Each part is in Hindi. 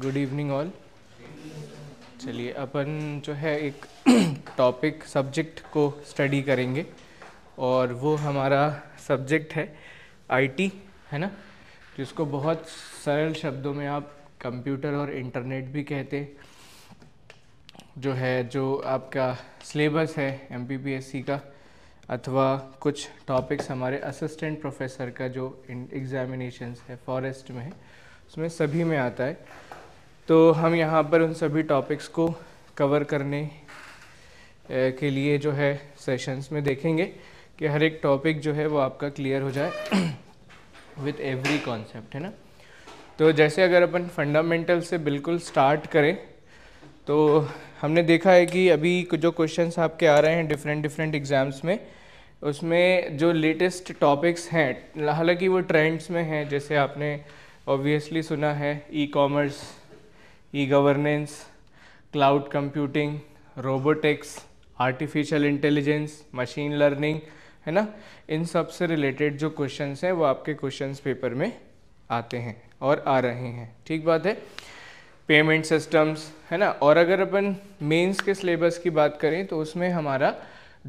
गुड इवनिंग ऑल चलिए अपन जो है एक टॉपिक सब्जेक्ट को स्टडी करेंगे और वो हमारा सब्जेक्ट है आईटी है ना जिसको बहुत सरल शब्दों में आप कंप्यूटर और इंटरनेट भी कहते जो है जो आपका सिलेबस है एम का अथवा कुछ टॉपिक्स हमारे असिस्टेंट प्रोफेसर का जो एग्ज़ामिनेशंस है फॉरेस्ट में है उसमें सभी में आता है तो हम यहाँ पर उन सभी टॉपिक्स को कवर करने के लिए जो है सेशंस में देखेंगे कि हर एक टॉपिक जो है वो आपका क्लियर हो जाए विथ एवरी कॉन्सेप्ट है ना तो जैसे अगर अपन फंडामेंटल से बिल्कुल स्टार्ट करें तो हमने देखा है कि अभी जो क्वेश्चंस आपके आ रहे हैं डिफरेंट डिफरेंट एग्ज़ाम्स में उसमें जो लेटेस्ट टॉपिक्स हैं हालांकि वो ट्रेंड्स में हैं जैसे आपने ऑब्वियसली सुना है e commerce e governance cloud computing robotics artificial intelligence machine learning है ना इन सब से रिलेटेड जो क्वेश्चंस हैं वो आपके क्वेश्चंस पेपर में आते हैं और आ रहे हैं ठीक बात है पेमेंट सिस्टम्स है ना और अगर अपन मेंस के सिलेबस की बात करें तो उसमें हमारा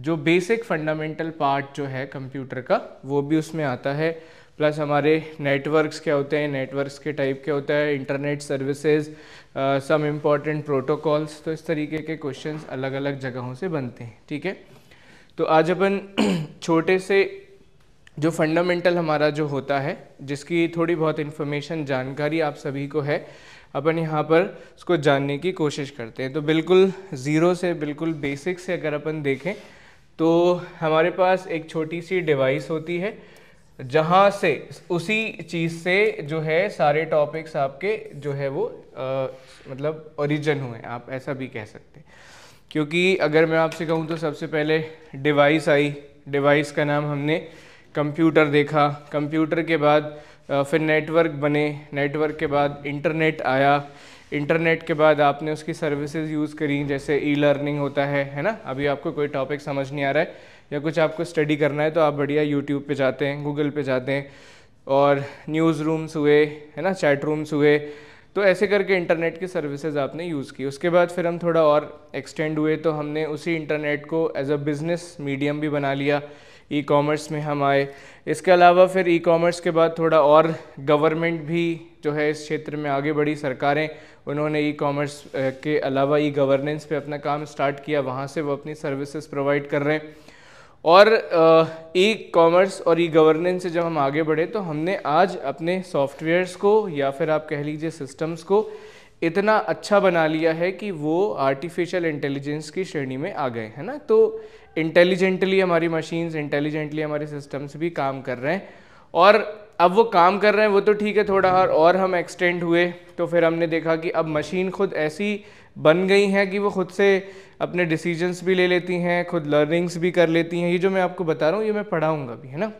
जो बेसिक फंडामेंटल पार्ट जो है कंप्यूटर का वो भी उसमें आता है प्लस हमारे नेटवर्क्स क्या होते हैं नेटवर्क्स के टाइप क्या होता है internet services some important protocols तो इस तरीके के क्वेश्चन अलग अलग जगहों से बनते हैं ठीक है तो आज अपन छोटे से जो फंडामेंटल हमारा जो होता है जिसकी थोड़ी बहुत इन्फॉर्मेशन जानकारी आप सभी को है अपन यहाँ पर उसको जानने की कोशिश करते हैं तो बिल्कुल ज़ीरो से बिल्कुल बेसिक से अगर अपन देखें तो हमारे पास एक छोटी सी डिवाइस होती है जहाँ से उसी चीज़ से जो है सारे टॉपिक्स आपके जो है वो आ, मतलब ओरिजिन हुए आप ऐसा भी कह सकते क्योंकि अगर मैं आपसे कहूँ तो सबसे पहले डिवाइस आई डिवाइस का नाम हमने कंप्यूटर देखा कंप्यूटर के बाद फिर नेटवर्क बने नेटवर्क के बाद इंटरनेट आया इंटरनेट के बाद आपने उसकी सर्विसेज यूज़ करी जैसे ई लर्निंग होता है है ना अभी आपको कोई टॉपिक समझ नहीं आ रहा है या कुछ आपको स्टडी करना है तो आप बढ़िया यूट्यूब पे जाते हैं गूगल पे जाते हैं और न्यूज़ रूम्स हुए है ना चैट रूम्स हुए तो ऐसे करके इंटरनेट की सर्विसेज आपने यूज़ की उसके बाद फिर हम थोड़ा और एक्सटेंड हुए तो हमने उसी इंटरनेट को एज अ बिज़नेस मीडियम भी बना लिया ई कॉमर्स में हम आए इसके अलावा फिर ई कॉमर्स के बाद थोड़ा और गवर्नमेंट भी जो है इस क्षेत्र में आगे बढ़ी सरकारें उन्होंने ई कॉमर्स के अलावा ई गवर्नेंस पे अपना काम स्टार्ट किया वहाँ से वो अपनी सर्विसेज प्रोवाइड कर रहे हैं और ई कॉमर्स और ई गवर्नेंस से जब हम आगे बढ़े तो हमने आज अपने सॉफ्टवेयर्स को या फिर आप कह लीजिए सिस्टम्स को इतना अच्छा बना लिया है कि वो आर्टिफिशियल इंटेलिजेंस की श्रेणी में आ गए है ना तो इंटेलिजेंटली हमारी मशीन्स इंटेलिजेंटली हमारे सिस्टम्स भी काम कर रहे हैं और अब वो काम कर रहे हैं वो तो ठीक है थोड़ा और हम एक्सटेंड हुए तो फिर हमने देखा कि अब मशीन खुद ऐसी बन गई हैं कि वो खुद से अपने डिसीजंस भी ले लेती हैं खुद लर्निंग्स भी कर लेती हैं ये जो मैं आपको बता रहा हूँ ये मैं पढ़ाऊँगा भी है ना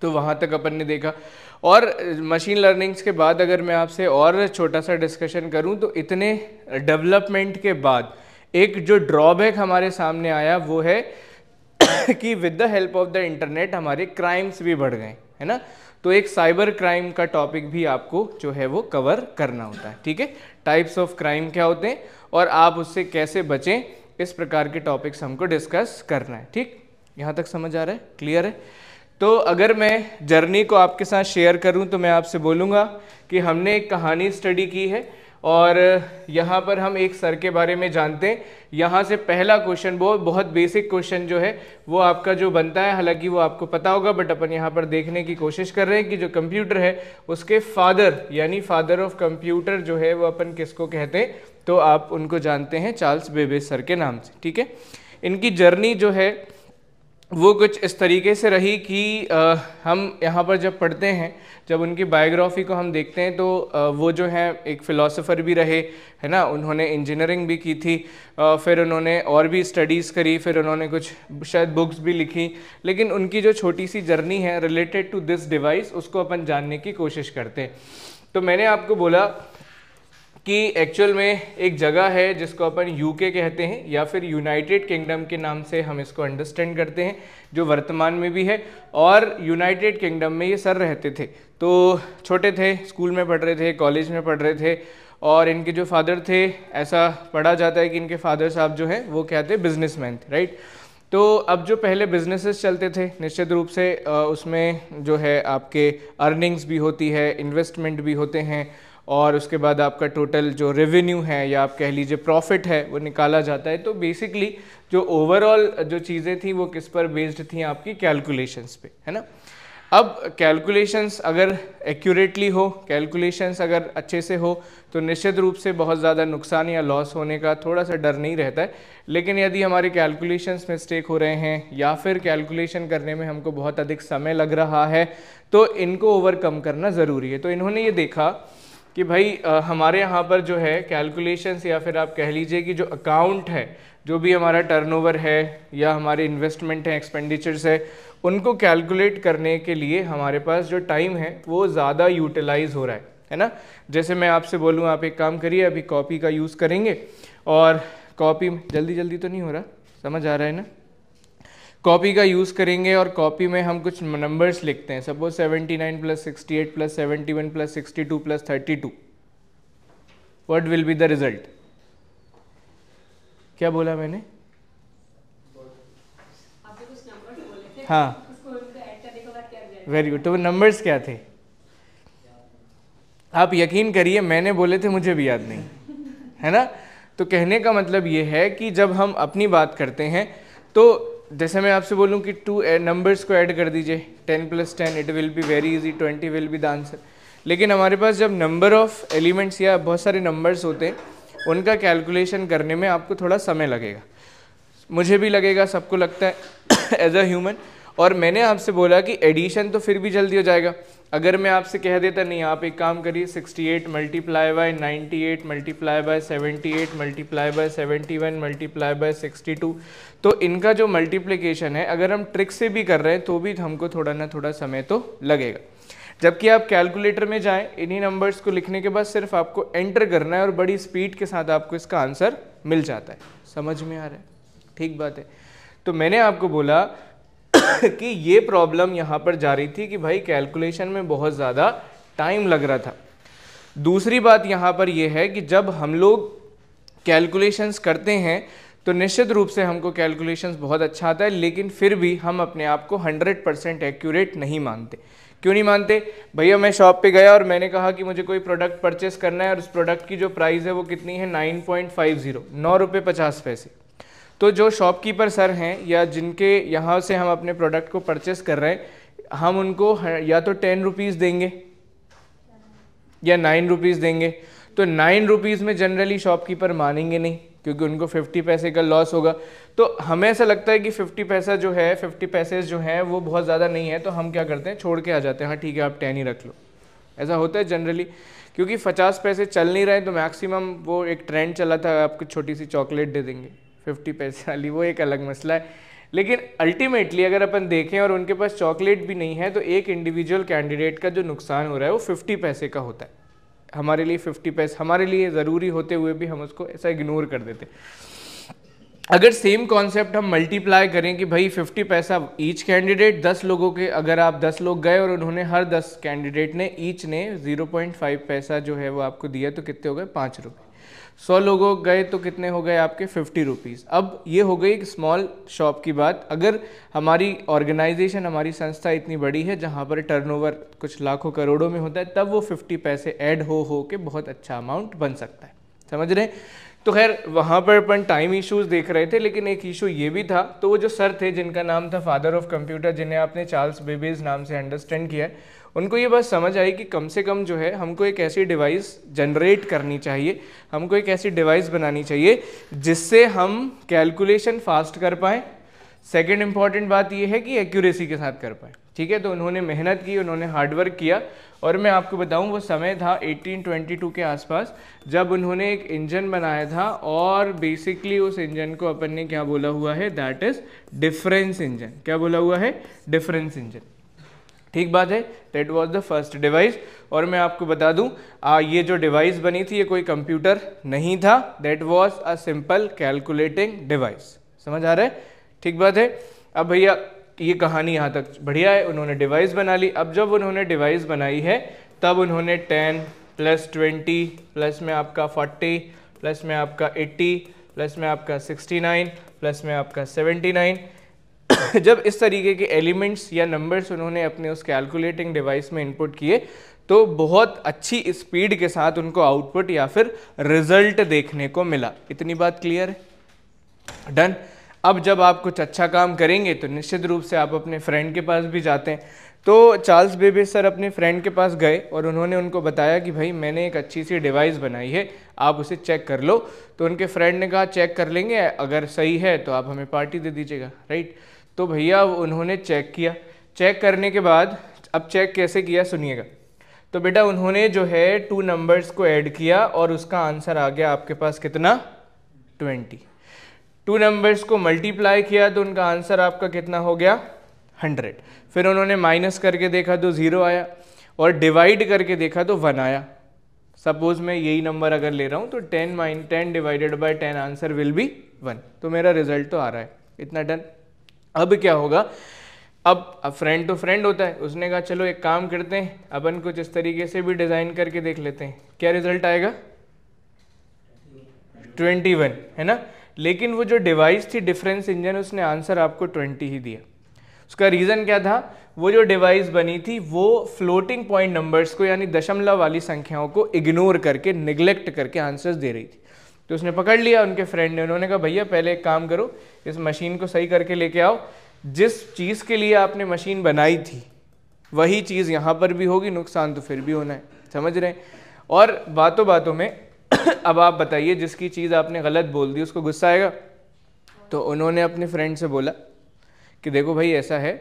तो वहाँ तक अपन ने देखा और मशीन लर्निंग्स के बाद अगर मैं आपसे और छोटा सा डिस्कशन करूँ तो इतने डेवलपमेंट के बाद एक जो ड्रॉबैक हमारे सामने आया वो है कि with the help of the internet हमारे क्राइम्स भी बढ़ गए है ना तो एक साइबर क्राइम का टॉपिक भी आपको जो है वो कवर करना होता है ठीक है टाइप्स ऑफ क्राइम क्या होते हैं और आप उससे कैसे बचें इस प्रकार के टॉपिक्स हमको डिस्कस करना है ठीक यहाँ तक समझ आ रहा है क्लियर है तो अगर मैं जर्नी को आपके साथ शेयर करूँ तो मैं आपसे बोलूँगा कि हमने एक कहानी स्टडी की है और यहाँ पर हम एक सर के बारे में जानते हैं यहाँ से पहला क्वेश्चन वो बहुत बेसिक क्वेश्चन जो है वो आपका जो बनता है हालांकि वो आपको पता होगा बट अपन यहाँ पर देखने की कोशिश कर रहे हैं कि जो कंप्यूटर है उसके फादर यानी फादर ऑफ कंप्यूटर जो है वो अपन किसको कहते हैं तो आप उनको जानते हैं चार्ल्स बेबे सर के नाम से ठीक है इनकी जर्नी जो है वो कुछ इस तरीके से रही कि हम यहाँ पर जब पढ़ते हैं जब उनकी बायोग्राफी को हम देखते हैं तो वो जो हैं एक फ़िलासफ़र भी रहे है ना उन्होंने इंजीनियरिंग भी की थी फिर उन्होंने और भी स्टडीज़ करी फिर उन्होंने कुछ शायद बुक्स भी लिखी लेकिन उनकी जो छोटी सी जर्नी है रिलेटेड टू दिस डिवाइस उसको अपन जानने की कोशिश करते हैं तो मैंने आपको बोला कि एक्चुअल में एक जगह है जिसको अपन यूके कहते हैं या फिर यूनाइटेड किंगडम के नाम से हम इसको अंडरस्टैंड करते हैं जो वर्तमान में भी है और यूनाइटेड किंगडम में ये सर रहते थे तो छोटे थे स्कूल में पढ़ रहे थे कॉलेज में पढ़ रहे थे और इनके जो फादर थे ऐसा पढ़ा जाता है कि इनके फादर साहब जो हैं वो क्या थे बिजनेस थे राइट तो अब जो पहले बिजनेसेस चलते थे निश्चित रूप से उसमें जो है आपके अर्निंग्स भी होती है इन्वेस्टमेंट भी होते हैं और उसके बाद आपका टोटल जो रेवेन्यू है या आप कह लीजिए प्रॉफिट है वो निकाला जाता है तो बेसिकली जो ओवरऑल जो चीज़ें थी वो किस पर बेस्ड थी आपकी कैलकुलेशंस पे है ना अब कैलकुलेशंस अगर एक्यूरेटली हो कैलकुलेशंस अगर अच्छे से हो तो निश्चित रूप से बहुत ज़्यादा नुकसान या लॉस होने का थोड़ा सा डर नहीं रहता है लेकिन यदि हमारे कैलकुलेशंस मिस्टेक हो रहे हैं या फिर कैलकुलेशन करने में हमको बहुत अधिक समय लग रहा है तो इनको ओवरकम करना ज़रूरी है तो इन्होंने ये देखा कि भाई आ, हमारे यहाँ पर जो है कैलकुलेशंस या फिर आप कह लीजिए कि जो अकाउंट है जो भी हमारा टर्नओवर है या हमारे इन्वेस्टमेंट हैं एक्सपेंडिचर्स है उनको कैलकुलेट करने के लिए हमारे पास जो टाइम है वो ज़्यादा यूटिलाइज हो रहा है है ना जैसे मैं आपसे बोलूँ आप एक काम करिए अभी कॉपी का यूज़ करेंगे और कॉपी जल्दी जल्दी तो नहीं हो रहा समझ आ रहा है ना कॉपी का यूज़ करेंगे और कॉपी में हम कुछ नंबर्स लिखते हैं suppose 79 nine plus sixty eight plus seventy one plus sixty two plus thirty two what will be the result क्या बोला मैंने हाँ वेरी तो गुड तो वो नंबर्स क्या थे आप यकीन करिए मैंने बोले थे मुझे भी याद नहीं है ना तो कहने का मतलब ये है कि जब हम अपनी बात करते हैं तो जैसे मैं आपसे बोलूँ कि टू नंबर्स eh, को ऐड कर दीजिए ten plus ten it will be very easy twenty will be the answer लेकिन हमारे पास जब नंबर ऑफ एलिमेंट्स या बहुत सारे नंबर्स होते हैं उनका कैलकुलेशन करने में आपको थोड़ा समय लगेगा मुझे भी लगेगा सबको लगता है एज अ ह्यूमन और मैंने आपसे बोला कि एडिशन तो फिर भी जल्दी हो जाएगा अगर मैं आपसे कह देता नहीं आप एक काम करिए 68 eight multiply by ninety eight multiply by seventy eight multiply by seventy one multiply by sixty two तो इनका जो मल्टीप्लिकेशन है अगर हम ट्रिक से भी कर रहे हैं तो भी तो हमको थोड़ा ना थोड़ा समय तो लगेगा जबकि आप कैलकुलेटर में जाएं इन्हीं नंबर्स को लिखने के बाद सिर्फ आपको एंटर करना है और बड़ी स्पीड के साथ आपको इसका आंसर मिल जाता है समझ में आ रहा है ठीक बात है तो मैंने आपको बोला कि ये प्रॉब्लम यहाँ पर जा रही थी कि भाई कैलकुलेशन में बहुत ज़्यादा टाइम लग रहा था दूसरी बात यहाँ पर यह है कि जब हम लोग कैलकुलेशंस करते हैं तो निश्चित रूप से हमको कैलकुलेशंस बहुत अच्छा आता है लेकिन फिर भी हम अपने आप को 100 परसेंट एक्यूरेट नहीं मानते क्यों नहीं मानते भैया मैं शॉप पे गया और मैंने कहा कि मुझे कोई प्रोडक्ट परचेस करना है और उस प्रोडक्ट की जो प्राइस है वो कितनी है नाइन पॉइंट फाइव जीरो नौ रुपये पचास पैसे तो जो शॉपकीपर सर हैं या जिनके यहाँ से हम अपने प्रोडक्ट को परचेस कर रहे हैं हम उनको या तो टेन रुपीज़ देंगे या नाइन रुपीज़ देंगे तो नाइन रुपीज़ में जनरली शॉपकीपर मानेंगे नहीं क्योंकि उनको 50 पैसे का लॉस होगा तो हमें ऐसा लगता है कि 50 पैसा जो है 50 पैसे जो हैं वो बहुत ज़्यादा नहीं है तो हम क्या करते हैं छोड़ के आ जाते हैं हाँ ठीक है आप टेन ही रख लो ऐसा होता है जनरली क्योंकि पचास पैसे चल नहीं रहे तो मैक्सिमम वो एक ट्रेंड चला था आपको छोटी सी चॉकलेट दे देंगे फिफ्टी पैसे वाली वो एक अलग मसला है लेकिन अल्टीमेटली अगर अपन देखें और उनके पास चॉकलेट भी नहीं है तो एक इंडिविजुअल कैंडिडेट का जो नुकसान हो रहा है वो 50 पैसे का होता है हमारे लिए फिफ्टी पैस हमारे लिए ज़रूरी होते हुए भी हम उसको ऐसा इग्नोर कर देते अगर सेम कॉन्सेप्ट हम मल्टीप्लाई करें कि भाई फिफ्टी पैसा ईच कैंडिडेट दस लोगों के अगर आप दस लोग गए और उन्होंने हर दस कैंडिडेट ने ईच ने जीरो पॉइंट फाइव पैसा जो है वो आपको दिया तो कितने हो गए पाँच रुपये सौ लोगों गए तो कितने हो गए आपके फिफ्टी रुपीज़ अब ये हो गई एक स्मॉल शॉप की बात अगर हमारी ऑर्गेनाइजेशन हमारी संस्था इतनी बड़ी है जहाँ पर टर्नओवर कुछ लाखों करोड़ों में होता है तब वो फिफ्टी पैसे ऐड हो हो के बहुत अच्छा अमाउंट बन सकता है समझ रहे तो खैर वहाँ पर अपन टाइम इश्यूज देख रहे थे लेकिन एक इशू ये भी था तो वो जो सर थे जिनका नाम था फादर ऑफ कंप्यूटर जिन्हें आपने चार्ल्स बेबीज नाम से अंडरस्टैंड किया है उनको ये बात समझ आई कि कम से कम जो है हमको एक ऐसी डिवाइस जनरेट करनी चाहिए हमको एक ऐसी डिवाइस बनानी चाहिए जिससे हम कैलकुलेशन फास्ट कर पाएँ सेकेंड इंपॉर्टेंट बात यह है कि एक्यूरेसी के साथ कर पाएँ ठीक है तो उन्होंने मेहनत की उन्होंने हार्डवर्क किया और मैं आपको बताऊं वो समय था 1822 के आसपास जब उन्होंने एक इंजन बनाया था और बेसिकली उस इंजन को अपन ने क्या बोला हुआ है दैट इज़ डिफरेंस इंजन क्या बोला हुआ है डिफरेंस इंजन ठीक बात है that was the first device और मैं आपको बता दूं आ, ये जो डिवाइस बनी थी ये कोई कंप्यूटर नहीं था that was a simple calculating device समझ आ रहा है ठीक बात है अब भैया ये कहानी यहाँ तक बढ़िया है उन्होंने डिवाइस बना ली अब जब उन्होंने डिवाइस बनाई है तब उन्होंने टेन प्लस ट्वेंटी प्लस में आपका फोर्टी प्लस में आपका एट्टी प्लस में आपका सिक्सटी नाइन प्लस में आपका सेवेंटी नाइन जब इस तरीके के एलिमेंट्स या नंबर्स उन्होंने अपने उस कैलकुलेटिंग डिवाइस में इनपुट किए तो बहुत अच्छी स्पीड के साथ उनको आउटपुट या फिर रिजल्ट देखने को मिला इतनी बात क्लियर है डन अब जब आप कुछ अच्छा काम करेंगे तो निश्चित रूप से आप अपने फ्रेंड के पास भी जाते हैं तो चार्ल्स बेबे सर अपने फ्रेंड के पास गए और उन्होंने उनको बताया कि भाई मैंने एक अच्छी सी डिवाइस बनाई है आप उसे चेक कर लो तो उनके फ्रेंड ने कहा चेक कर लेंगे अगर सही है तो आप हमें पार्टी दे दीजिएगा राइट तो भैया उन्होंने चेक किया चेक करने के बाद अब चेक कैसे किया सुनिएगा तो बेटा उन्होंने जो है टू नंबर्स को ऐड किया और उसका आंसर आ गया आपके पास कितना ट्वेंटी टू नंबर्स को मल्टीप्लाई किया तो उनका आंसर आपका कितना हो गया हंड्रेड फिर उन्होंने माइनस करके देखा तो ज़ीरो आया और डिवाइड करके देखा तो वन आया सपोज मैं यही नंबर अगर ले रहा हूँ तो ten minus ten divided by ten answer will be one तो मेरा रिजल्ट तो आ रहा है इतना डन अब क्या होगा अब अब फ्रेंड टू फ्रेंड होता है उसने कहा चलो एक काम करते हैं अपन कुछ इस तरीके से भी डिज़ाइन करके देख लेते हैं क्या रिजल्ट आएगा ट्वेंटी वन है ना लेकिन वो जो डिवाइस थी डिफरेंस इंजन उसने आंसर आपको ट्वेंटी ही दिया उसका रीज़न क्या था वो जो डिवाइस बनी थी वो फ्लोटिंग पॉइंट नंबर्स को यानी दशमलव वाली संख्याओं को इग्नोर करके निग्लेक्ट करके आंसर्स दे रही थी तो उसने पकड़ लिया उनके फ्रेंड ने उन्होंने कहा भैया पहले एक काम करो इस मशीन को सही करके लेके आओ जिस चीज़ के लिए आपने मशीन बनाई थी वही चीज़ यहाँ पर भी होगी नुकसान तो फिर भी होना है समझ रहे हैं और बातों बातों में अब आप बताइए जिसकी चीज़ आपने गलत बोल दी उसको गुस्सा आएगा तो उन्होंने अपने फ्रेंड से बोला कि देखो भाई ऐसा है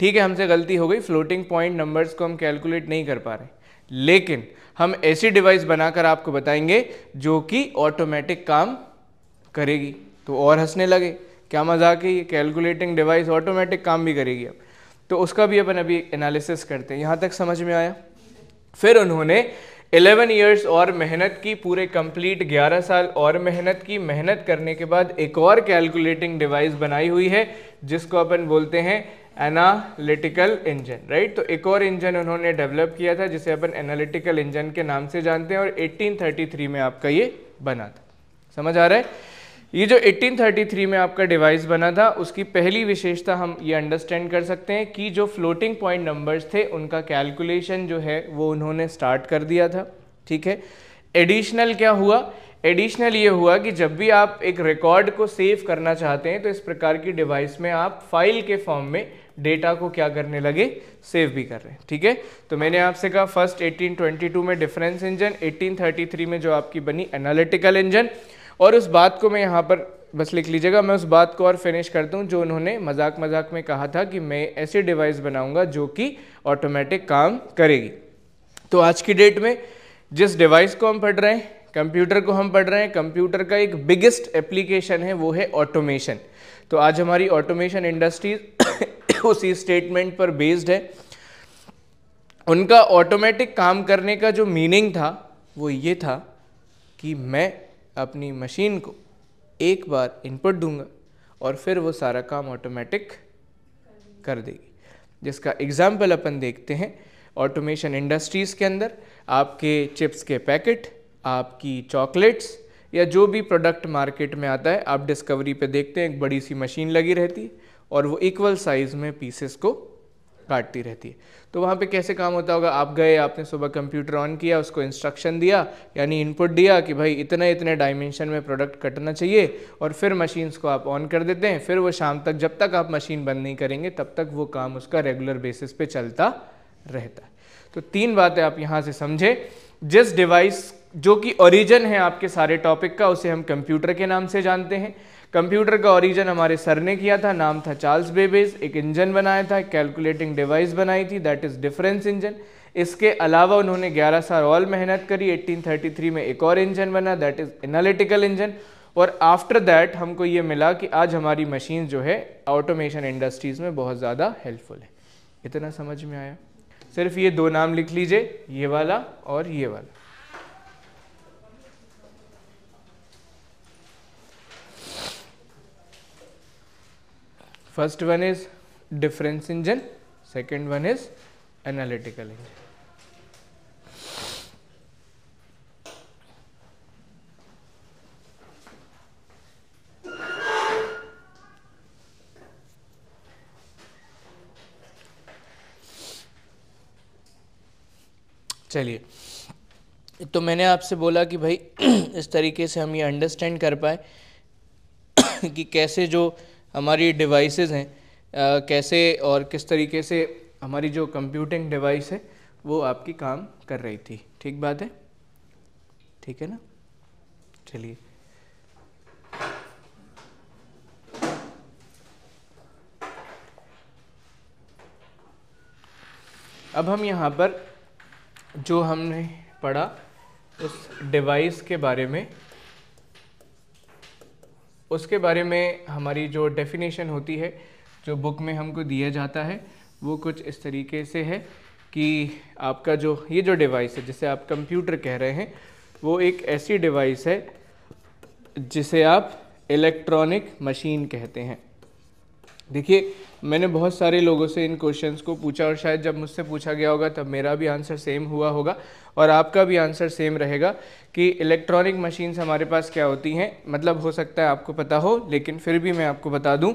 ठीक है हमसे गलती हो गई फ्लोटिंग पॉइंट नंबर्स को हम कैलकुलेट नहीं कर पा रहे लेकिन हम ऐसी डिवाइस बनाकर आपको बताएंगे जो कि ऑटोमेटिक काम करेगी तो और हंसने लगे क्या मजाक है ये कैलकुलेटिंग डिवाइस ऑटोमेटिक काम भी करेगी अब तो उसका भी अपन अभी एनालिसिस करते हैं यहाँ तक समझ में आया फिर उन्होंने 11 इयर्स और मेहनत की पूरे कंप्लीट 11 साल और मेहनत की मेहनत करने के बाद एक और कैलकुलेटिंग डिवाइस बनाई हुई है जिसको अपन बोलते हैं एनालिटिकल इंजन राइट तो एक और इंजन उन्होंने डेवलप किया था जिसे अपन एनालिटिकल इंजन के नाम से जानते हैं और 1833 में आपका ये बना था समझ आ रहा है ये जो 1833 में आपका डिवाइस बना था उसकी पहली विशेषता हम ये अंडरस्टैंड कर सकते हैं कि जो फ्लोटिंग पॉइंट नंबर्स थे उनका कैलकुलेशन जो है वो उन्होंने स्टार्ट कर दिया था ठीक है एडिशनल क्या हुआ एडिशनल ये हुआ कि जब भी आप एक रिकॉर्ड को सेव करना चाहते हैं तो इस प्रकार की डिवाइस में आप फाइल के फॉर्म में डेटा को क्या करने लगे सेव भी कर रहे हैं ठीक है तो मैंने आपसे कहा फर्स्ट 1822 में डिफरेंस इंजन 1833 में जो आपकी बनी एनालिटिकल इंजन और उस बात को मैं यहाँ पर बस लिख लीजिएगा मैं उस बात को और फिनिश कर दूँ जो उन्होंने मजाक मजाक में कहा था कि मैं ऐसी डिवाइस बनाऊँगा जो कि ऑटोमेटिक काम करेगी तो आज की डेट में जिस डिवाइस को हम पढ़ रहे हैं कंप्यूटर को हम पढ़ रहे हैं कंप्यूटर का एक बिगेस्ट एप्लीकेशन है वो है ऑटोमेशन तो आज हमारी ऑटोमेशन इंडस्ट्रीज उसी स्टेटमेंट पर बेस्ड है उनका ऑटोमेटिक काम करने का जो मीनिंग था वो ये था कि मैं अपनी मशीन को एक बार इनपुट दूंगा और फिर वो सारा काम ऑटोमेटिक कर देगी जिसका एग्जाम्पल अपन देखते हैं ऑटोमेशन इंडस्ट्रीज़ के अंदर आपके चिप्स के पैकेट आपकी चॉकलेट्स या जो भी प्रोडक्ट मार्केट में आता है आप डिस्कवरी पे देखते हैं एक बड़ी सी मशीन लगी रहती है और वो इक्वल साइज़ में पीसेस को काटती रहती है तो वहाँ पे कैसे काम होता होगा आप गए आपने सुबह कंप्यूटर ऑन किया उसको इंस्ट्रक्शन दिया यानी इनपुट दिया कि भाई इतने इतने डायमेंशन में प्रोडक्ट कटना चाहिए और फिर मशीन्स को आप ऑन कर देते हैं फिर वो शाम तक जब तक आप मशीन बंद नहीं करेंगे तब तक वो काम उसका रेगुलर बेसिस पे चलता रहता है तो तीन बातें आप यहाँ से समझें जिस डिवाइस जो कि ओरिजिन है आपके सारे टॉपिक का उसे हम कंप्यूटर के नाम से जानते हैं कंप्यूटर का ओरिजिन हमारे सर ने किया था नाम था चार्ल्स बेबेज एक इंजन बनाया था कैलकुलेटिंग डिवाइस बनाई थी दैट इज़ डिफरेंस इंजन इसके अलावा उन्होंने 11 साल और मेहनत करी 1833 में एक और इंजन बना दैट इज़ एनालिटिकल इंजन और आफ्टर दैट हमको ये मिला कि आज हमारी मशीन जो है ऑटोमेशन इंडस्ट्रीज़ में बहुत ज़्यादा हेल्पफुल है इतना समझ में आया सिर्फ ये दो नाम लिख लीजिए ये वाला और ये वाला first one is difference engine second one is analytical engine चलिए तो मैंने आपसे बोला कि भाई इस तरीके से हम ये अंडरस्टैंड कर पाए कि कैसे जो हमारी डिवाइसेस हैं कैसे और किस तरीके से हमारी जो कंप्यूटिंग डिवाइस है वो आपकी काम कर रही थी ठीक बात है ठीक है ना चलिए अब हम यहाँ पर जो हमने पढ़ा उस डिवाइस के बारे में उसके बारे में हमारी जो डेफिनेशन होती है जो बुक में हमको दिया जाता है वो कुछ इस तरीके से है कि आपका जो ये जो डिवाइस है जिसे आप कंप्यूटर कह रहे हैं वो एक ऐसी डिवाइस है जिसे आप इलेक्ट्रॉनिक मशीन कहते हैं देखिए मैंने बहुत सारे लोगों से इन क्वेश्चंस को पूछा और शायद जब मुझसे पूछा गया होगा तब मेरा भी आंसर सेम हुआ होगा और आपका भी आंसर सेम रहेगा कि इलेक्ट्रॉनिक मशीन्स हमारे पास क्या होती हैं मतलब हो सकता है आपको पता हो लेकिन फिर भी मैं आपको बता दूं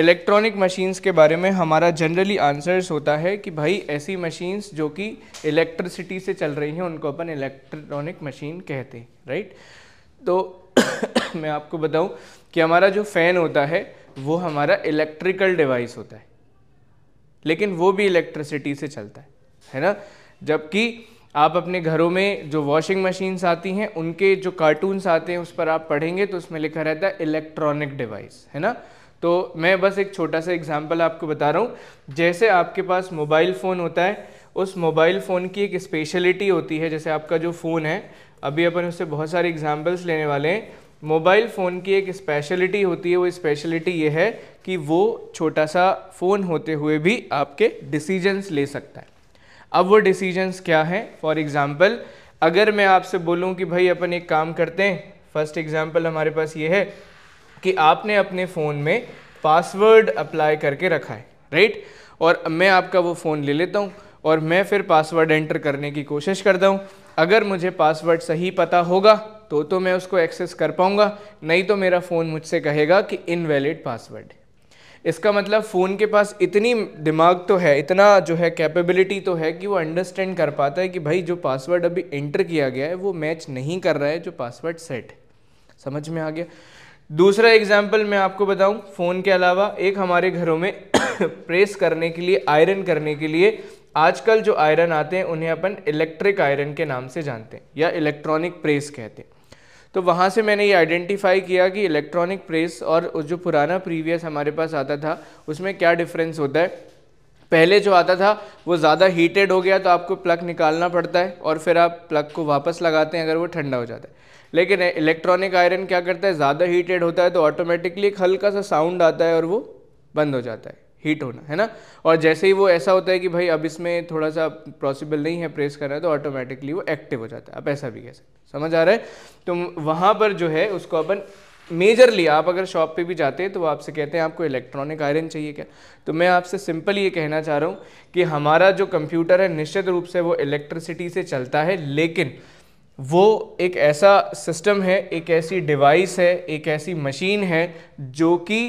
इलेक्ट्रॉनिक मशीन्स के बारे में हमारा जनरली आंसर्स होता है कि भाई ऐसी मशीन्स जो कि इलेक्ट्रिसिटी से चल रही हैं उनको अपन इलेक्ट्रॉनिक मशीन कहते हैं राइट तो मैं आपको बताऊँ कि हमारा जो फ़ैन होता है वो हमारा इलेक्ट्रिकल डिवाइस होता है लेकिन वो भी इलेक्ट्रिसिटी से चलता है है ना जबकि आप अपने घरों में जो वॉशिंग मशीन्स आती हैं उनके जो कार्टून्स आते हैं उस पर आप पढ़ेंगे तो उसमें लिखा रहता है इलेक्ट्रॉनिक डिवाइस है ना तो मैं बस एक छोटा सा एग्जाम्पल आपको बता रहा हूँ जैसे आपके पास मोबाइल फ़ोन होता है उस मोबाइल फ़ोन की एक स्पेशलिटी होती है जैसे आपका जो फ़ोन है अभी अपन उससे बहुत सारे एग्जाम्पल्स लेने वाले हैं मोबाइल फ़ोन की एक स्पेशलिटी होती है वो स्पेशलिटी ये है कि वो छोटा सा फ़ोन होते हुए भी आपके डिसीजंस ले सकता है अब वो डिसीजंस क्या हैं फॉर एग्ज़ाम्पल अगर मैं आपसे बोलूँ कि भाई अपन एक काम करते हैं फर्स्ट एग्ज़ाम्पल हमारे पास ये है कि आपने अपने फ़ोन में पासवर्ड अप्लाई करके रखा है राइट और मैं आपका वो फ़ोन ले लेता हूँ और मैं फिर पासवर्ड एंटर करने की कोशिश करता हूँ अगर मुझे पासवर्ड सही पता होगा तो तो मैं उसको एक्सेस कर पाऊँगा नहीं तो मेरा फ़ोन मुझसे कहेगा कि इनवैलिड पासवर्ड है इसका मतलब फ़ोन के पास इतनी दिमाग तो है इतना जो है कैपेबिलिटी तो है कि वो अंडरस्टैंड कर पाता है कि भाई जो पासवर्ड अभी एंटर किया गया है वो मैच नहीं कर रहा है जो पासवर्ड सेट है समझ में आ गया दूसरा एग्जाम्पल मैं आपको बताऊं फ़ोन के अलावा एक हमारे घरों में प्रेस करने के लिए आयरन करने के लिए आजकल जो आयरन आते हैं उन्हें अपन इलेक्ट्रिक आयरन के नाम से जानते हैं या इलेक्ट्रॉनिक प्रेस कहते हैं तो वहाँ से मैंने ये आइडेंटिफाई किया कि इलेक्ट्रॉनिक प्रेस और जो पुराना प्रीवियस हमारे पास आता था उसमें क्या डिफरेंस होता है पहले जो आता था वो ज़्यादा हीटेड हो गया तो आपको प्लग निकालना पड़ता है और फिर आप प्लग को वापस लगाते हैं अगर वो ठंडा हो जाता है लेकिन इलेक्ट्रॉनिक आयरन क्या करता है ज़्यादा हीटेड होता है तो ऑटोमेटिकली एक हल्का सा साउंड आता है और वो बंद हो जाता है हीट होना है ना और जैसे ही वो ऐसा होता है कि भाई अब इसमें थोड़ा सा पॉसिबल नहीं है प्रेस करना तो ऑटोमेटिकली वो एक्टिव हो जाता है आप ऐसा भी कह सकते समझ आ रहा है तो वहाँ पर जो है उसको अपन मेजरली आप अगर शॉप पे भी जाते हैं तो वो आपसे कहते हैं आपको इलेक्ट्रॉनिक आयरन चाहिए क्या तो मैं आपसे सिंपल ये कहना चाह रहा हूँ कि हमारा जो कंप्यूटर है निश्चित रूप से वो इलेक्ट्रिसिटी से चलता है लेकिन वो एक ऐसा सिस्टम है एक ऐसी डिवाइस है एक ऐसी मशीन है जो कि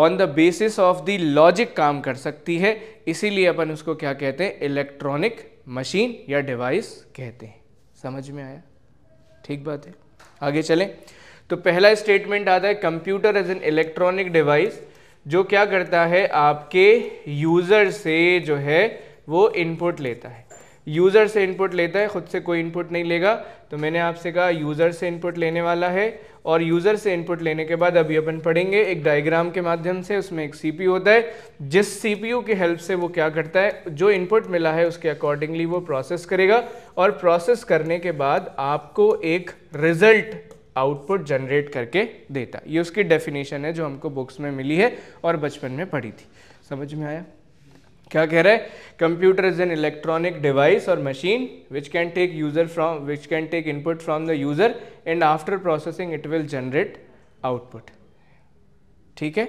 on the basis of the logic काम कर सकती है इसीलिए अपन उसको क्या कहते हैं इलेक्ट्रॉनिक मशीन या डिवाइस कहते हैं समझ में आया ठीक बात है आगे चलें तो पहला स्टेटमेंट आता है computer as an electronic device जो क्या करता है आपके यूज़र से जो है वो इनपुट लेता है यूज़र से इनपुट लेता है खुद से कोई इनपुट नहीं लेगा तो मैंने आपसे कहा यूज़र से इनपुट लेने वाला है और यूज़र से इनपुट लेने के बाद अभी अपन पढ़ेंगे एक डायग्राम के माध्यम से उसमें एक सीपीयू होता है जिस सीपीयू की हेल्प से वो क्या करता है जो इनपुट मिला है उसके अकॉर्डिंगली वो प्रोसेस करेगा और प्रोसेस करने के बाद आपको एक रिजल्ट आउटपुट जनरेट करके देता ये उसकी डेफिनेशन है जो हमको बुक्स में मिली है और बचपन में पढ़ी थी समझ में आया क्या कह रहे हैं computer is an electronic device और machine which can take user from which can take input from the user and after processing it will generate output ठीक है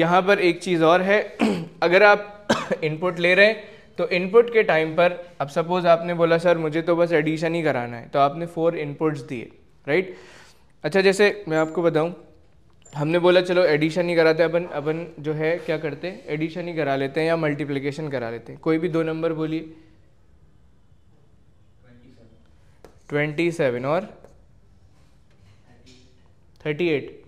यहाँ पर एक चीज़ और है अगर आप इनपुट ले रहे हैं तो इनपुट के टाइम पर अब सपोज आपने बोला सर मुझे तो बस एडिशन ही कराना है तो आपने फोर इनपुट्स दिए राइट अच्छा जैसे मैं आपको बताऊँ हमने बोला चलो एडिशन ही कराते अपन अपन जो है क्या करते हैं एडिशन ही करा लेते हैं या मल्टीप्लिकेशन करा लेते हैं कोई भी दो नंबर बोलिए ट्वेंटी सेवन और थर्टी एट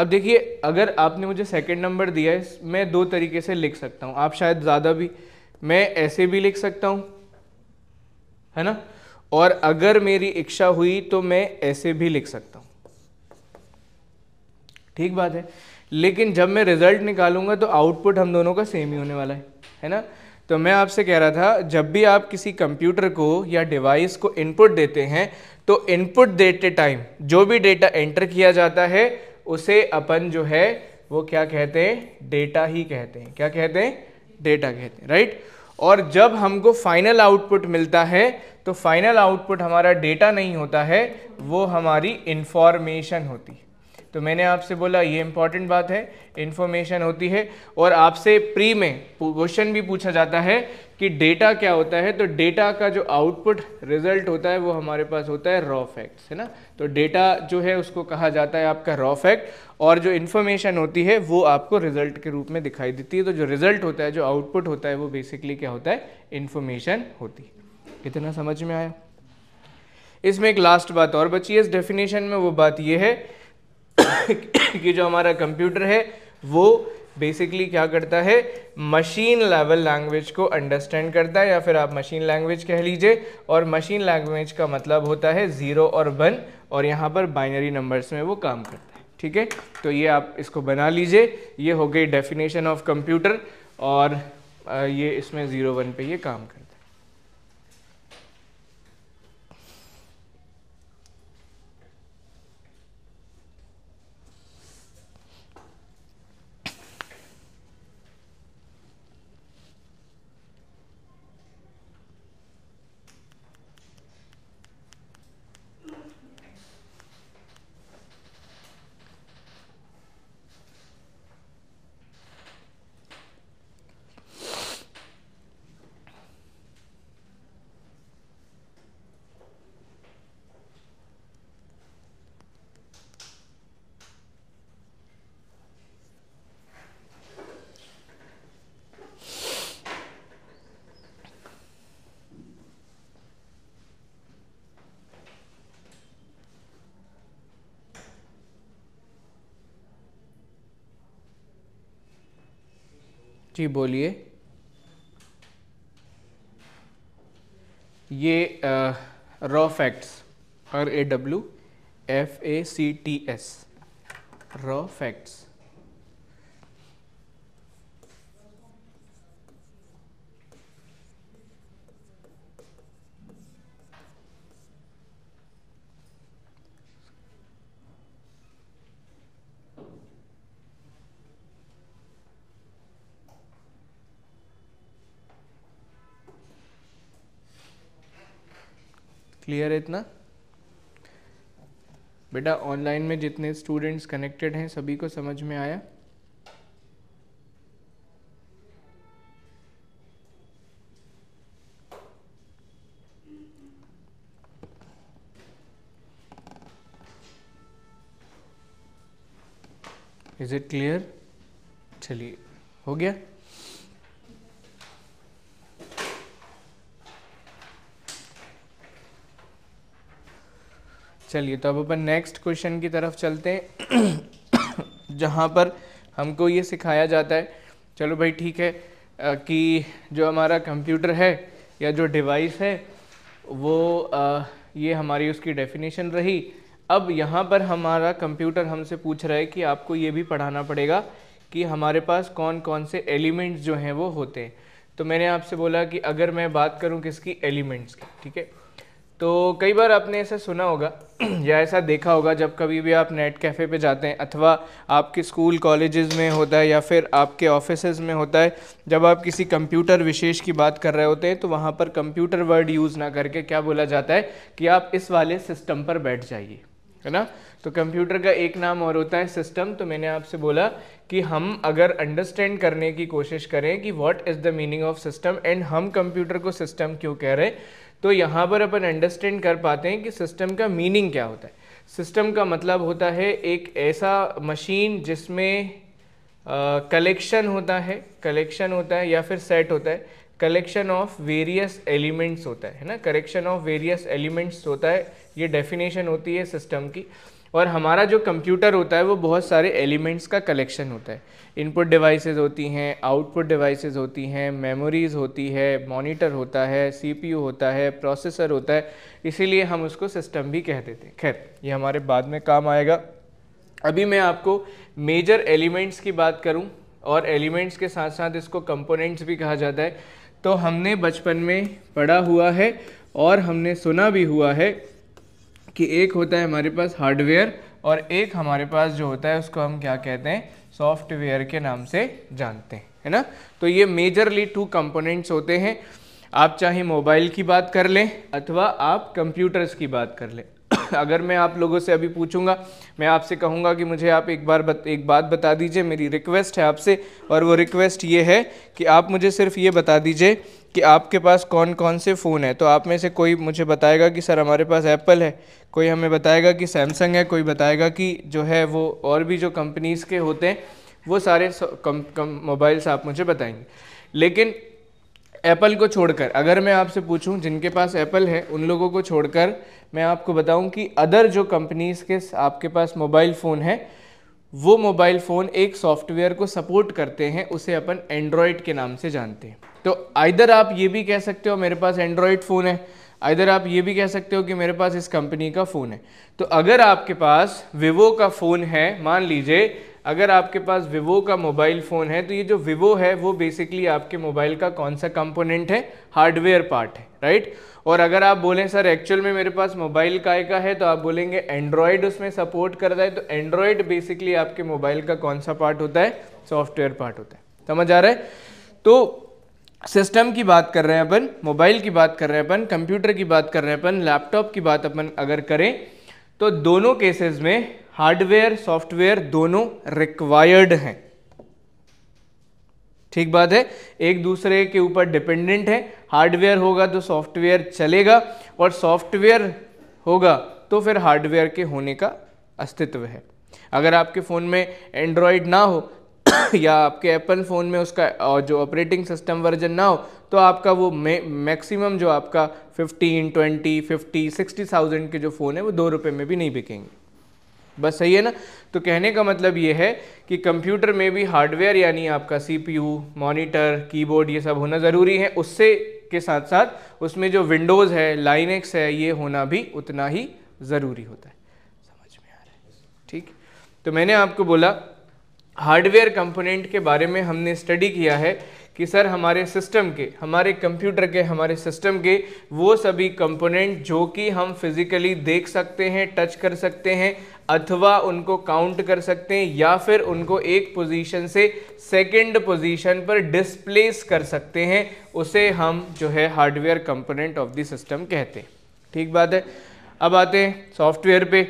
अब देखिए अगर आपने मुझे सेकंड नंबर दिया है मैं दो तरीके से लिख सकता हूँ आप शायद ज़्यादा भी मैं ऐसे भी लिख सकता हूँ है ना और अगर मेरी इच्छा हुई तो मैं ऐसे भी लिख सकता हूँ ठीक बात है लेकिन जब मैं रिजल्ट निकालूंगा तो आउटपुट हम दोनों का सेम ही होने वाला है है ना तो मैं आपसे कह रहा था जब भी आप किसी कंप्यूटर को या डिवाइस को इनपुट देते हैं तो इनपुट देते टाइम जो भी डेटा एंटर किया जाता है उसे अपन जो है वो क्या कहते हैं डेटा ही कहते हैं क्या कहते हैं डेटा कहते हैं राइट और जब हमको फाइनल आउटपुट मिलता है तो फाइनल आउटपुट हमारा डेटा नहीं होता है वो हमारी इंफॉर्मेशन होती है तो मैंने आपसे बोला ये इंपॉर्टेंट बात है इन्फॉर्मेशन होती है और आपसे प्री में क्वेश्चन भी पूछा जाता है कि डेटा क्या होता है तो डेटा का जो आउटपुट रिजल्ट होता है वो हमारे पास होता है रॉ फैक्ट्स है ना तो डेटा जो है उसको कहा जाता है आपका रॉ फैक्ट और जो इन्फॉर्मेशन होती है वो आपको रिजल्ट के रूप में दिखाई देती है तो जो रिजल्ट होता है जो आउटपुट होता है वो बेसिकली क्या होता है इन्फॉर्मेशन होती है कितना समझ में आया इसमें एक लास्ट बात और बची है इस डेफिनेशन में वो बात ये है कि जो हमारा कंप्यूटर है वो बेसिकली क्या करता है मशीन लेवल लैंग्वेज को अंडरस्टैंड करता है या फिर आप मशीन लैंग्वेज कह लीजिए और मशीन लैंग्वेज का मतलब होता है ज़ीरो और वन और यहाँ पर बाइनरी नंबर्स में वो काम करता है ठीक है तो ये आप इसको बना लीजिए ये हो गई डेफिनेशन ऑफ कंप्यूटर और ये इसमें ज़ीरो वन पे ये काम करता है जी बोलिए ये raw facts R A W F A C T S raw facts clear है इतना बेटा ऑनलाइन में जितने स्टूडेंट्स कनेक्टेड हैं सभी को समझ में आया इज इट क्लियर चलिए हो गया चलिए तो अब अपन नेक्स्ट क्वेश्चन की तरफ चलते हैं जहाँ पर हमको ये सिखाया जाता है चलो भाई ठीक है कि जो हमारा कंप्यूटर है या जो डिवाइस है वो आ, ये हमारी उसकी डेफिनेशन रही अब यहाँ पर हमारा कंप्यूटर हमसे पूछ रहा है कि आपको ये भी पढ़ाना पड़ेगा कि हमारे पास कौन कौन से एलिमेंट्स जो हैं वो होते हैं तो मैंने आपसे बोला कि अगर मैं बात करूँ किसकी एलिमेंट्स की ठीक है तो कई बार आपने ऐसा सुना होगा या ऐसा देखा होगा जब कभी भी आप नेट कैफ़े पे जाते हैं अथवा आपके स्कूल कॉलेजेस में होता है या फिर आपके ऑफिस में होता है जब आप किसी कंप्यूटर विशेष की बात कर रहे होते हैं तो वहाँ पर कंप्यूटर वर्ड यूज़ ना करके क्या बोला जाता है कि आप इस वाले सिस्टम पर बैठ जाइए है ना तो कंप्यूटर का एक नाम और होता है सिस्टम तो मैंने आपसे बोला कि हम अगर अंडरस्टैंड करने की कोशिश करें कि what is the meaning of system and हम कंप्यूटर को सिस्टम क्यों कह रहे हैं तो यहाँ पर अपन अंडरस्टैंड कर पाते हैं कि सिस्टम का मीनिंग क्या होता है सिस्टम का मतलब होता है एक ऐसा मशीन जिसमें कलेक्शन होता है कलेक्शन होता है या फिर सेट होता है कलेक्शन ऑफ वेरियस एलिमेंट्स होता है ना कलेक्शन ऑफ वेरियस एलिमेंट्स होता है ये डेफिनेशन होती है सिस्टम की और हमारा जो कंप्यूटर होता है वो बहुत सारे एलिमेंट्स का कलेक्शन होता है इनपुट डिवाइसेस होती हैं आउटपुट डिवाइसेस होती हैं मेमोरीज होती है मॉनिटर होता है सीपीयू होता है प्रोसेसर होता है इसीलिए हम उसको सिस्टम भी कह देते हैं खैर ये हमारे बाद में काम आएगा अभी मैं आपको मेजर एलिमेंट्स की बात करूँ और एलिमेंट्स के साथ साथ इसको कंपोनेंट्स भी कहा जाता है तो हमने बचपन में पढ़ा हुआ है और हमने सुना भी हुआ है कि एक होता है हमारे पास हार्डवेयर और एक हमारे पास जो होता है उसको हम क्या कहते हैं सॉफ्टवेयर के नाम से जानते हैं है ना तो ये मेजरली टू कंपोनेंट्स होते हैं आप चाहे मोबाइल की बात कर लें अथवा आप कंप्यूटर्स की बात कर लें अगर मैं आप लोगों से अभी पूछूंगा मैं आपसे कहूँगा कि मुझे आप एक बार बत, एक बात बता दीजिए मेरी रिक्वेस्ट है आपसे और वो रिक्वेस्ट ये है कि आप मुझे सिर्फ ये बता दीजिए कि आपके पास कौन कौन से फ़ोन है तो आप में से कोई मुझे बताएगा कि सर हमारे पास एप्पल है कोई हमें बताएगा कि सैमसंग है कोई बताएगा कि जो है वो और भी जो कंपनीज़ के होते हैं वो सारे मोबाइल्स आप मुझे बताएंगे लेकिन एप्पल को छोड़कर अगर मैं आपसे पूछूं जिनके पास एप्पल है उन लोगों को छोड़कर मैं आपको बताऊं कि अदर जो कंपनीज़ के आपके पास मोबाइल फ़ोन है वो मोबाइल फ़ोन एक सॉफ्टवेयर को सपोर्ट करते हैं उसे अपन एंड्रॉयड के नाम से जानते हैं तो आइधर आप ये भी कह सकते हो मेरे पास एंड्रॉयड फ़ोन है आइधर आप ये भी कह सकते हो कि मेरे पास इस कंपनी का फ़ोन है तो अगर आपके पास विवो का फ़ोन है मान लीजिए अगर आपके पास विवो का मोबाइल फ़ोन है तो ये जो विवो है वो बेसिकली आपके मोबाइल का कौन सा कंपोनेंट है हार्डवेयर पार्ट है राइट और अगर आप बोलें सर एक्चुअल में मेरे पास मोबाइल काय का है तो आप बोलेंगे एंड्रॉयड उसमें सपोर्ट कर रहा है तो एंड्रॉयड बेसिकली आपके मोबाइल का कौन सा पार्ट होता है सॉफ्टवेयर पार्ट होता है समझ आ रहा है तो सिस्टम की बात कर रहे हैं अपन मोबाइल की बात कर रहे हैं अपन कंप्यूटर की बात कर रहे हैं अपन लैपटॉप की बात अपन अगर करें तो दोनों केसेस में हार्डवेयर सॉफ्टवेयर दोनों रिक्वायर्ड हैं ठीक बात है एक दूसरे के ऊपर डिपेंडेंट है हार्डवेयर होगा तो सॉफ्टवेयर चलेगा और सॉफ्टवेयर होगा तो फिर हार्डवेयर के होने का अस्तित्व है अगर आपके फ़ोन में एंड्रॉयड ना हो या आपके एप्पल फ़ोन में उसका जो ऑपरेटिंग सिस्टम वर्जन ना हो तो आपका वो मैक्सिमम जो आपका 15, 20, 50, 60,000 के जो फ़ोन है वो दो रुपये में भी नहीं बिकेंगे बस सही है ना तो कहने का मतलब ये है कि कंप्यूटर में भी हार्डवेयर यानी आपका सीपीयू मॉनिटर कीबोर्ड ये सब होना ज़रूरी है उससे के साथ साथ उसमें जो विंडोज़ है लाइनेक्स है ये होना भी उतना ही ज़रूरी होता है समझ में आ रहा है ठीक तो मैंने आपको बोला हार्डवेयर कंपोनेंट के बारे में हमने स्टडी किया है कि सर हमारे सिस्टम के हमारे कंप्यूटर के हमारे सिस्टम के वो सभी कंपोनेंट जो कि हम फिज़िकली देख सकते हैं टच कर सकते हैं अथवा उनको काउंट कर सकते हैं या फिर उनको एक पोजीशन से सेकंड पोजीशन पर डिस्प्लेस कर सकते हैं उसे हम जो है hardware component of the system कहते हैं ठीक बात है अब आते हैं सॉफ्टवेयर पे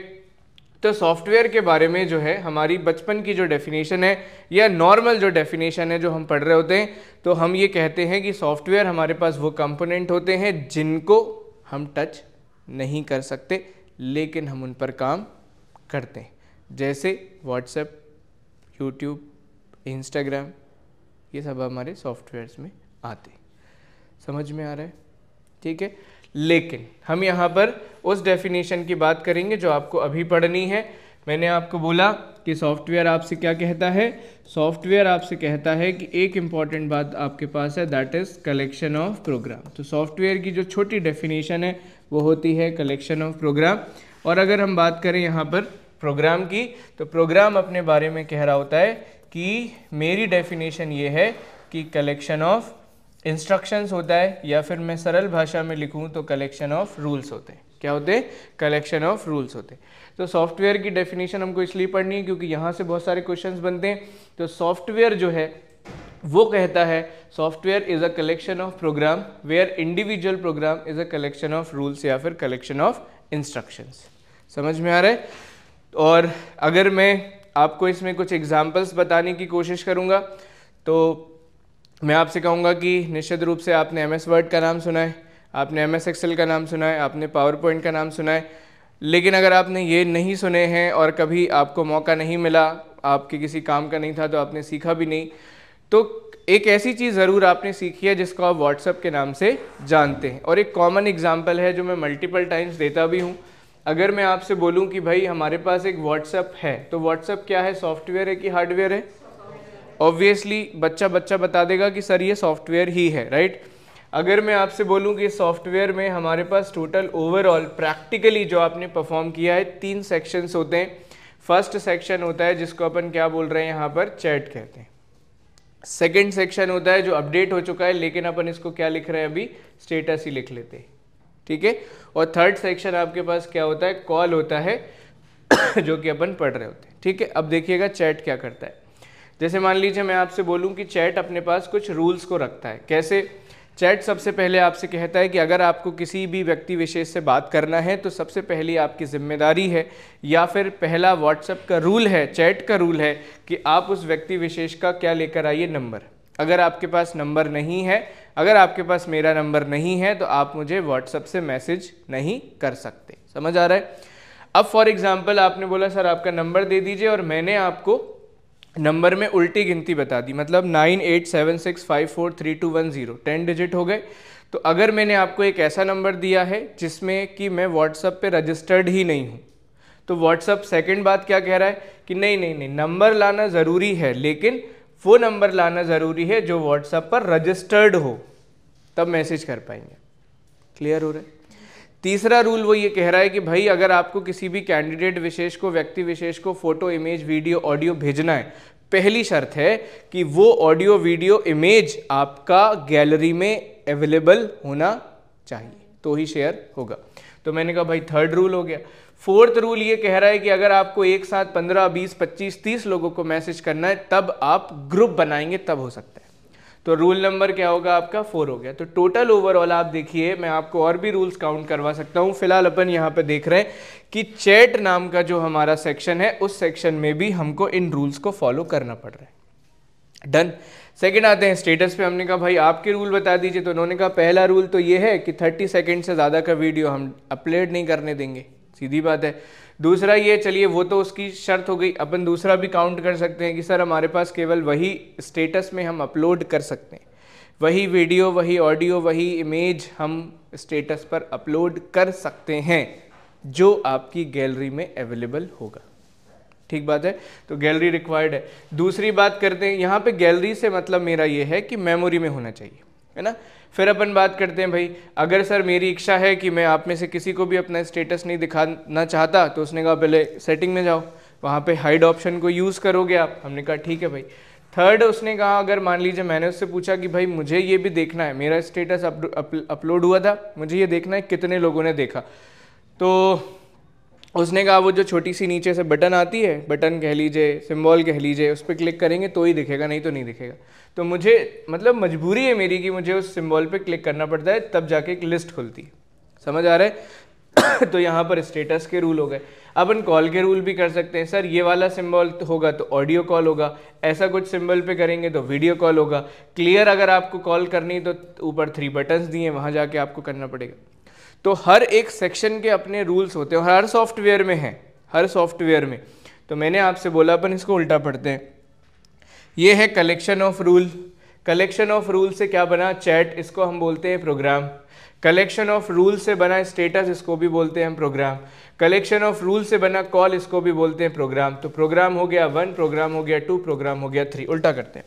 तो सॉफ्टवेयर के बारे में जो है हमारी बचपन की जो डेफिनेशन है या नॉर्मल जो डेफिनेशन है जो हम पढ़ रहे होते हैं तो हम ये कहते हैं कि सॉफ्टवेयर हमारे पास वो कंपोनेंट होते हैं जिनको हम टच नहीं कर सकते लेकिन हम उन पर काम करते हैं जैसे व्हाट्सएप यूट्यूब इंस्टाग्राम ये सब हमारे सॉफ्टवेयर्स में आते समझ में आ रहा है ठीक है लेकिन हम यहाँ पर उस डेफिनेशन की बात करेंगे जो आपको अभी पढ़नी है मैंने आपको बोला कि सॉफ्टवेयर आपसे क्या कहता है सॉफ्टवेयर आपसे कहता है कि एक इम्पॉर्टेंट बात आपके पास है that is collection of program तो सॉफ्टवेयर की जो छोटी डेफिनेशन है वो होती है कलेक्शन ऑफ प्रोग्राम और अगर हम बात करें यहाँ पर प्रोग्राम की तो प्रोग्राम अपने बारे में कह रहा होता है कि मेरी डेफिनेशन ये है कि कलेक्शन ऑफ इंस्ट्रक्शंस होता है या फिर मैं सरल भाषा में लिखूँ तो कलेक्शन ऑफ रूल्स होते हैं क्या होते हैं कलेक्शन ऑफ रूल्स होते हैं तो सॉफ्टवेयर की डेफिनेशन हमको इसलिए पढ़नी है क्योंकि यहाँ से बहुत सारे क्वेश्चंस बनते हैं तो सॉफ्टवेयर जो है वो कहता है software is a collection of program where individual program is a collection of rules या फिर कलेक्शन ऑफ इंस्ट्रक्शंस समझ में आ रहा है और अगर मैं आपको इसमें कुछ एग्ज़ाम्पल्स बताने की कोशिश करूँगा तो मैं आपसे कहूँगा कि निश्चित रूप से आपने एम एस वर्ड का नाम सुना है आपने एम एस एक्सेल का नाम सुना है आपने पावर पॉइंट का नाम सुना है लेकिन अगर आपने ये नहीं सुने हैं और कभी आपको मौका नहीं मिला आपके किसी काम का नहीं था तो आपने सीखा भी नहीं तो एक ऐसी चीज़ ज़रूर आपने सीखी है जिसको आप व्हाट्सअप के नाम से जानते हैं और एक कॉमन एग्जाम्पल है जो मैं मल्टीपल टाइम्स देता भी हूँ अगर मैं आपसे बोलूं कि भाई हमारे पास एक व्हाट्सअप है तो व्हाट्सअप क्या है सॉफ्टवेयर है कि हार्डवेयर है ऑब्वियसली बच्चा बच्चा बता देगा कि सर ये सॉफ्टवेयर ही है राइट अगर मैं आपसे बोलूं कि सॉफ्टवेयर में हमारे पास टोटल ओवरऑल प्रैक्टिकली जो आपने परफॉर्म किया है तीन सेक्शंस होते हैं फर्स्ट सेक्शन होता है जिसको अपन क्या बोल रहे हैं यहाँ पर चैट कहते हैं सेकेंड सेक्शन होता है जो अपडेट हो चुका है लेकिन अपन इसको क्या लिख रहे हैं अभी स्टेटस ही लिख लेते हैं ठीक है और थर्ड सेक्शन आपके पास क्या होता है कॉल होता है जो कि अपन पढ़ रहे होते हैं ठीक है अब देखिएगा चैट क्या करता है जैसे मान लीजिए मैं आपसे बोलूँ कि चैट अपने पास कुछ रूल्स को रखता है कैसे चैट सबसे पहले आपसे कहता है कि अगर आपको किसी भी व्यक्ति विशेष से बात करना है तो सबसे पहली आपकी जिम्मेदारी है या फिर पहला व्हाट्सएप का रूल है चैट का रूल है कि आप उस व्यक्ति विशेष का क्या लेकर आइए नंबर अगर आपके पास नंबर नहीं है अगर आपके पास मेरा नंबर नहीं है तो आप मुझे व्हाट्सअप से मैसेज नहीं कर सकते समझ आ रहा है अब फॉर एग्जाम्पल आपने बोला सर आपका नंबर दे दीजिए और मैंने आपको नंबर में उल्टी गिनती बता दी मतलब nine eight seven six five four three two one zero ten digit हो गए तो अगर मैंने आपको एक ऐसा नंबर दिया है जिसमें कि मैं व्हाट्सअप पे रजिस्टर्ड ही नहीं हूँ तो व्हाट्सअप सेकंड बात क्या कह रहा है कि नहीं नहीं नहीं नंबर लाना ज़रूरी है लेकिन वो नंबर लाना ज़रूरी है जो व्हाट्सएप पर रजिस्टर्ड हो तब मैसेज कर पाएंगे क्लियर हो रहा है तीसरा रूल वो ये कह रहा है कि भाई अगर आपको किसी भी कैंडिडेट विशेष को व्यक्ति विशेष को फोटो इमेज वीडियो ऑडियो भेजना है पहली शर्त है कि वो ऑडियो वीडियो इमेज आपका गैलरी में अवेलेबल होना चाहिए तो ही शेयर होगा तो मैंने कहा भाई थर्ड रूल हो गया फोर्थ रूल ये कह रहा है कि अगर आपको एक साथ पंद्रह बीस पच्चीस तीस लोगों को मैसेज करना है तब आप ग्रुप बनाएंगे तब हो सकता है तो रूल नंबर क्या होगा आपका फोर हो गया तो टोटल ओवरऑल आप देखिए मैं आपको और भी रूल्स काउंट करवा सकता हूँ फिलहाल अपन यहाँ पे देख रहे हैं कि चैट नाम का जो हमारा सेक्शन है उस सेक्शन में भी हमको इन रूल्स को फॉलो करना पड़ रहा है डन सेकेंड आते हैं स्टेटस पे हमने कहा भाई आपके रूल बता दीजिए तो उन्होंने कहा पहला रूल तो ये है कि थर्टी सेकेंड से ज़्यादा का वीडियो हम अपलोड नहीं करने देंगे सीधी बात है दूसरा ये चलिए वो तो उसकी शर्त हो गई अपन दूसरा भी काउंट कर सकते हैं कि सर हमारे पास केवल वही स्टेटस में हम अपलोड कर सकते हैं वही वीडियो वही ऑडियो वही इमेज हम स्टेटस पर अपलोड कर सकते हैं जो आपकी गैलरी में अवेलेबल होगा ठीक बात है तो गैलरी रिक्वायर्ड है दूसरी बात करते हैं यहाँ पे गैलरी से मतलब मेरा ये है कि मेमोरी में होना चाहिए है ना फिर अपन बात करते हैं भाई अगर सर मेरी इच्छा है कि मैं आप में से किसी को भी अपना स्टेटस नहीं दिखाना चाहता तो उसने कहा पहले सेटिंग में जाओ वहाँ पे हाइड ऑप्शन को यूज़ करोगे आप हमने कहा ठीक है भाई थर्ड उसने कहा अगर मान लीजिए मैंने उससे पूछा कि भाई मुझे ये भी देखना है मेरा स्टेटस अपलोड हुआ था मुझे ये देखना है कितने लोगों ने देखा तो उसने कहा वो जो छोटी सी नीचे से बटन आती है बटन कह लीजिए सिम्बॉल कह लीजिए उस पर क्लिक करेंगे तो ही दिखेगा नहीं तो नहीं दिखेगा तो मुझे मतलब मजबूरी है मेरी कि मुझे उस सिम्बॉल पे क्लिक करना पड़ता है तब जाके एक लिस्ट खुलती है समझ आ रहा है तो यहाँ पर स्टेटस के रूल हो गए हम कॉल के रूल भी कर सकते हैं सर ये वाला सिम्बॉल तो होगा तो ऑडियो कॉल होगा ऐसा कुछ सिम्बल पे करेंगे तो वीडियो कॉल होगा क्लियर अगर आपको कॉल करनी तो ऊपर थ्री बटन्स दिए वहाँ जाके आपको करना पड़ेगा तो हर एक सेक्शन के अपने रूल्स होते हैं और हर सॉफ्टवेयर में है हर सॉफ्टवेयर में तो मैंने आपसे बोला अपन इसको उल्टा पढ़ते हैं ये है collection of rule collection of rule से क्या बना चैट इसको हम बोलते हैं प्रोग्राम कलेक्शन ऑफ रूल से बना स्टेटस इसको भी बोलते हैं हम प्रोग्राम कलेक्शन ऑफ रूल से बना कॉल इसको भी बोलते हैं प्रोग्राम तो प्रोग्राम हो गया वन प्रोग्राम हो गया टू प्रोग्राम हो गया थ्री उल्टा करते हैं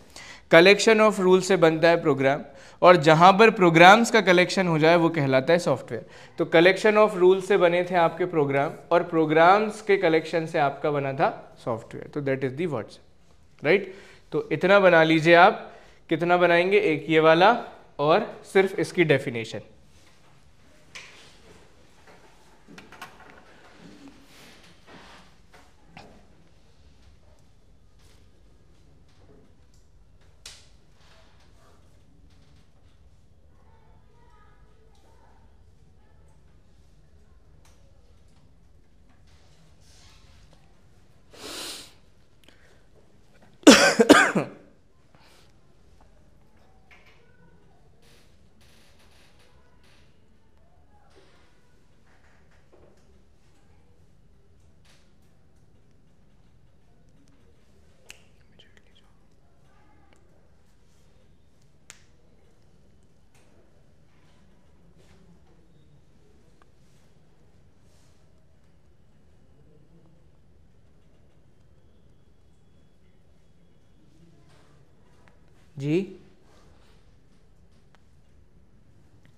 कलेक्शन ऑफ रूल से बनता है प्रोग्राम और जहां पर प्रोग्राम्स का कलेक्शन हो जाए वो कहलाता है सॉफ्टवेयर तो कलेक्शन ऑफ रूल से बने थे आपके प्रोग्राम और प्रोग्राम्स के कलेक्शन से आपका बना था सॉफ्टवेयर तो that is the words right तो इतना बना लीजिए आप कितना बनाएंगे एक ये वाला और सिर्फ इसकी डेफिनेशन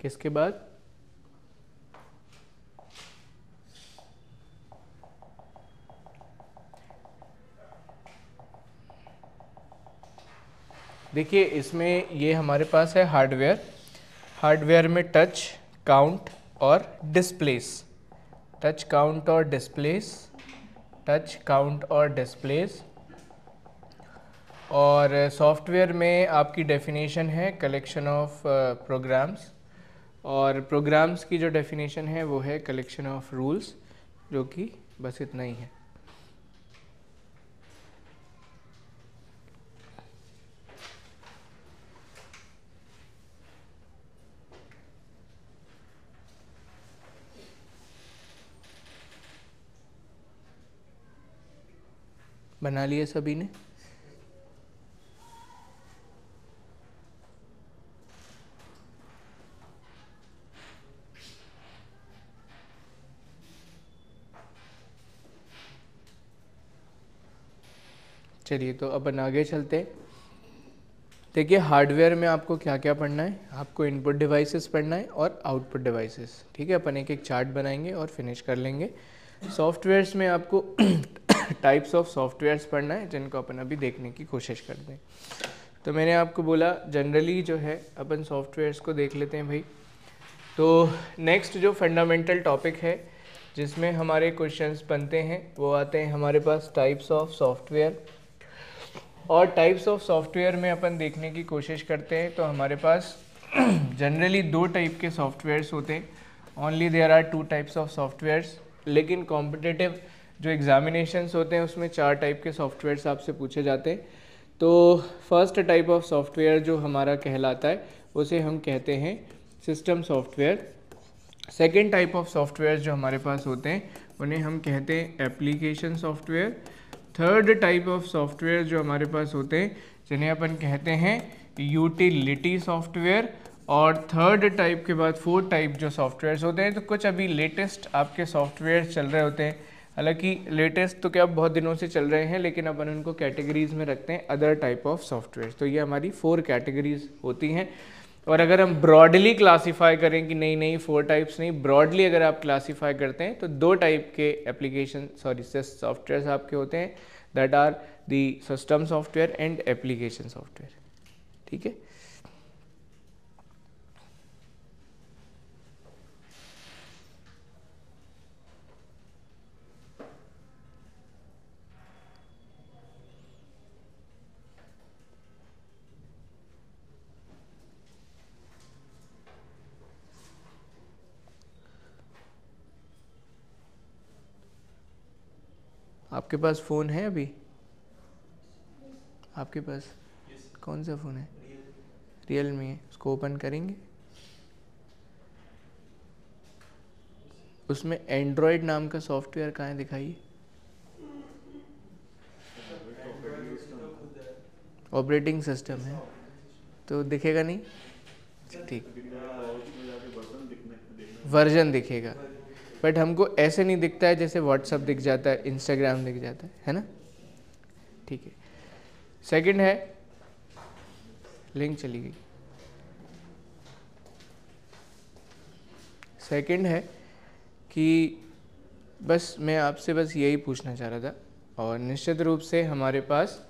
इसके बाद देखिए इसमें ये हमारे पास है हार्डवेयर हार्डवेयर में टच काउंट और डिस्प्लेस टच काउंट और डिस्प्लेस टच काउंट और डिस्प्लेस और सॉफ्टवेयर में आपकी डेफिनेशन है कलेक्शन ऑफ प्रोग्राम्स और प्रोग्राम्स की जो डेफिनेशन है वो है कलेक्शन ऑफ रूल्स जो कि बस इतना ही है बना लिए सभी ने चलिए तो अपन आगे चलते हैं देखिए हार्डवेयर में आपको क्या क्या पढ़ना है आपको इनपुट डिवाइसेस पढ़ना है और आउटपुट डिवाइसेस ठीक है अपन एक एक चार्ट बनाएंगे और फिनिश कर लेंगे सॉफ्टवेयर्स में आपको टाइप्स ऑफ सॉफ्टवेयर्स पढ़ना है जिनको अपन अभी देखने की कोशिश करते हैं तो मैंने आपको बोला जनरली जो है अपन सॉफ्टवेयर्स को देख लेते हैं भाई तो नेक्स्ट जो फंडामेंटल टॉपिक है जिसमें हमारे क्वेश्चंस बनते हैं वो आते हैं हमारे पास टाइप्स ऑफ सॉफ्टवेयर और टाइप्स ऑफ सॉफ्टवेयर में अपन देखने की कोशिश करते हैं तो हमारे पास जनरली दो टाइप के सॉफ्टवेयर्स होते हैं only there are two types of softwares लेकिन कॉम्पिटिटिव जो एग्जामिनेशंस होते हैं उसमें चार टाइप के सॉफ्टवेयर्स आपसे पूछे जाते हैं तो फर्स्ट टाइप ऑफ सॉफ्टवेयर जो हमारा कहलाता है उसे हम कहते हैं system software second type of software जो हमारे पास होते हैं उन्हें हम कहते हैं application software third type of software जो हमारे पास होते हैं जिन्हें अपन कहते हैं यूटिलिटी सॉफ्टवेयर और थर्ड टाइप के बाद फोर्थ टाइप जो सॉफ्टवेयर्स होते हैं तो कुछ अभी लेटेस्ट आपके सॉफ्टवेयर चल रहे होते हैं हालांकि लेटेस्ट तो क्या बहुत दिनों से चल रहे हैं लेकिन अपन उनको कैटेगरीज में रखते हैं अदर टाइप ऑफ सॉफ्टवेयर तो ये हमारी फोर कैटेगरीज होती हैं और अगर हम ब्रॉडली क्लासीफाई करें कि नहीं नहीं फोर टाइप्स नहीं ब्रॉडली अगर आप क्लासीफाई करते हैं तो दो टाइप के एप्लीकेशन सॉरी सॉफ्टवेयर आपके होते हैं that are the system software and application software ठीक है आपके पास फ़ोन है अभी आपके पास yes. कौन सा फ़ोन है रियल मी है उसको ओपन करेंगे उसमें एंड्रॉयड नाम का सॉफ्टवेयर कहाँ है दिखाइए ऑपरेटिंग सिस्टम है तो दिखेगा नहीं ठीक वर्जन दिखेगा बट हमको ऐसे नहीं दिखता है जैसे व्हाट्सअप दिख जाता है इंस्टाग्राम दिख जाता है है ना ठीक है सेकंड है लिंक चली गई सेकंड है कि बस मैं आपसे बस यही पूछना चाह रहा था और निश्चित रूप से हमारे पास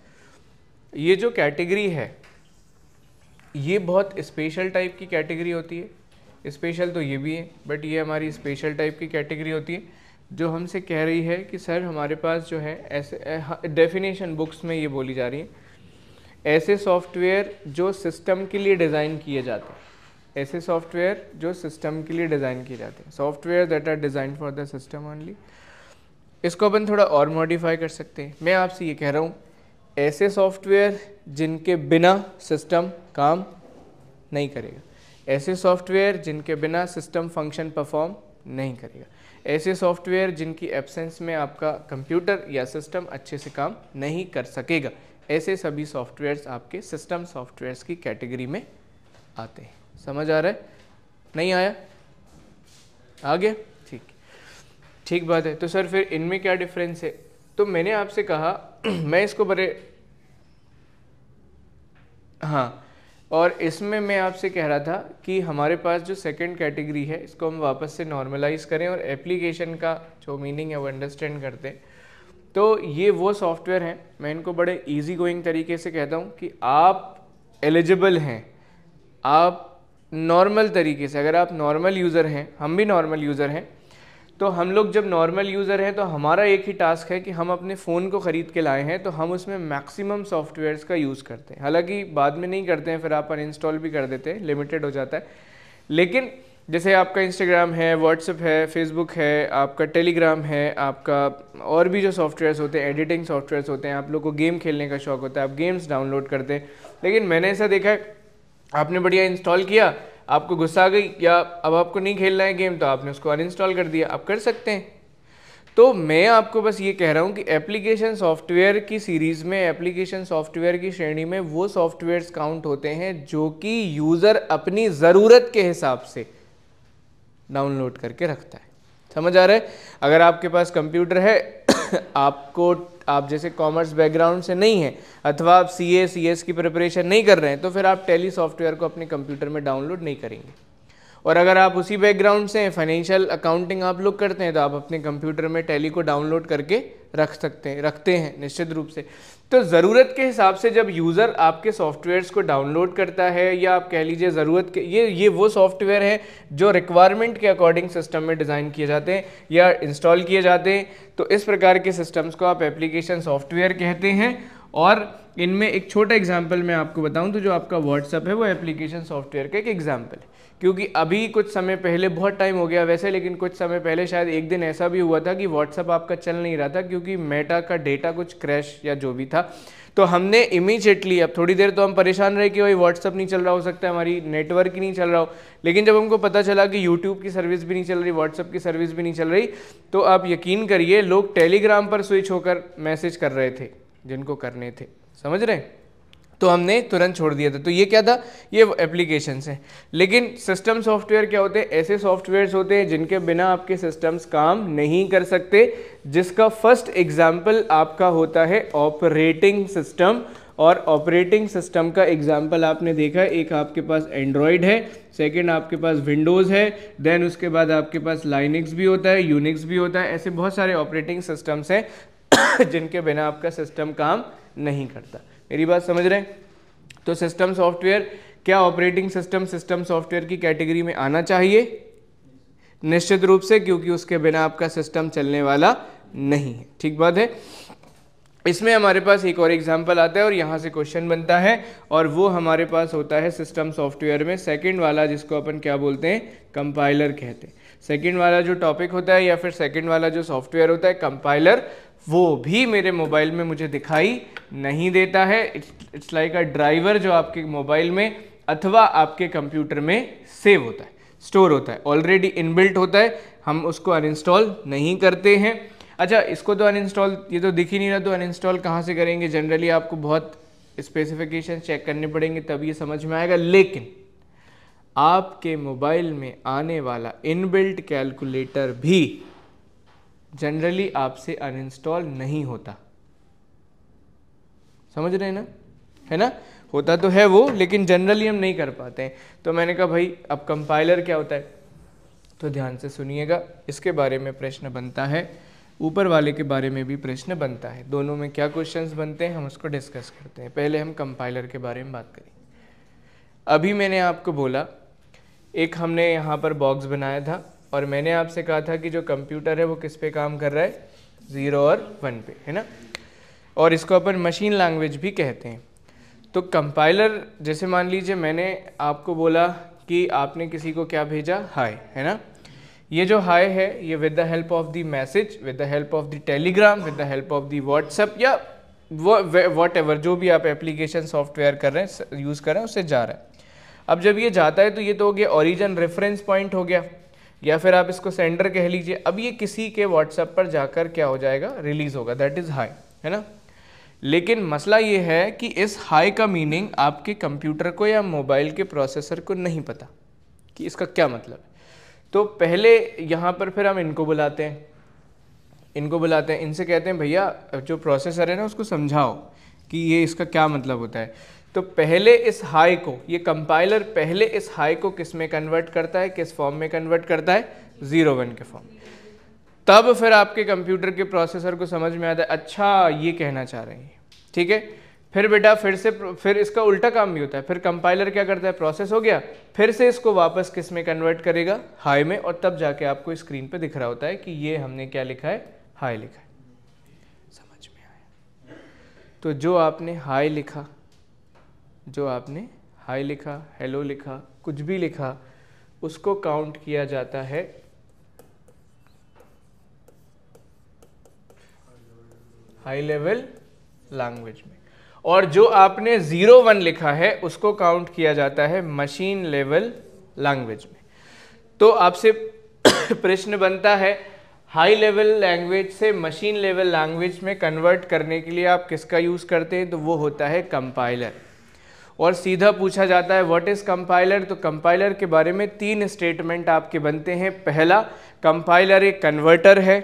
ये जो कैटेगरी है ये बहुत स्पेशल टाइप की कैटेगरी होती है स्पेशल तो ये भी है बट ये हमारी स्पेशल टाइप की कैटेगरी होती है जो हमसे कह रही है कि सर हमारे पास जो है ऐसे डेफिनेशन बुक्स में ये बोली जा रही है ऐसे सॉफ्टवेयर जो सिस्टम के लिए डिज़ाइन किए जाते हैं ऐसे सॉफ्टवेयर जो सिस्टम के लिए डिज़ाइन किए जाते हैं software that are design for the system only इसको अपन थोड़ा और मॉडिफाई कर सकते हैं मैं आपसे ये कह रहा हूँ ऐसे सॉफ्टवेयर जिनके बिना सिस्टम काम नहीं करेगा ऐसे सॉफ्टवेयर जिनके बिना सिस्टम फंक्शन परफॉर्म नहीं करेगा ऐसे सॉफ्टवेयर जिनकी एब्सेंस में आपका कंप्यूटर या सिस्टम अच्छे से काम नहीं कर सकेगा ऐसे सभी सॉफ्टवेयर्स आपके सिस्टम सॉफ्टवेयर्स की कैटेगरी में आते हैं समझ आ रहा है नहीं आया आगे ठीक ठीक बात है तो सर फिर इनमें क्या डिफरेंस है तो मैंने आपसे कहा मैं इसको बड़े हाँ और इसमें मैं आपसे कह रहा था कि हमारे पास जो सेकंड कैटेगरी है इसको हम वापस से नॉर्मलाइज करें और एप्लीकेशन का जो मीनिंग है वो अंडरस्टैंड करते हैं तो ये वो सॉफ्टवेयर हैं मैं इनको बड़े इजी गोइंग तरीके से कहता हूँ कि आप एलिजिबल हैं आप नॉर्मल तरीके से अगर आप नॉर्मल यूज़र हैं हम भी नॉर्मल यूज़र हैं तो हम लोग जब नॉर्मल यूज़र हैं तो हमारा एक ही टास्क है कि हम अपने फ़ोन को ख़रीद के लाए हैं तो हम उसमें मैक्सिमम सॉफ्टवेयर्स का यूज़ करते हैं हालांकि बाद में नहीं करते हैं फिर आप अनइंस्टॉल भी कर देते हैं लिमिटेड हो जाता है लेकिन जैसे आपका इंस्टाग्राम है व्हाट्सअप है फेसबुक है आपका टेलीग्राम है आपका और भी जो सॉफ्टवेयर्स होते हैं एडिटिंग सॉफ्टवेयर्स होते हैं आप लोग को गेम खेलने का शौक़ होता है आप गेम्स डाउनलोड करते हैं लेकिन मैंने ऐसा देखा है आपने बढ़िया इंस्टॉल किया आपको गुस्सा आ गई या अब आपको नहीं खेलना है गेम तो आपने उसको अनइंस्टॉल कर दिया आप कर सकते हैं तो मैं आपको बस ये कह रहा हूँ कि एप्लीकेशन सॉफ्टवेयर की सीरीज़ में एप्लीकेशन सॉफ्टवेयर की श्रेणी में वो सॉफ्टवेयर्स काउंट होते हैं जो कि यूज़र अपनी ज़रूरत के हिसाब से डाउनलोड करके रखता है समझ आ रहा है अगर आपके पास कंप्यूटर है आपको आप जैसे कॉमर्स बैकग्राउंड से नहीं है अथवा आप सी ए सी एस की प्रिपरेशन नहीं कर रहे हैं तो फिर आप टेली सॉफ्टवेयर को अपने कंप्यूटर में डाउनलोड नहीं करेंगे और अगर आप उसी बैकग्राउंड से फाइनेंशियल अकाउंटिंग आप लोग करते हैं तो आप अपने कंप्यूटर में टैली को डाउनलोड करके रख सकते हैं रखते हैं निश्चित रूप से तो ज़रूरत के हिसाब से जब यूज़र आपके सॉफ्टवेयर्स को डाउनलोड करता है या आप कह लीजिए ज़रूरत के ये ये वो सॉफ्टवेयर है जो रिक्वायरमेंट के अकॉर्डिंग सिस्टम में डिज़ाइन किए जाते हैं या इंस्टॉल किए जाते हैं तो इस प्रकार के सिस्टम्स को आप एप्लीकेशन सॉफ्टवेयर कहते हैं और इनमें एक छोटा एग्जाम्पल मैं आपको बताऊँ तो जो आपका व्हाट्सअप है वो एप्लीकेशन सॉफ्टवेयर का एक एग्जाम्पल है क्योंकि अभी कुछ समय पहले बहुत टाइम हो गया वैसे लेकिन कुछ समय पहले शायद एक दिन ऐसा भी हुआ था कि व्हाट्सअप आपका चल नहीं रहा था क्योंकि मेटा का डेटा कुछ क्रैश या जो भी था तो हमने इमीजिएटली अब थोड़ी देर तो हम परेशान रहे कि भाई व्हाट्सअप नहीं चल रहा हो सकता है हमारी नेटवर्क ही नहीं चल रहा हो लेकिन जब हमको पता चला कि यूट्यूब की सर्विस भी नहीं चल रही व्हाट्सअप की सर्विस भी नहीं चल रही तो आप यकीन करिए लोग टेलीग्राम पर स्विच होकर मैसेज कर रहे थे जिनको करने थे समझ रहे हैं तो हमने तुरंत छोड़ दिया था तो ये क्या था ये एप्लीकेशन हैं लेकिन सिस्टम सॉफ्टवेयर क्या होते हैं ऐसे सॉफ्टवेयर्स होते हैं जिनके बिना आपके सिस्टम्स काम नहीं कर सकते जिसका फर्स्ट एग्जाम्पल आपका होता है ऑपरेटिंग सिस्टम और ऑपरेटिंग सिस्टम का एग्जाम्पल आपने देखा एक आपके पास एंड्रॉयड है सेकेंड आपके पास विंडोज़ है देन उसके बाद आपके पास लाइनिक्स भी होता है यूनिक्स भी होता है ऐसे बहुत सारे ऑपरेटिंग सिस्टम्स हैं जिनके बिना आपका सिस्टम काम नहीं करता मेरी बात समझ रहे हैं तो सिस्टम सॉफ्टवेयर क्या ऑपरेटिंग सिस्टम सिस्टम सॉफ्टवेयर की कैटेगरी में आना चाहिए निश्चित रूप से क्योंकि उसके बिना आपका सिस्टम चलने वाला नहीं है ठीक बात है इसमें हमारे पास एक और एग्जाम्पल आता है और यहाँ से क्वेश्चन बनता है और वो हमारे पास होता है सिस्टम सॉफ्टवेयर में सेकंड वाला जिसको अपन क्या बोलते हैं कंपाइलर कहते हैं सेकंड वाला जो टॉपिक होता है या फिर सेकंड वाला जो सॉफ्टवेयर होता है कंपाइलर वो भी मेरे मोबाइल में मुझे दिखाई नहीं देता है इट्स लाइक अ ड्राइवर जो आपके मोबाइल में अथवा आपके कंप्यूटर में सेव होता है स्टोर होता है ऑलरेडी इनबिल्ट होता है हम उसको अनइंस्टॉल नहीं करते हैं अच्छा इसको तो अनइंस्टॉल ये तो दिख ही नहीं रहा तो अनइंस्टॉल कहाँ से करेंगे जनरली आपको बहुत स्पेसिफिकेशन चेक करने पड़ेंगे तब ये समझ में आएगा लेकिन आपके मोबाइल में आने वाला इनबिल्ट कैलकुलेटर भी जनरली आपसे अनइंस्टॉल नहीं होता समझ रहे हैं ना है ना होता तो है वो लेकिन जनरली हम नहीं कर पाते हैं तो मैंने कहा भाई अब कंपाइलर क्या होता है तो ध्यान से सुनिएगा इसके बारे में प्रश्न बनता है ऊपर वाले के बारे में भी प्रश्न बनता है दोनों में क्या क्वेश्चंस बनते हैं हम उसको डिस्कस करते हैं पहले हम कंपाइलर के बारे में बात करें अभी मैंने आपको बोला एक हमने यहाँ पर बॉक्स बनाया था और मैंने आपसे कहा था कि जो कंप्यूटर है वो किस पे काम कर रहा है ज़ीरो और वन पे है ना और इसको अपन मशीन लैंग्वेज भी कहते हैं तो कंपाइलर जैसे मान लीजिए मैंने आपको बोला कि आपने किसी को क्या भेजा हाय है ना ये जो हाय है ये with the help of the message with the help of the Telegram with the help of the WhatsApp या वॉट एवर जो भी आप एप्लीकेशन सॉफ्टवेयर कर रहे हैं यूज़ कर रहे हैं उससे जा रहा है अब जब ये जाता है तो ये तो हो गया ओरिजिन रेफरेंस पॉइंट हो गया या फिर आप इसको सेंडर कह लीजिए अब ये किसी के व्हाट्सएप पर जाकर क्या हो जाएगा रिलीज होगा दैट इज़ हाई है ना लेकिन मसला ये है कि इस हाई का मीनिंग आपके कंप्यूटर को या मोबाइल के प्रोसेसर को नहीं पता कि इसका क्या मतलब है तो पहले यहाँ पर फिर हम इनको बुलाते हैं इनको बुलाते हैं इनसे कहते हैं भैया जो प्रोसेसर है ना उसको समझाओ कि ये इसका क्या मतलब होता है तो पहले इस हाई को ये कंपाइलर पहले इस हाई को किस में कन्वर्ट करता है किस फॉर्म में कन्वर्ट करता है ज़ीरो वन के फॉर्म तब फिर आपके कंप्यूटर के प्रोसेसर को समझ में आता है अच्छा ये कहना चाह रहे हैं ठीक है फिर बेटा फिर से फिर इसका उल्टा काम भी होता है फिर कंपाइलर क्या करता है प्रोसेस हो गया फिर से इसको वापस किस में कन्वर्ट करेगा हाई में और तब जाके आपको स्क्रीन पर दिख रहा होता है कि ये हमने क्या लिखा है हाई लिखा है समझ में आया तो जो आपने हाई लिखा जो आपने हाई लिखा हेलो लिखा कुछ भी लिखा उसको काउंट किया जाता है हाई लेवल लैंग्वेज में और जो आपने ज़ीरो वन लिखा है उसको काउंट किया जाता है मशीन लेवल लैंग्वेज में तो आपसे प्रश्न बनता है हाई लेवल लैंग्वेज से मशीन लेवल लैंग्वेज में कन्वर्ट करने के लिए आप किसका यूज़ करते हैं तो वो होता है कंपाइलर और सीधा पूछा जाता है व्हाट इज़ कंपाइलर तो कंपाइलर के बारे में तीन स्टेटमेंट आपके बनते हैं पहला कंपाइलर एक कन्वर्टर है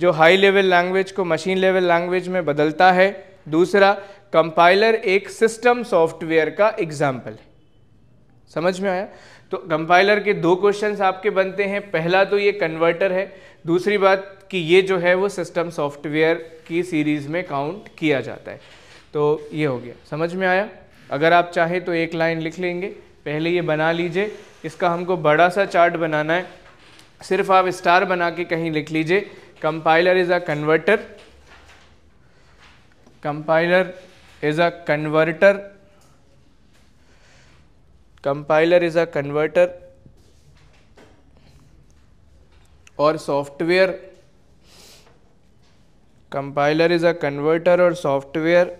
जो हाई लेवल लैंग्वेज को मशीन लेवल लैंग्वेज में बदलता है दूसरा कंपाइलर एक सिस्टम सॉफ्टवेयर का एग्जाम्पल है समझ में आया तो कंपाइलर के दो क्वेश्चंस आपके बनते हैं पहला तो ये कन्वर्टर है दूसरी बात कि ये जो है वो सिस्टम सॉफ्टवेयर की सीरीज़ में काउंट किया जाता है तो ये हो गया समझ में आया अगर आप चाहें तो एक लाइन लिख लेंगे पहले ये बना लीजिए इसका हमको बड़ा सा चार्ट बनाना है सिर्फ आप स्टार बना के कहीं लिख लीजिए compiler is a converter compiler is a converter compiler is a converter और software compiler is a converter और software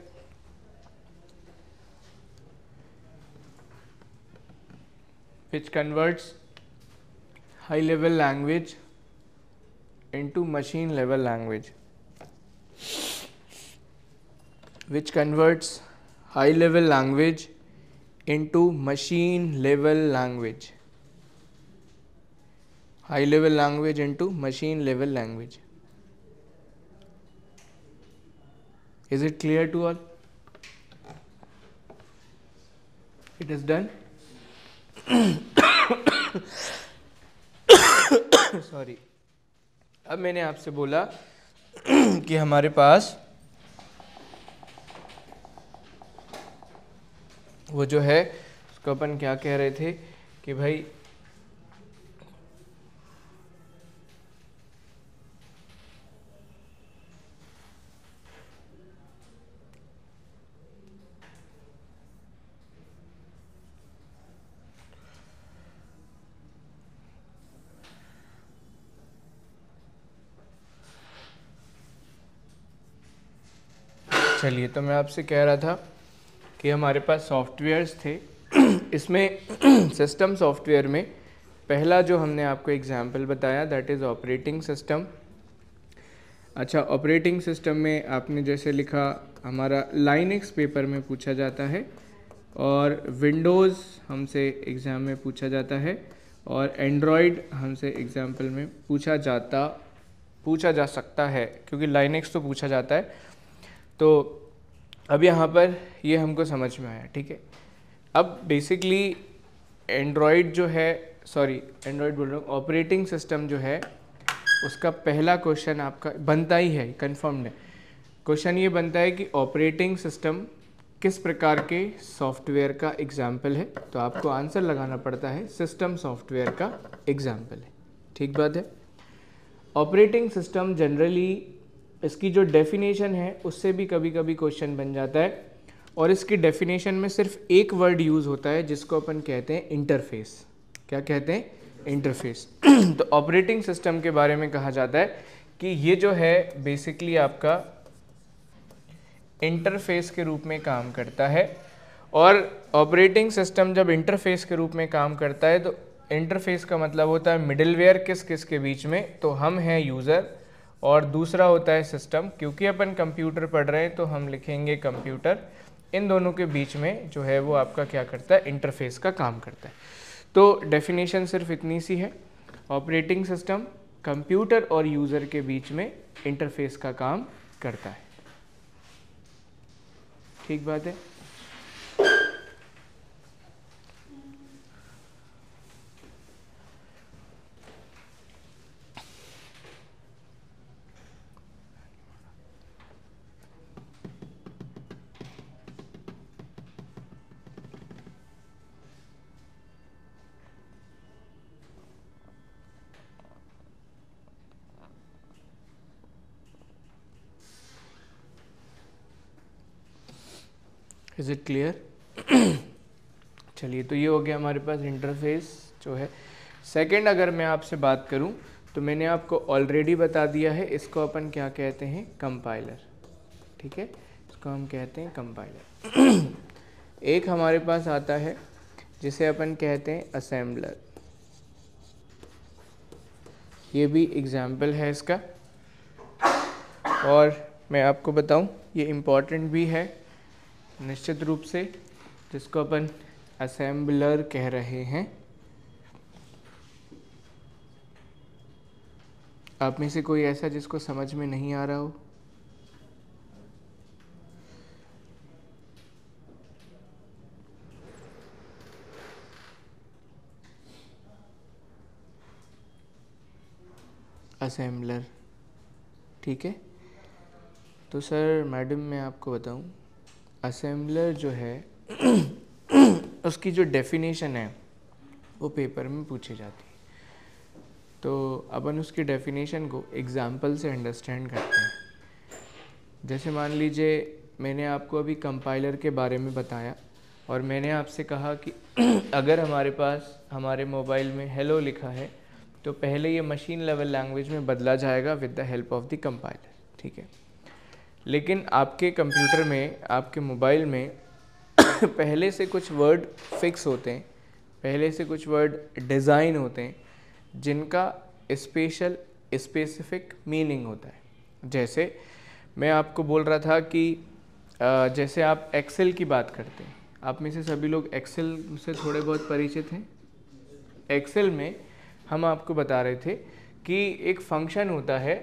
which converts high level language into machine level language which converts high level language into machine level language high level language into machine level language is it clear to all it is done sorry अब मैंने आपसे बोला कि हमारे पास वो जो है उसको अपन क्या कह रहे थे कि भाई चलिए तो मैं आपसे कह रहा था कि हमारे पास सॉफ्टवेयर्स थे इसमें सिस्टम सॉफ्टवेयर में पहला जो हमने आपको एग्जाम्पल बताया दैट इज़ ऑपरेटिंग सिस्टम अच्छा ऑपरेटिंग सिस्टम में आपने जैसे लिखा हमारा लाइनेक्स पेपर में पूछा जाता है और विंडोज़ हमसे एग्ज़ाम में पूछा जाता है और एंड्रॉयड हमसे एग्ज़ाम्पल में पूछा जाता पूछा जा सकता है क्योंकि लाइनेक्स तो पूछा जाता है तो अब यहाँ पर ये हमको समझ में आया ठीक है अब बेसिकली एंड्रॉयड जो है सॉरी एंड्रॉयड बोल रहा हूँ ऑपरेटिंग सिस्टम जो है उसका पहला क्वेश्चन आपका बनता ही है कन्फर्म्ड है क्वेश्चन ये बनता है कि ऑपरेटिंग सिस्टम किस प्रकार के सॉफ्टवेयर का एग्जाम्पल है तो आपको आंसर लगाना पड़ता है सिस्टम सॉफ्टवेयर का एग्जाम्पल है ठीक बात है ऑपरेटिंग सिस्टम जनरली इसकी जो डेफिनेशन है उससे भी कभी कभी क्वेश्चन बन जाता है और इसकी डेफिनेशन में सिर्फ एक वर्ड यूज़ होता है जिसको अपन कहते हैं इंटरफेस क्या कहते हैं इंटरफेस तो ऑपरेटिंग सिस्टम के बारे में कहा जाता है कि ये जो है बेसिकली आपका इंटरफेस के रूप में काम करता है और ऑपरेटिंग सिस्टम जब इंटरफेस के रूप में काम करता है तो इंटरफेस का मतलब होता है मिडिलवेयर किस किस के बीच में तो हम हैं यूज़र और दूसरा होता है सिस्टम क्योंकि अपन कंप्यूटर पढ़ रहे हैं तो हम लिखेंगे कंप्यूटर इन दोनों के बीच में जो है वो आपका क्या करता है इंटरफेस का काम करता है तो डेफिनेशन सिर्फ इतनी सी है ऑपरेटिंग सिस्टम कंप्यूटर और यूज़र के बीच में इंटरफेस का काम करता है ठीक बात है इज़ इट क्लियर चलिए तो ये हो गया हमारे पास इंटरफेस जो है सेकंड अगर मैं आपसे बात करूं तो मैंने आपको ऑलरेडी बता दिया है इसको अपन क्या कहते हैं कंपाइलर ठीक है इसको हम कहते हैं कंपाइलर एक हमारे पास आता है जिसे अपन कहते हैं असेंबलर ये भी एग्ज़ाम्पल है इसका और मैं आपको बताऊं ये इम्पॉर्टेंट भी है निश्चित रूप से जिसको अपन असेंबलर कह रहे हैं आप में से कोई ऐसा जिसको समझ में नहीं आ रहा हो असेंबलर ठीक है तो सर मैडम मैं आपको बताऊं असेंबलर जो है उसकी जो डेफिनेशन है वो पेपर में पूछी जाती है तो अपन उसकी डेफिनेशन को एग्ज़ाम्पल से अंडरस्टैंड करते हैं जैसे मान लीजिए मैंने आपको अभी कंपाइलर के बारे में बताया और मैंने आपसे कहा कि अगर हमारे पास हमारे मोबाइल में हेलो लिखा है तो पहले ये मशीन लेवल लैंग्वेज में बदला जाएगा with the help of the compiler ठीक है लेकिन आपके कंप्यूटर में आपके मोबाइल में पहले से कुछ वर्ड फिक्स होते हैं पहले से कुछ वर्ड डिज़ाइन होते हैं जिनका स्पेशल स्पेसिफिक मीनिंग होता है जैसे मैं आपको बोल रहा था कि जैसे आप एक्सेल की बात करते हैं आप में से सभी लोग एक्सेल से थोड़े बहुत परिचित हैं एक्सेल में हम आपको बता रहे थे कि एक फंक्शन होता है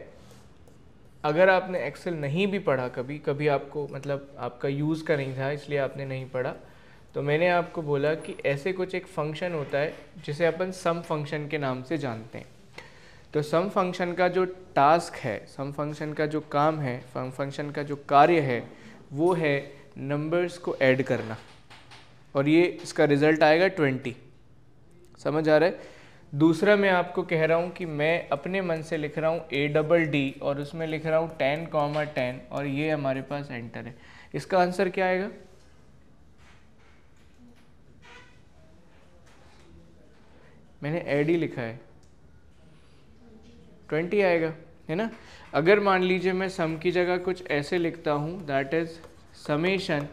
अगर आपने एक्सेल नहीं भी पढ़ा कभी कभी आपको मतलब आपका यूज़ का नहीं था इसलिए आपने नहीं पढ़ा तो मैंने आपको बोला कि ऐसे कुछ एक फंक्शन होता है जिसे अपन सम फंक्शन के नाम से जानते हैं तो सम फंक्शन का जो टास्क है सम फंक्शन का जो काम है सम फंक्शन का जो कार्य है वो है नंबर्स को ऐड करना और ये इसका रिज़ल्ट आएगा ट्वेंटी समझ आ रहा है दूसरा मैं आपको कह रहा हूँ कि मैं अपने मन से लिख रहा हूँ ए डबल डी और उसमें लिख रहा हूँ टेन कॉमा टेन और ये हमारे पास एंटर है इसका आंसर क्या आएगा मैंने ए डी लिखा है ट्वेंटी आएगा है ना अगर मान लीजिए मैं सम की जगह कुछ ऐसे लिखता हूँ दैट इज़ समेशन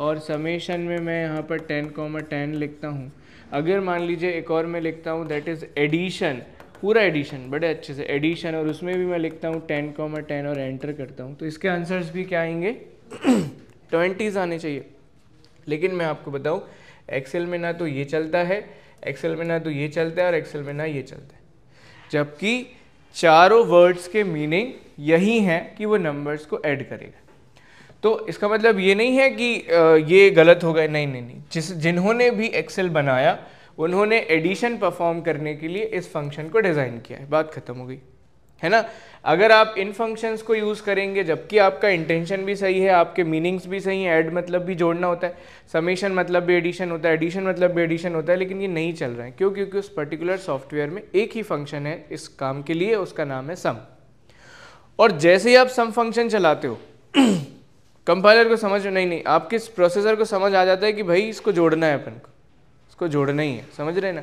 और समेशन में मैं यहाँ पर टेन कॉमा टेन लिखता हूँ अगर मान लीजिए एक और मैं लिखता हूँ दैट इज़ एडिशन पूरा एडिशन बड़े अच्छे से एडिशन और उसमें भी मैं लिखता हूँ टेन मैं टेन और एंटर करता हूँ तो इसके आंसर्स भी क्या आएंगे ट्वेंटीज़ आने चाहिए लेकिन मैं आपको बताऊँ एक्सेल में ना तो ये चलता है एक्सेल में ना तो ये चलता है और एक्सेल में ना ये चलता है जबकि चारों वर्ड्स के मीनिंग यही हैं कि वो नंबर्स को ऐड करेगा तो इसका मतलब ये नहीं है कि ये गलत हो गए नहीं नहीं नहीं जिस जिन्होंने भी एक्सेल बनाया उन्होंने एडिशन परफॉर्म करने के लिए इस फंक्शन को डिज़ाइन किया है बात खत्म हो गई है ना अगर आप इन फंक्शंस को यूज़ करेंगे जबकि आपका इंटेंशन भी सही है आपके मीनिंग्स भी सही हैं ऐड मतलब भी जोड़ना होता है समेशन मतलब भी एडिशन होता है एडिशन मतलब भी एडिशन होता है लेकिन ये नहीं चल रहा है क्यों क्योंकि उस पर्टिकुलर सॉफ्टवेयर में एक ही फंक्शन है इस काम के लिए उसका नाम है सम और जैसे ही आप सम फंक्शन चलाते हो कंपाइलर को समझ नहीं नहीं आपके प्रोसेसर को समझ आ जाता है कि भाई इसको जोड़ना है अपन को इसको जोड़ना ही है समझ रहे ना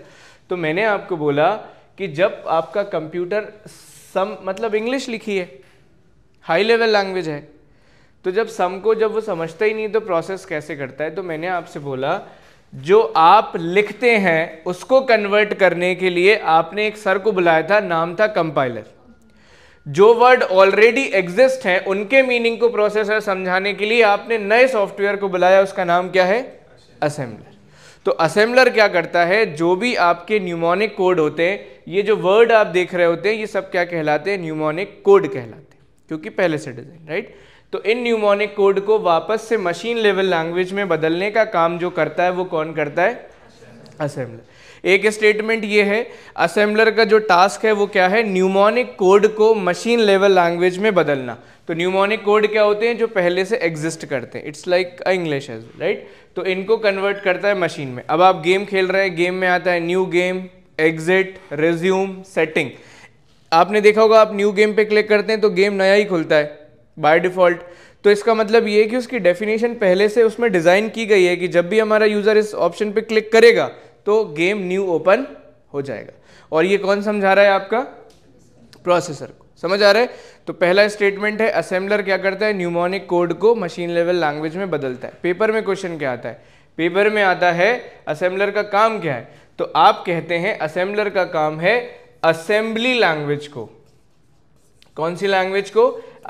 तो मैंने आपको बोला कि जब आपका कंप्यूटर सम मतलब इंग्लिश लिखी है हाई लेवल लैंग्वेज है तो जब सम को जब वो समझता ही नहीं तो प्रोसेस कैसे करता है तो मैंने आपसे बोला जो आप लिखते हैं उसको कन्वर्ट करने के लिए आपने एक सर को बुलाया था नाम था कंपाइलर जो वर्ड ऑलरेडी एग्जिस्ट हैं उनके मीनिंग को प्रोसेसर समझाने के लिए आपने नए सॉफ्टवेयर को बुलाया उसका नाम क्या है असेंबलर तो असेंबलर क्या करता है जो भी आपके न्यूमोनिक कोड होते हैं ये जो वर्ड आप देख रहे होते हैं ये सब क्या कहलाते हैं न्यूमोनिक कोड कहलाते हैं क्योंकि पहले से डिजाइन राइट तो इन न्यूमोनिक कोड को वापस से मशीन लेवल लैंग्वेज में बदलने का काम जो करता है वो कौन करता है असेंबलर एक स्टेटमेंट ये है असेंबलर का जो टास्क है वो क्या है न्यूमोनिक कोड को मशीन लेवल लैंग्वेज में बदलना तो न्यूमोनिक कोड क्या होते हैं जो पहले से एग्जिस्ट करते हैं it's like a English as right तो इनको कन्वर्ट करता है मशीन में अब आप गेम खेल रहे हैं गेम में आता है new game exit resume setting आपने देखा होगा आप न्यू गेम पे क्लिक करते हैं तो गेम नया ही खुलता है बाय डिफ़ॉल्ट तो इसका मतलब ये है कि उसकी डेफिनेशन पहले से उसमें डिज़ाइन की गई है कि जब भी हमारा यूज़र इस ऑप्शन पे क्लिक करेगा तो गेम न्यू ओपन हो जाएगा और ये कौन समझा रहा है आपका प्रोसेसर को समझ आ रहा है तो पहला स्टेटमेंट है असेंबलर क्या करता है न्यूमोनिक कोड को मशीन लेवल लैंग्वेज में बदलता है पेपर में क्वेश्चन क्या आता है पेपर में आता है असेंबलर का काम क्या है तो आप कहते हैं असेंबलर का काम है असेंबली लैंग्वेज को कौन सी लैंग्वेज को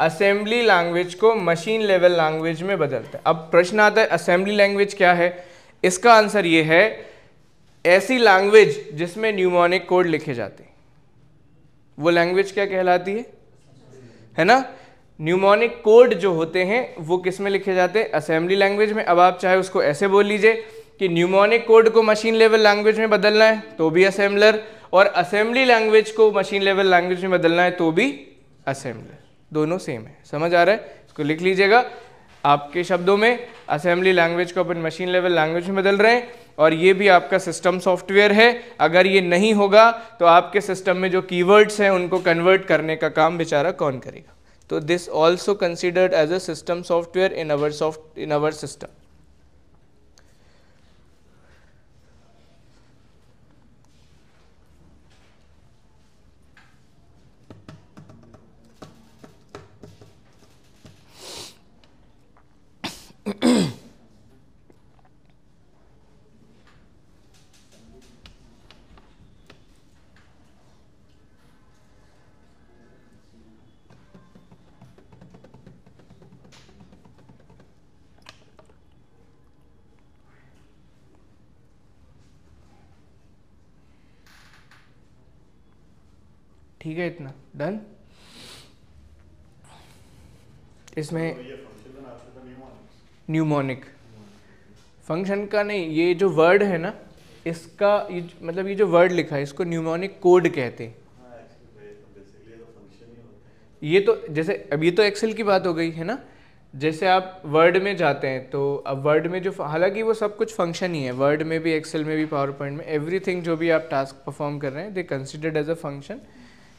असेंबली लैंग्वेज को मशीन लेवल लैंग्वेज में बदलता है अब प्रश्न आता है असेंबली लैंग्वेज क्या है इसका आंसर यह है ऐसी लैंग्वेज जिसमें न्यूमोनिक कोड लिखे जाते हैं वो लैंग्वेज क्या कहलाती है है ना न्यूमोनिक कोड जो होते हैं वो किस में लिखे जाते हैं असेंबली लैंग्वेज में अब आप चाहे उसको ऐसे बोल लीजिए कि न्यूमोनिक कोड को मशीन लेवल लैंग्वेज में बदलना है तो भी असेंबलर और असेंबली लैंग्वेज को मशीन लेवल लैंग्वेज में बदलना है तो भी असेंबलर दोनों सेम है समझ आ रहा है इसको लिख लीजिएगा आपके शब्दों में असेंबली लैंग्वेज को अपन मशीन लेवल लैंग्वेज में बदल रहे हैं और ये भी आपका सिस्टम सॉफ्टवेयर है अगर ये नहीं होगा तो आपके सिस्टम में जो कीवर्ड्स हैं उनको कन्वर्ट करने का काम बेचारा कौन करेगा तो this also considered as a system software in our soft in our system ठीक है इतना डन इसमें तो न्यूमोनिक तो फंक्शन का नहीं ये जो वर्ड है ना इसका ये मतलब ये जो वर्ड लिखा है इसको न्यूमोनिक कोड कहते हैं हाँ, तो ये तो जैसे अब ये तो एक्सेल की बात हो गई है ना जैसे आप वर्ड में जाते हैं तो अब वर्ड में जो हालांकि वो सब कुछ फंक्शन ही है वर्ड में भी एक्सेल में भी पावर पॉइंट में एवरीथिंग जो भी आप टास्क परफॉर्म कर रहे हैं they considered as a function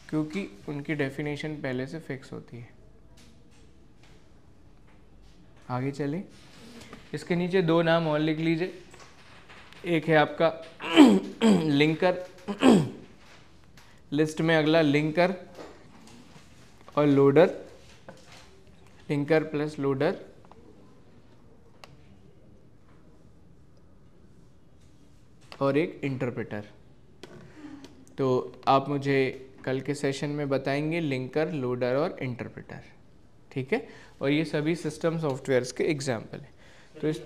क्योंकि उनकी डेफिनेशन पहले से फिक्स होती है आगे चले इसके नीचे दो नाम और लिख लीजिए एक है आपका लिंकर लिस्ट में अगला लिंकर और लोडर लिंकर प्लस लोडर और एक इंटरप्रेटर तो आप मुझे कल के सेशन में बताएंगे लिंकर लोडर और इंटरप्रेटर ठीक है और ये सभी सिस्टम सॉफ्टवेयर्स के एग्जाम्पल है तो इस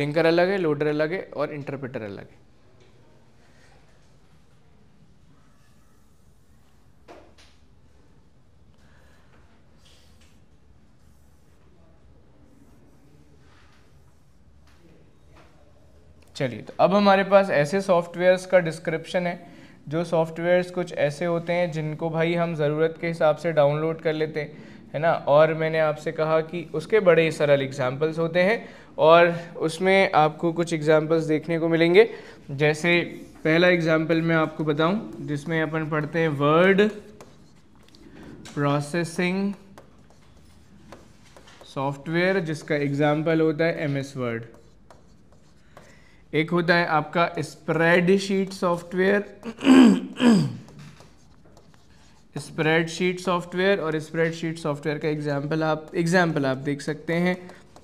लिंकर अलग है लोडर अलग है और इंटरप्रेटर अलग है चलिए तो अब हमारे पास ऐसे सॉफ्टवेयर्स का डिस्क्रिप्शन है जो सॉफ्टवेयर्स कुछ ऐसे होते हैं जिनको भाई हम ज़रूरत के हिसाब से डाउनलोड कर लेते हैं है ना और मैंने आपसे कहा कि उसके बड़े सरल एग्जाम्पल्स होते हैं और उसमें आपको कुछ एग्जाम्पल्स देखने को मिलेंगे जैसे पहला एग्जाम्पल मैं आपको बताऊं जिसमें अपन पढ़ते हैं वर्ड प्रोसेसिंग सॉफ्टवेयर जिसका एग्जाम्पल होता है एम एस वर्ड एक होता है आपका स्प्रेडशीट सॉफ्टवेयर स्प्रेडशीट सॉफ्टवेयर और स्प्रेडशीट सॉफ्टवेयर का एग्जाम्पल आप एग्जाम्पल आप देख सकते हैं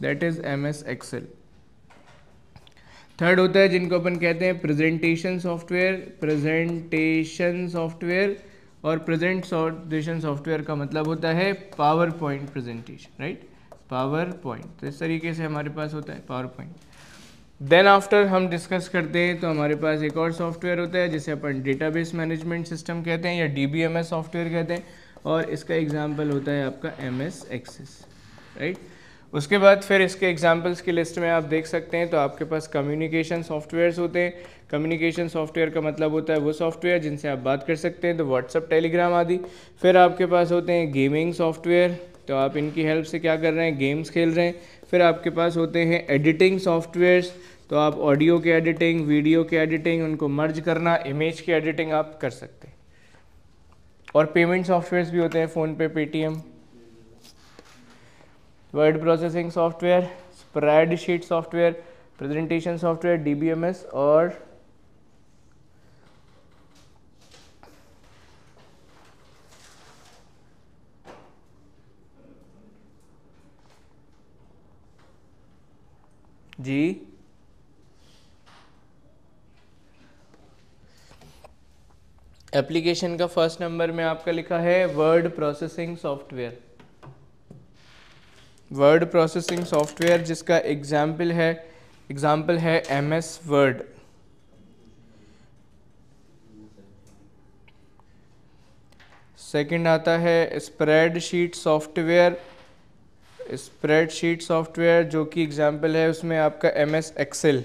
that is M S Excel third होता है जिनको अपन कहते हैं प्रेजेंटेशन सॉफ्टवेयर प्रेजेंटेशन सॉफ्टवेयर और प्रेजेंट सॉफ्टेशन सॉफ्टवेयर का मतलब होता है power point presentation right power point तो इस तरीके से हमारे पास होता है पावर पॉइंट देन आफ्टर हम डिस्कस करते हैं तो हमारे पास एक और सॉफ्टवेयर होता है जिसे अपन डेटाबेस मैनेजमेंट सिस्टम कहते हैं या डी सॉफ्टवेयर कहते हैं और इसका एग्जाम्पल होता है आपका एम एस एक्सेस राइट उसके बाद फिर इसके एग्जाम्पल्स की लिस्ट में आप देख सकते हैं तो आपके पास कम्युनिकेशन सॉफ्टवेयर्स होते हैं कम्युनिकेशन सॉफ्टवेयर का मतलब होता है वो सॉफ्टवेयर जिनसे आप बात कर सकते हैं तो व्हाट्सअप टेलीग्राम आदि फिर आपके पास होते हैं गेमिंग सॉफ्टवेयर तो आप इनकी हेल्प से क्या कर रहे हैं गेम्स खेल रहे हैं फिर आपके पास होते हैं एडिटिंग सॉफ्टवेयर्स तो आप ऑडियो के एडिटिंग वीडियो के एडिटिंग उनको मर्ज करना इमेज की एडिटिंग आप कर सकते हैं और पेमेंट सॉफ्टवेयर्स भी होते हैं PhonePe Paytm word processing software spreadsheet software presentation software DBMS और जी एप्लीकेशन का फर्स्ट नंबर में आपका लिखा है word processing software word processing software जिसका एग्जाम्पल है एग्जाम्पल है एम एस वर्ड सेकेंड आता है स्प्रेडशीट सॉफ्टवेयर स्प्रेडशीट सॉफ्टवेयर जो कि एग्जाम्पल है उसमें आपका एम एस एक्सेल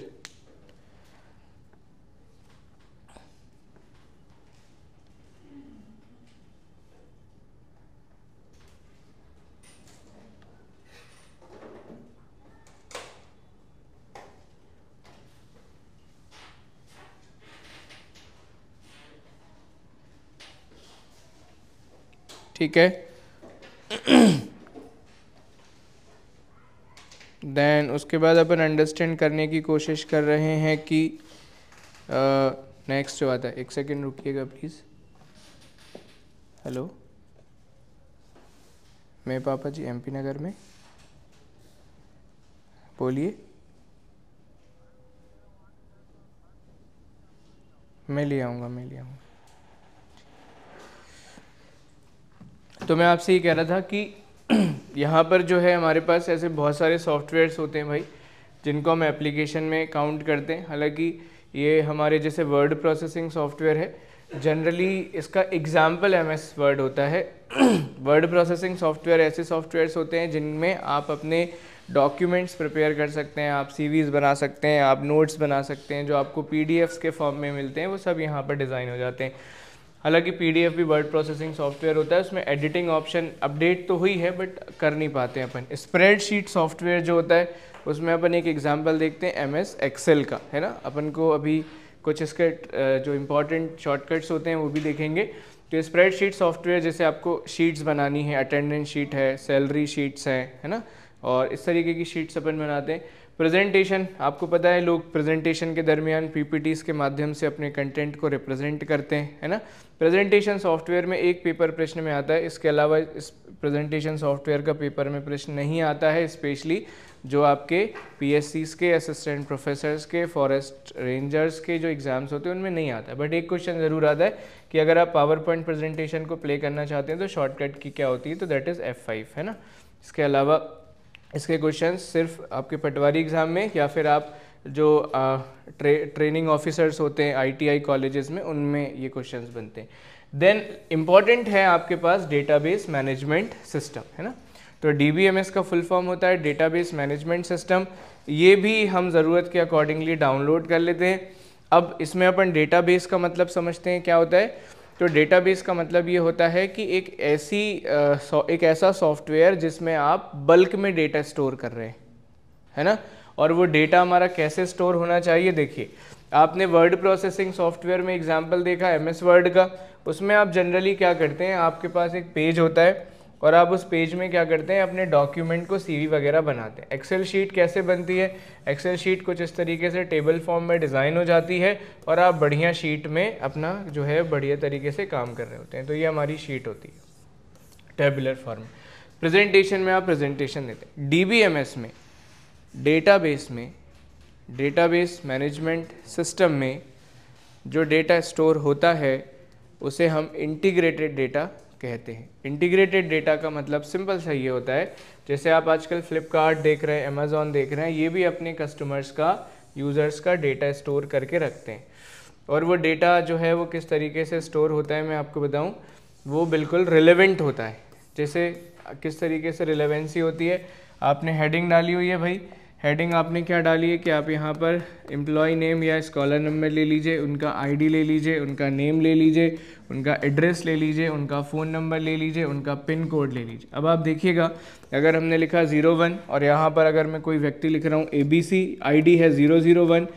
ठीक है देन उसके बाद अपन अंडरस्टैंड करने की कोशिश कर रहे हैं कि नेक्स्ट जो आता है एक सेकेंड रुकिएगा प्लीज़ हेलो मैं पापा जी एमपी नगर में बोलिए मैं ले आऊँगा मैं ले आऊँगा तो मैं आपसे ये कह रहा था कि यहाँ पर जो है हमारे पास ऐसे बहुत सारे सॉफ्टवेयर्स होते हैं भाई जिनको हम एप्लीकेशन में काउंट करते हैं हालांकि ये हमारे जैसे वर्ड प्रोसेसिंग सॉफ्टवेयर है जनरली इसका एग्जाम्पल एम एस वर्ड होता है वर्ड प्रोसेसिंग सॉफ्टवेयर ऐसे सॉफ्टवेयर्स होते हैं जिनमें आप अपने डॉक्यूमेंट्स प्रिपेयर कर सकते हैं आप सीवीज़ बना सकते हैं आप नोट्स बना सकते हैं जो आपको पीडीएफ्स के फॉर्म में मिलते हैं वो सब यहाँ पर डिज़ाइन हो जाते हैं हालांकि पीडीएफ भी वर्ड प्रोसेसिंग सॉफ्टवेयर होता है उसमें एडिटिंग ऑप्शन अपडेट तो हुई है बट कर नहीं पाते हैं अपन स्प्रेडशीट सॉफ्टवेयर जो होता है उसमें अपन एक एग्जाम्पल देखते हैं एम एस एक्सेल का है ना अपन को अभी कुछ इसके जो इम्पोर्टेंट शॉर्टकट्स होते हैं वो भी देखेंगे तो स्प्रेडशीट सॉफ्टवेयर जैसे आपको शीट्स बनानी है अटेंडेंस शीट है सैलरी शीट्स हैं है ना और इस तरीके की शीट्स अपन बनाते हैं प्रेजेंटेशन आपको पता है लोग प्रेजेंटेशन के दरमियान पीपीटीज के माध्यम से अपने कंटेंट को रिप्रेजेंट करते हैं है ना प्रेजेंटेशन सॉफ्टवेयर में एक पेपर प्रश्न में आता है इसके अलावा इस प्रेजेंटेशन सॉफ्टवेयर का पेपर में प्रश्न नहीं आता है स्पेशली जो आपके पी के असिस्टेंट प्रोफेसर्स के फॉरेस्ट रेंजर्स के जो एग्ज़ाम्स होते हैं उनमें नहीं आता बट एक क्वेश्चन ज़रूर आता है कि अगर आप पावर पॉइंट प्रेजेंटेशन को प्ले करना चाहते हैं तो शॉर्टकट की क्या होती है तो दैट इज़ एफ फाइव है ना इसके अलावा इसके क्वेश्चन सिर्फ आपके पटवारी एग्ज़ाम में या फिर आप जो ट्रे, ट्रेनिंग ऑफिसर्स होते हैं आईटीआई कॉलेजेस में उनमें ये क्वेश्चंस बनते हैं देन इम्पॉर्टेंट है आपके पास डेटाबेस मैनेजमेंट सिस्टम है ना तो डी का फुल फॉर्म होता है डेटाबेस मैनेजमेंट सिस्टम ये भी हम ज़रूरत के अकॉर्डिंगली डाउनलोड कर लेते हैं अब इसमें अपन डेटाबेस का मतलब समझते हैं क्या होता है तो डेटाबेस का मतलब ये होता है कि एक ऐसी एक ऐसा सॉफ्टवेयर जिसमें आप बल्क में डेटा स्टोर कर रहे हैं है ना और वो डेटा हमारा कैसे स्टोर होना चाहिए देखिए आपने वर्ड प्रोसेसिंग सॉफ्टवेयर में एग्जाम्पल देखा एम एस वर्ड का उसमें आप जनरली क्या करते हैं आपके पास एक पेज होता है और आप उस पेज में क्या करते हैं अपने डॉक्यूमेंट को सी वगैरह बनाते हैं एक्सेल शीट कैसे बनती है एक्सेल शीट कुछ इस तरीके से टेबल फॉर्म में डिज़ाइन हो जाती है और आप बढ़िया शीट में अपना जो है बढ़िया तरीके से काम कर रहे होते हैं तो ये हमारी शीट होती है टेबुलर फॉर्म प्रेजेंटेशन में आप प्रेजेंटेशन देते हैं एस में बेस में बेस मैनेजमेंट सिस्टम में जो डेटा स्टोर होता है उसे हम इंटीग्रेटेड डेटा कहते हैं इंटीग्रेटेड डेटा का मतलब सिंपल सा ये होता है जैसे आप आजकल फ्लिपकार्ट देख रहे हैं अमेज़ोन देख रहे हैं ये भी अपने कस्टमर्स का यूज़र्स का डेटा स्टोर करके रखते हैं और वो डेटा जो है वो किस तरीके से स्टोर होता है मैं आपको बताऊँ वो बिल्कुल रिलेवेंट होता है जैसे किस तरीके से रिलेवेंसी होती है आपने हेडिंग डाली हुई है भाई हेडिंग आपने क्या डाली है कि आप यहाँ पर एम्प्लॉय नेम या स्कॉलर नंबर ले लीजिए उनका आईडी ले लीजिए उनका नेम ले लीजिए उनका एड्रेस ले लीजिए उनका फ़ोन नंबर ले लीजिए उनका पिन कोड ले लीजिए अब आप देखिएगा अगर हमने लिखा ज़ीरो वन और यहाँ पर अगर मैं कोई व्यक्ति लिख रहा हूँ A B C I D है ज़ीरो ज़ीरो वन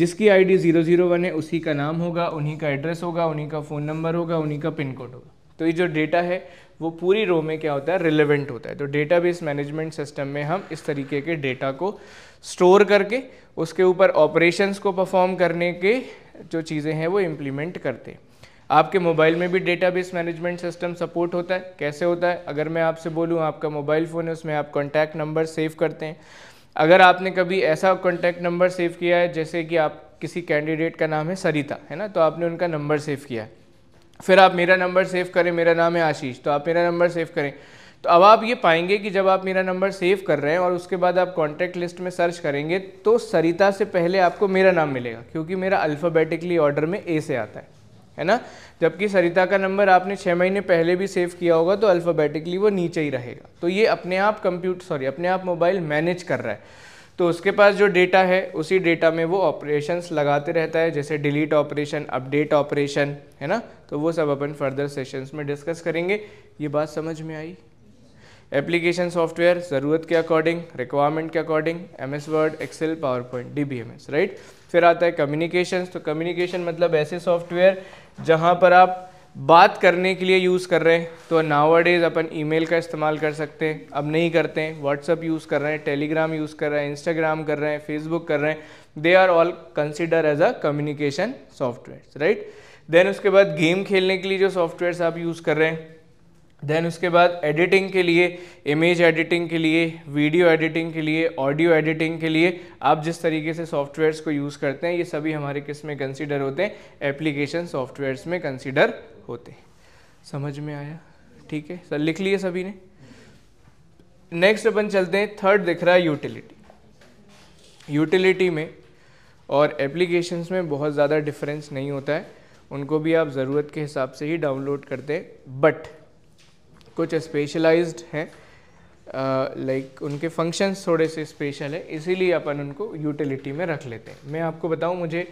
जिसकी I D zero zero one है उसी का नाम होगा उन्हीं का एड्रेस होगा उन्हीं का फ़ोन नंबर होगा उन्हीं का पिन कोड होगा तो ये जो डेटा है वो पूरी रो में क्या होता है रिलेवेंट होता है तो बेस मैनेजमेंट सिस्टम में हम इस तरीके के डेटा को स्टोर करके उसके ऊपर ऑपरेशंस को परफॉर्म करने के जो चीज़ें हैं वो इम्प्लीमेंट करते हैं आपके मोबाइल में भी बेस मैनेजमेंट सिस्टम सपोर्ट होता है कैसे होता है अगर मैं आपसे बोलूँ आपका मोबाइल फ़ोन है उसमें आप कॉन्टैक्ट नंबर सेव करते हैं अगर आपने कभी ऐसा कॉन्टैक्ट नंबर सेव किया है जैसे कि आप किसी कैंडिडेट का नाम है सरिता है ना तो आपने उनका नंबर सेव किया है फिर आप मेरा नंबर सेव करें मेरा नाम है आशीष तो आप मेरा नंबर सेव करें तो अब आप ये पाएंगे कि जब आप मेरा नंबर सेव कर रहे हैं और उसके बाद आप कॉन्टैक्ट लिस्ट में सर्च करेंगे तो सरिता से पहले आपको मेरा नाम मिलेगा क्योंकि मेरा अल्फ़ाबेटिकली ऑर्डर में ए से आता है है ना जबकि सरिता का नंबर आपने छः महीने पहले भी सेव किया होगा तो अल्फ़ाबेटिकली वो नीचे ही रहेगा तो ये अपने आप कंप्यूटर सॉरी अपने आप मोबाइल मैनेज कर रहा है तो उसके पास जो डेटा है उसी डेटा में वो ऑपरेशंस लगाते रहता है जैसे डिलीट ऑपरेशन अपडेट ऑपरेशन है ना तो वो सब अपन फर्दर सेशंस में डिस्कस करेंगे ये बात समझ में आई एप्लीकेशन सॉफ्टवेयर ज़रूरत के अकॉर्डिंग रिक्वायरमेंट के according M S word Excel power point D B M S right फिर आता है कम्युनिकेशन तो कम्युनिकेशन मतलब ऐसे सॉफ्टवेयर जहाँ पर आप बात करने के लिए यूज़ कर रहे हैं तो नावाडेज अपन ईमेल का इस्तेमाल कर सकते हैं अब नहीं करते हैं व्हाट्सअप यूज़ कर रहे हैं टेलीग्राम यूज़ कर रहे हैं इंस्टाग्राम कर रहे हैं फेसबुक कर रहे हैं they are all consider as a communication software right then उसके बाद गेम खेलने के लिए जो सॉफ्टवेयर आप यूज़ कर रहे हैं देन उसके बाद एडिटिंग के लिए इमेज एडिटिंग के लिए वीडियो एडिटिंग के लिए ऑडियो एडिटिंग के लिए आप जिस तरीके से सॉफ्टवेयर्स को यूज़ करते हैं ये सभी हमारे किस में कंसिडर होते हैं एप्लीकेशन सॉफ्टवेयर्स में कंसिडर होते हैं समझ में आया ठीक है सर लिख लिए सभी ने नेक्स्ट अपन चलते हैं थर्ड दिख रहा है यूटिलिटी यूटिलिटी में और एप्लीकेशंस में बहुत ज़्यादा डिफरेंस नहीं होता है उनको भी आप ज़रूरत के हिसाब से ही डाउनलोड करते हैं बट कुछ स्पेशलाइज्ड हैं लाइक like उनके फंक्शंस थोड़े से स्पेशल है इसीलिए अपन उनको यूटिलिटी में रख लेते हैं मैं आपको बताऊं मुझे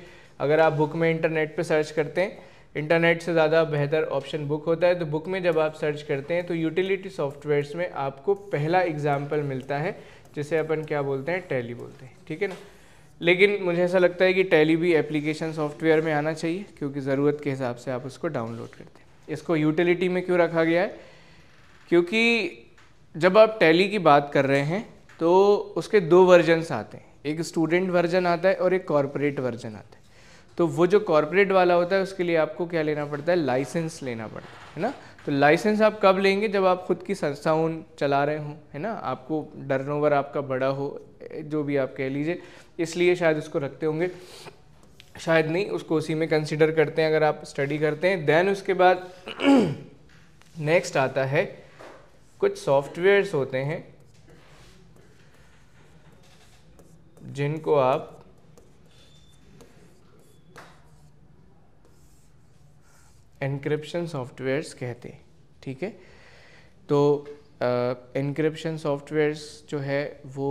अगर आप बुक में इंटरनेट पे सर्च करते हैं इंटरनेट से ज़्यादा बेहतर ऑप्शन बुक होता है तो बुक में जब आप सर्च करते हैं तो यूटिलिटी सॉफ्टवेयर्स में आपको पहला एग्जाम्पल मिलता है जिसे अपन क्या बोलते हैं टैली बोलते हैं ठीक है ना लेकिन मुझे ऐसा लगता है कि टैली भी एप्लीकेशन सॉफ्टवेयर में आना चाहिए क्योंकि ज़रूरत के हिसाब से आप उसको डाउनलोड करते हैं इसको यूटिलिटी में क्यों रखा गया है क्योंकि जब आप टैली की बात कर रहे हैं तो उसके दो वर्जन्स आते हैं एक स्टूडेंट वर्जन आता है और एक कॉरपोरेट वर्जन आता है तो वो जो कॉरपोरेट वाला होता है उसके लिए आपको क्या लेना पड़ता है लाइसेंस लेना पड़ता है है ना तो लाइसेंस आप कब लेंगे जब आप खुद की संस्थाओं चला रहे हों है ना आपको टर्न आपका बड़ा हो जो भी आप कह लीजिए इसलिए शायद उसको रखते होंगे शायद नहीं उसको उसी में कंसिडर करते हैं अगर आप स्टडी करते हैं देन उसके बाद नेक्स्ट आता है कुछ सॉफ्टवेयर्स होते हैं जिनको आप एनक्रिप्शन सॉफ्टवेयर्स कहते हैं ठीक है तो एनक्रिप्शन uh, सॉफ्टवेयर्स जो है वो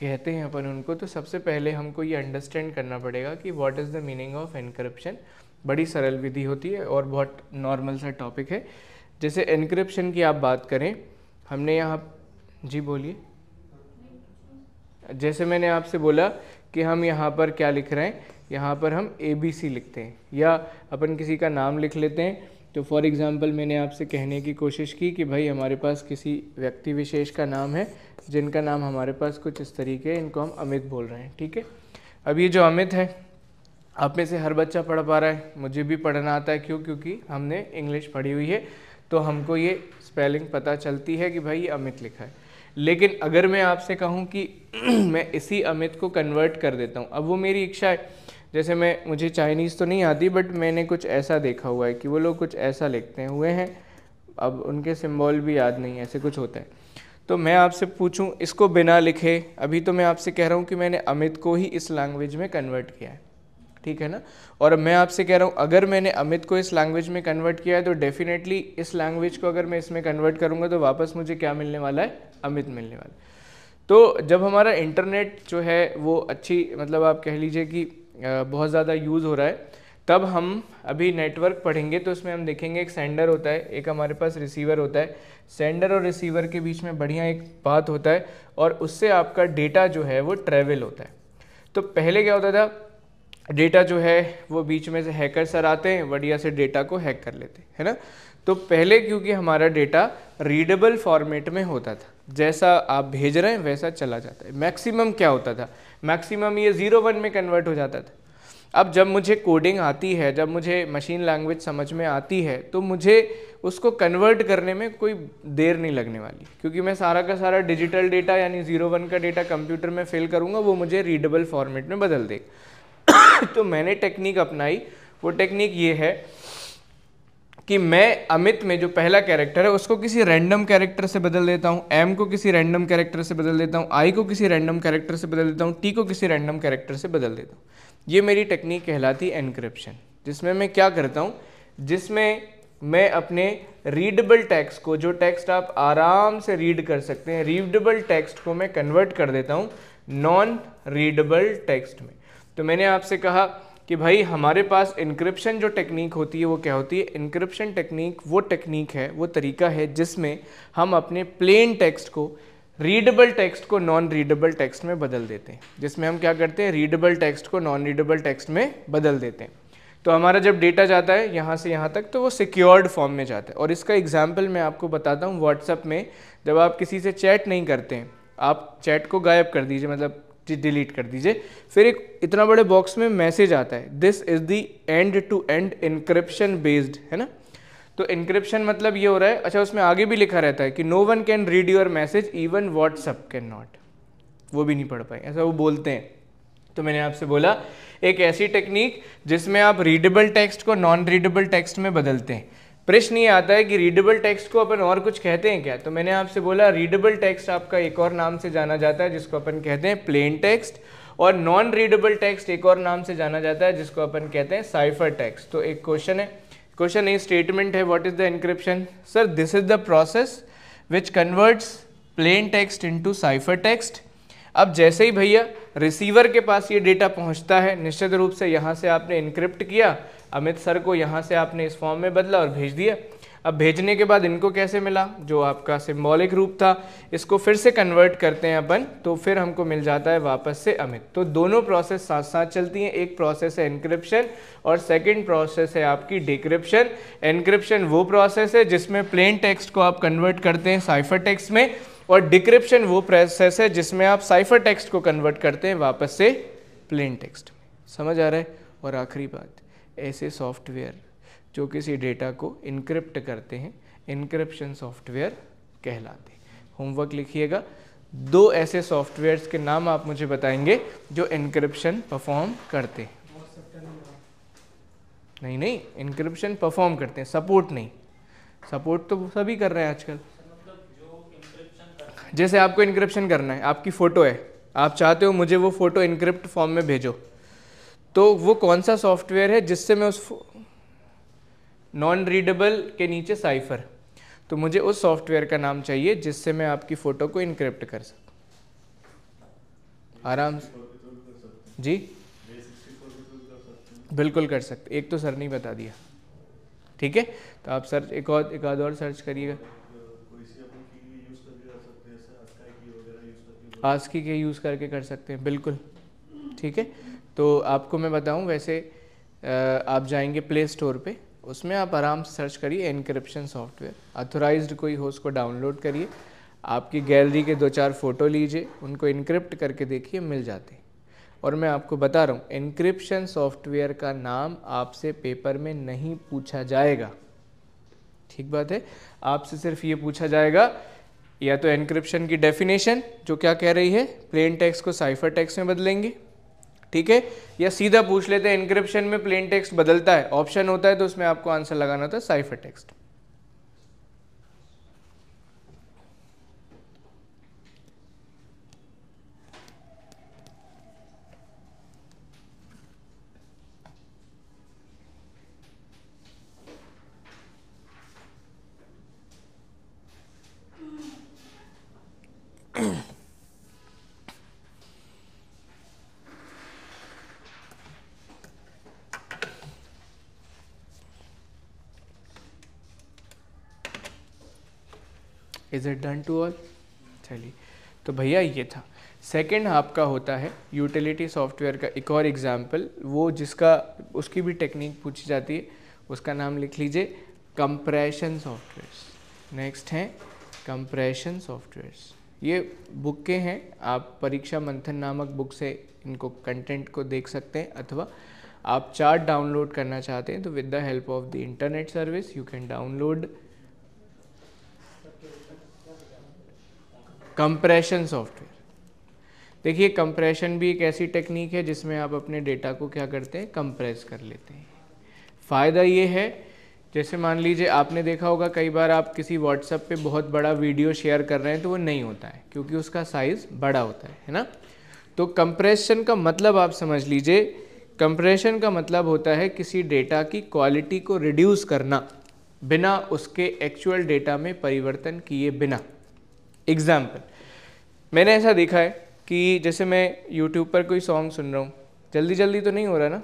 कहते हैं अपन उनको तो सबसे पहले हमको ये अंडरस्टैंड करना पड़ेगा कि what is the meaning of encryption बड़ी सरल विधि होती है और बहुत नॉर्मल सा टॉपिक है जैसे एनक्रिप्शन की आप बात करें हमने यहाँ जी बोलिए जैसे मैंने आपसे बोला कि हम यहाँ पर क्या लिख रहे हैं यहाँ पर हम ए बी सी लिखते हैं या अपन किसी का नाम लिख लेते हैं तो फॉर एग्ज़ाम्पल मैंने आपसे कहने की कोशिश की कि भाई हमारे पास किसी व्यक्ति विशेष का नाम है जिनका नाम हमारे पास कुछ इस तरीके है इनको हम अमित बोल रहे हैं ठीक है अब ये जो अमित है आप में से हर बच्चा पढ़ पा रहा है मुझे भी पढ़ना आता है क्यों क्योंकि हमने इंग्लिश पढ़ी हुई है तो हमको ये स्पेलिंग पता चलती है कि भाई ये अमित लिखा है लेकिन अगर मैं आपसे कहूँ कि मैं इसी अमित को कन्वर्ट कर देता हूँ अब वो मेरी इच्छा है जैसे मैं मुझे चाइनीज़ तो नहीं आती बट मैंने कुछ ऐसा देखा हुआ है कि वो लोग कुछ ऐसा लिखते हुए हैं अब उनके सिम्बॉल भी याद नहीं ऐसे कुछ होता है तो मैं आपसे पूछूं इसको बिना लिखे अभी तो मैं आपसे कह रहा हूं कि मैंने अमित को ही इस लैंग्वेज में कन्वर्ट किया है ठीक है ना और मैं आपसे कह रहा हूँ अगर मैंने अमित को इस लैंग्वेज में कन्वर्ट किया है तो डेफिनेटली इस लैंग्वेज को अगर मैं इसमें कन्वर्ट करूँगा तो वापस मुझे क्या मिलने वाला है अमित मिलने वाला है तो जब हमारा इंटरनेट जो है वो अच्छी मतलब आप कह लीजिए कि बहुत ज़्यादा यूज़ हो रहा है तब हम अभी नेटवर्क पढ़ेंगे तो उसमें हम देखेंगे एक सेंडर होता है एक हमारे पास रिसीवर होता है सेंडर और रिसीवर के बीच में बढ़िया एक बात होता है और उससे आपका डेटा जो है वो ट्रेवल होता है तो पहले क्या होता था डेटा जो है वो बीच में से हैकर सर आते हैं बढ़िया से डेटा को हैक कर लेते हैं है ना तो पहले क्योंकि हमारा डेटा रीडेबल फॉर्मेट में होता था जैसा आप भेज रहे हैं वैसा चला जाता है मैक्सिमम क्या होता था मैक्सिमम ये ज़ीरो वन में कन्वर्ट हो जाता था अब जब मुझे कोडिंग आती है जब मुझे मशीन लैंग्वेज समझ में आती है तो मुझे उसको कन्वर्ट करने में कोई देर नहीं लगने वाली क्योंकि मैं सारा का सारा डिजिटल डेटा यानी ज़ीरो वन का डेटा कंप्यूटर में फिल करूँगा वो मुझे रीडेबल फॉर्मेट में बदल देगा तो मैंने टेक्निक अपनाई वो टेक्निक ये है कि मैं अमित में जो पहला कैरेक्टर है उसको किसी रैंडम कैरेक्टर से बदल देता हूँ एम को किसी रैंडम कैरेक्टर से बदल देता हूँ आई को किसी रैंडम कैरेक्टर से बदल देता हूँ टी को किसी रैंडम कैरेक्टर से बदल देता हूँ ये मेरी टेक्निक कहलाती है एनक्रिप्शन जिसमें मैं क्या करता हूँ जिसमें मैं अपने रीडेबल टेक्स्ट को जो टेक्स्ट आप आराम से रीड कर सकते हैं रीडेबल टेक्स्ट को मैं कन्वर्ट कर देता हूँ नॉन रीडेबल टेक्स्ट में तो मैंने आपसे कहा कि भाई हमारे पास इंक्रिप्शन जो टेक्निक होती है वो क्या होती है इंक्रिप्शन टेक्निक वो टेक्निक है वो तरीका है जिसमें हम अपने प्लेन टेक्स्ट को रीडेबल टेक्स्ट को नॉन रीडेबल टेक्स्ट में बदल देते हैं जिसमें हम क्या करते हैं रीडेबल टेक्स्ट को नॉन रीडेबल टेक्स्ट में बदल देते हैं तो हमारा जब डेटा जाता है यहाँ से यहाँ तक तो वो सिक्योर्ड फॉर्म में जाता है और इसका एग्जाम्पल मैं आपको बताता हूँ व्हाट्सअप में जब आप किसी से चैट नहीं करते हैं आप चैट को गायब कर दीजिए मतलब डिलीट कर दीजिए फिर एक इतना बड़े बॉक्स में मैसेज आता है this is the end to end encryption based है ना तो इंक्रिप्शन मतलब ये हो रहा है अच्छा उसमें आगे भी लिखा रहता है कि no one can read your message even WhatsApp can not वो भी नहीं पढ़ पाए ऐसा वो बोलते हैं तो मैंने आपसे बोला एक ऐसी टेक्निक जिसमें आप रीडेबल टेक्स्ट को नॉन रीडेबल टेक्स्ट में बदलते हैं प्रश्न ये आता है कि रीडेबल टेक्स्ट को अपन और कुछ कहते हैं क्या तो मैंने आपसे बोला रीडेबल टेक्स्ट आपका एक और नाम से जाना जाता है जिसको अपन कहते हैं प्लेन टेक्स्ट और नॉन रीडेबल टेक्स्ट एक और नाम से जाना जाता है जिसको अपन कहते हैं साइफर टेक्स्ट तो एक क्वेश्चन है क्वेश्चन ये स्टेटमेंट है what is the encryption sir this is the process which converts plain text into cipher text अब जैसे ही भैया रिसीवर के पास ये डेटा पहुंचता है निश्चित रूप से यहाँ से आपने इंक्रिप्ट किया अमित सर को यहाँ से आपने इस फॉर्म में बदला और भेज दिया अब भेजने के बाद इनको कैसे मिला जो आपका सिम्बॉलिक रूप था इसको फिर से कन्वर्ट करते हैं अपन तो फिर हमको मिल जाता है वापस से अमित तो दोनों प्रोसेस साथ साथ चलती हैं एक प्रोसेस है इनक्रिप्शन और सेकंड प्रोसेस है आपकी डिक्रिप्शन इनक्रिप्शन वो प्रोसेस है जिसमें प्लेन टेक्स्ट को आप कन्वर्ट करते हैं साइफर टेक्स में और डिक्रिप्शन वो प्रोसेस है जिसमें आप साइफर टेक्स्ट को कन्वर्ट करते हैं वापस से प्लेन टेक्स्ट में समझ आ रहा है और आखिरी बात ऐसे सॉफ्टवेयर जो किसी डेटा को इनक्रिप्ट करते हैं इनक्रिप्शन सॉफ्टवेयर कहलाते हैं होमवर्क लिखिएगा दो ऐसे सॉफ्टवेयर्स के नाम आप मुझे बताएंगे जो इनक्रिप्शन परफॉर्म करते हैं नहीं नहीं इनक्रिप्शन परफॉर्म करते हैं सपोर्ट नहीं सपोर्ट तो सभी कर रहे हैं आजकल जैसे आपको इनक्रिप्शन करना है आपकी फ़ोटो है आप चाहते हो मुझे वो फ़ोटो इनक्रिप्ट फॉर्म में भेजो तो वो कौन सा सॉफ्टवेयर है जिससे मैं उस नॉन रीडेबल के नीचे साइफर तो मुझे उस सॉफ्टवेयर का नाम चाहिए जिससे मैं आपकी फ़ोटो को इनक्रिप्ट कर सकूँ आराम से जी बिल्कुल कर सकते एक तो सर नहीं बता दिया ठीक है तो आप सर्च एक और एक आध और सर्च करिएगा आस्की के यूज़ करके कर सकते हैं बिल्कुल ठीक है तो आपको मैं बताऊं वैसे आप जाएंगे प्ले स्टोर पे उसमें आप आराम से सर्च करिए इनक्रिप्शन सॉफ्टवेयर अथोराइज कोई हो उसको डाउनलोड करिए आपकी गैलरी के दो चार फ़ोटो लीजिए उनको इनक्रिप्ट करके देखिए मिल जाते और मैं आपको बता रहा हूँ इनक्रिप्शन सॉफ्टवेयर का नाम आपसे पेपर में नहीं पूछा जाएगा ठीक बात है आपसे सिर्फ ये पूछा जाएगा या तो इनक्रिप्शन की डेफिनेशन जो क्या कह रही है प्लेन टेक्स्ट को साइफर टेक्स्ट में बदलेंगे ठीक है या सीधा पूछ लेते हैं इंक्रिप्शन में प्लेन टेक्स्ट बदलता है ऑप्शन होता है तो उसमें आपको आंसर लगाना होता है cipher text is it done to all चलिए तो भैया ये था सेकेंड हाफ का होता है यूटिलिटी सॉफ्टवेयर का एक और एग्जाम्पल वो जिसका उसकी भी टेक्निक पूछी जाती है उसका नाम लिख लीजिए कंप्रेशन सॉफ्टवेयर नेक्स्ट हैं कंप्रेशन सॉफ्टवेयर्स ये बुक के हैं आप परीक्षा मंथन नामक बुक से इनको कंटेंट को देख सकते हैं अथवा आप चार्ट डाउनलोड करना चाहते हैं तो with the help of the internet service you can download compression software देखिए कंप्रेशन भी एक ऐसी टेक्निक है जिसमें आप अपने डेटा को क्या करते हैं कंप्रेस कर लेते हैं फ़ायदा ये है जैसे मान लीजिए आपने देखा होगा कई बार आप किसी व्हाट्सएप पे बहुत बड़ा वीडियो शेयर कर रहे हैं तो वो नहीं होता है क्योंकि उसका साइज़ बड़ा होता है है ना तो कंप्रेशन का मतलब आप समझ लीजिए कंप्रेशन का मतलब होता है किसी डेटा की क्वालिटी को रिड्यूस करना बिना उसके एक्चुअल डेटा में परिवर्तन किए बिना एग्ज़ाम्पल मैंने ऐसा देखा है कि जैसे मैं यूट्यूब पर कोई सॉन्ग सुन रहा हूँ जल्दी जल्दी तो नहीं हो रहा ना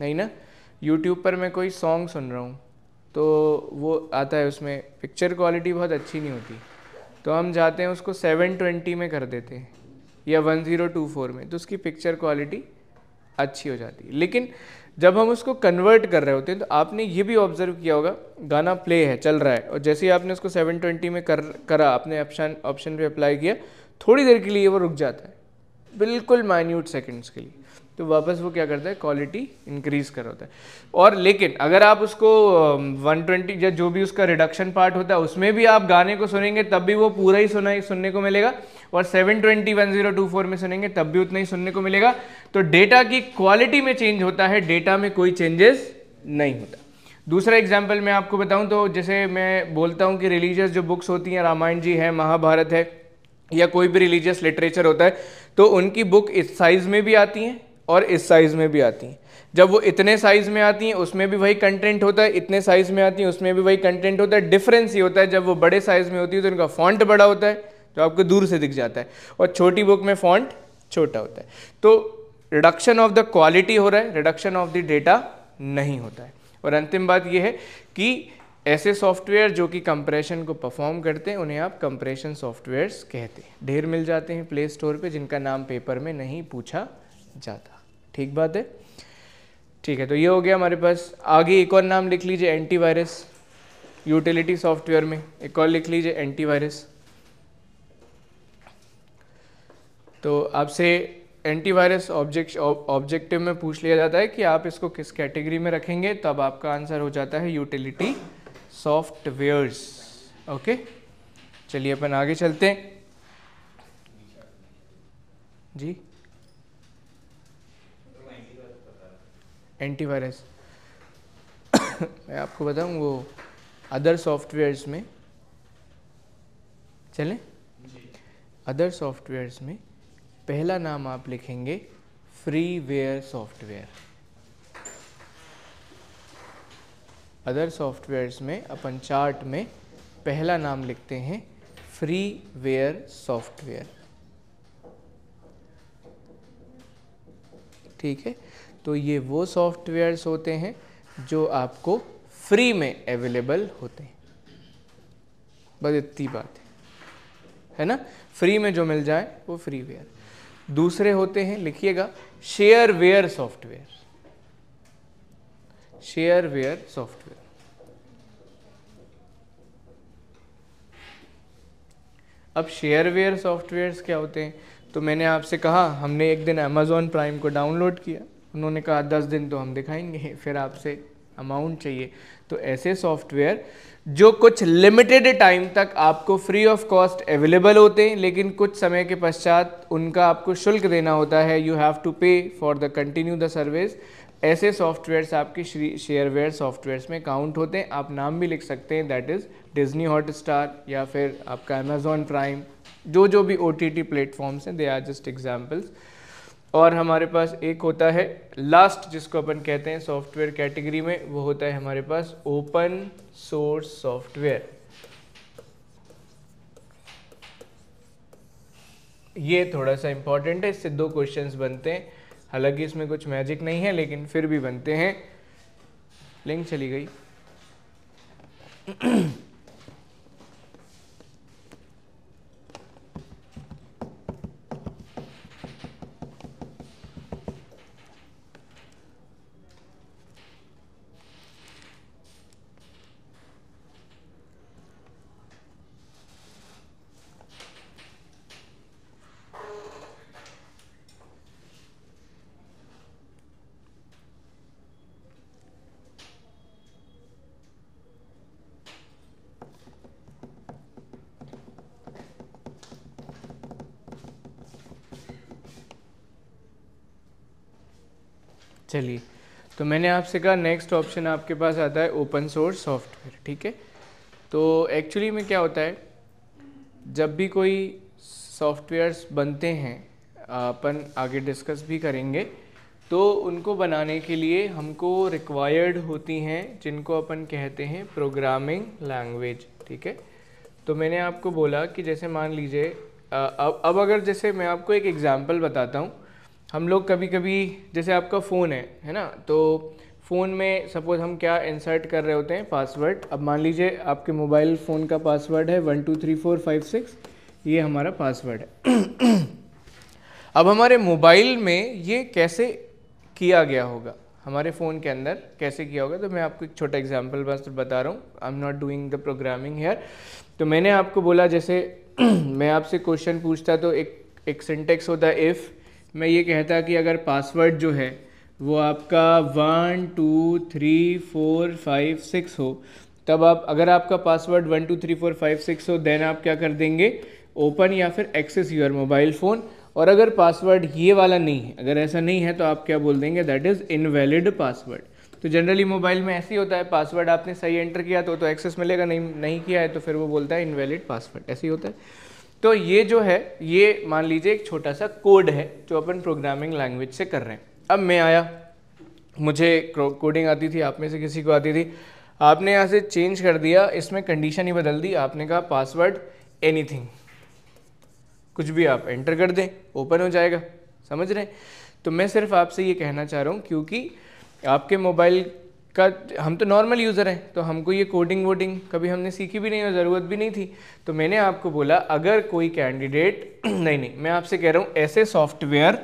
नहीं ना यूट्यूब पर मैं कोई सॉन्ग सुन रहा हूँ तो वो आता है उसमें पिक्चर क्वालिटी बहुत अच्छी नहीं होती तो हम जाते हैं उसको 720 में कर देते हैं या 1024 में तो उसकी पिक्चर क्वालिटी अच्छी हो जाती है लेकिन जब हम उसको कन्वर्ट कर रहे होते हैं तो आपने ये भी ऑब्जर्व किया होगा गाना प्ले है चल रहा है और जैसे ही आपने उसको 720 में कर करा आपने ऑप्शन ऑप्शन पे अप्लाई किया थोड़ी देर के लिए वो रुक जाता है बिल्कुल माइन्यूट सेकंड्स के लिए तो वापस वो क्या करता है क्वालिटी इंक्रीज कर होता है और लेकिन अगर आप उसको 120 um, या जो भी उसका रिडक्शन पार्ट होता है उसमें भी आप गाने को सुनेंगे तब भी वो पूरा ही सुना सुनने को मिलेगा और फोर में सुनेंगे तब भी उतना ही सुनने को मिलेगा तो डेटा की क्वालिटी में चेंज होता है डेटा में कोई चेंजेस नहीं होता दूसरा एग्जाम्पल मैं आपको बताऊं तो जैसे मैं बोलता हूं कि रिलीजियस जो बुक्स होती हैं रामायण जी है महाभारत है या कोई भी रिलीजियस लिटरेचर होता है तो उनकी बुक इस साइज़ में भी आती हैं और इस साइज़ में भी आती हैं जब वो इतने साइज़ में आती हैं उसमें भी वही कंटेंट होता है इतने साइज़ में आती हैं उसमें भी वही कंटेंट होता है डिफरेंस ही होता है जब वो बड़े साइज़ में होती है तो उनका फॉन्ट बड़ा होता है जो तो आपको दूर से दिख जाता है और छोटी बुक में फॉन्ट छोटा होता है तो रिडक्शन ऑफ द क्वालिटी हो रहा है रिडक्शन ऑफ द डेटा नहीं होता है और अंतिम बात यह है कि ऐसे सॉफ्टवेयर जो कि कंप्रेशन को परफॉर्म करते हैं उन्हें आप कंप्रेशन सॉफ्टवेयर्स कहते हैं ढेर मिल जाते हैं प्ले स्टोर पे जिनका नाम पेपर में नहीं पूछा जाता ठीक बात है ठीक है तो ये हो गया हमारे पास आगे एक और नाम लिख लीजिए एंटीवायरस यूटिलिटी सॉफ्टवेयर में एक और लिख लीजिए एंटीवायरस तो आपसे एंटीवायरस ऑब्जेक्ट ऑब्जेक्टिव में पूछ लिया जाता है कि आप इसको किस कैटेगरी में रखेंगे तब आपका आंसर हो जाता है यूटिलिटी सॉफ्टवेयर्स ओके चलिए अपन आगे चलते हैं जी एंटीवायरस मैं आपको बताऊं वो अदर सॉफ्टवेयर्स में चलें अदर सॉफ्टवेयर्स में पहला नाम आप लिखेंगे फ्रीवेयर सॉफ्टवेयर अदर सॉफ्टवेयर्स में अपन चार्ट में पहला नाम लिखते हैं फ्रीवेयर सॉफ्टवेयर ठीक है तो ये वो सॉफ्टवेयर्स होते हैं जो आपको फ्री में अवेलेबल होते हैं बस इतनी बात है है ना फ्री में जो मिल जाए वो फ्रीवेयर दूसरे होते हैं लिखिएगा शेयरवेयर सॉफ्टवेयर शेयरवेयर सॉफ्टवेयर अब शेयरवेयर सॉफ्टवेयर्स क्या होते हैं तो मैंने आपसे कहा हमने एक दिन अमेजोन प्राइम को डाउनलोड किया उन्होंने कहा दस दिन तो हम दिखाएंगे फिर आपसे अमाउंट चाहिए तो ऐसे सॉफ्टवेयर जो कुछ लिमिटेड टाइम तक आपको फ्री ऑफ कॉस्ट अवेलेबल होते हैं लेकिन कुछ समय के पश्चात उनका आपको शुल्क देना होता है you have to pay for the continue the service ऐसे सॉफ्टवेयर्स आपके शेयरवेयर सॉफ्टवेयर्स में काउंट होते हैं आप नाम भी लिख सकते हैं that is Disney Hotstar या फिर आपका अमेजोन प्राइम जो जो भी ओ टी टी प्लेटफॉर्म्स हैं दे आर जस्ट एग्जाम्पल्स और हमारे पास एक होता है लास्ट जिसको अपन कहते हैं सॉफ्टवेयर कैटेगरी में वो होता है हमारे पास ओपन सोर्स सॉफ्टवेयर ये थोड़ा सा इम्पॉर्टेंट है इससे दो क्वेश्चंस बनते हैं हालांकि इसमें कुछ मैजिक नहीं है लेकिन फिर भी बनते हैं लिंक चली गई चलिए तो मैंने आपसे कहा नेक्स्ट ऑप्शन आपके पास आता है ओपन सोर्स सॉफ्टवेयर ठीक है तो एक्चुअली में क्या होता है जब भी कोई सॉफ्टवेयर्स बनते हैं अपन आगे डिस्कस भी करेंगे तो उनको बनाने के लिए हमको रिक्वायर्ड होती हैं जिनको अपन कहते हैं प्रोग्रामिंग लैंग्वेज ठीक है तो मैंने आपको बोला कि जैसे मान लीजिए अब अगर जैसे मैं आपको एक एग्ज़ाम्पल बताता हूँ हम लोग कभी कभी जैसे आपका फ़ोन है है ना तो फ़ोन में सपोज़ हम क्या इंसर्ट कर रहे होते हैं पासवर्ड अब मान लीजिए आपके मोबाइल फ़ोन का पासवर्ड है one two three four five six ये हमारा पासवर्ड है अब हमारे मोबाइल में ये कैसे किया गया होगा हमारे फ़ोन के अंदर कैसे किया होगा तो मैं आपको एक छोटा एग्जाम्पल बस बता रहा हूँ I am not doing the programming here तो मैंने आपको बोला जैसे मैं आपसे क्वेश्चन पूछता तो एक एक सिंटेक्स होता है इफ़ मैं ये कहता कि अगर पासवर्ड जो है वो आपका one two three four five six हो तब आप अगर आपका password one two three four five six हो देन आप क्या कर देंगे ओपन या फिर एक्सेस यूर मोबाइल फ़ोन और अगर पासवर्ड ये वाला नहीं है अगर ऐसा नहीं है तो आप क्या बोल देंगे दैट इज़ इनवैलिड पासवर्ड तो जनरली मोबाइल में ऐसे ही होता है पासवर्ड आपने सही एंटर किया तो तो एक्सेस मिलेगा नहीं नहीं किया है तो फिर वो बोलता है इनवैलिड पासवर्ड ऐसे ही होता है तो ये जो है ये मान लीजिए एक छोटा सा कोड है जो अपन प्रोग्रामिंग लैंग्वेज से कर रहे हैं अब मैं आया मुझे कोडिंग आती थी आप में से किसी को आती थी आपने यहाँ से चेंज कर दिया इसमें कंडीशन ही बदल दी आपने कहा पासवर्ड एनीथिंग कुछ भी आप एंटर कर दें ओपन हो जाएगा समझ रहे हैं तो मैं सिर्फ आपसे ये कहना चाह रहा हूँ क्योंकि आपके मोबाइल का हम तो नॉर्मल यूज़र हैं तो हमको ये कोडिंग वोडिंग कभी हमने सीखी भी नहीं और ज़रूरत भी नहीं थी तो मैंने आपको बोला अगर कोई कैंडिडेट नहीं नहीं मैं आपसे कह रहा हूँ ऐसे सॉफ्टवेयर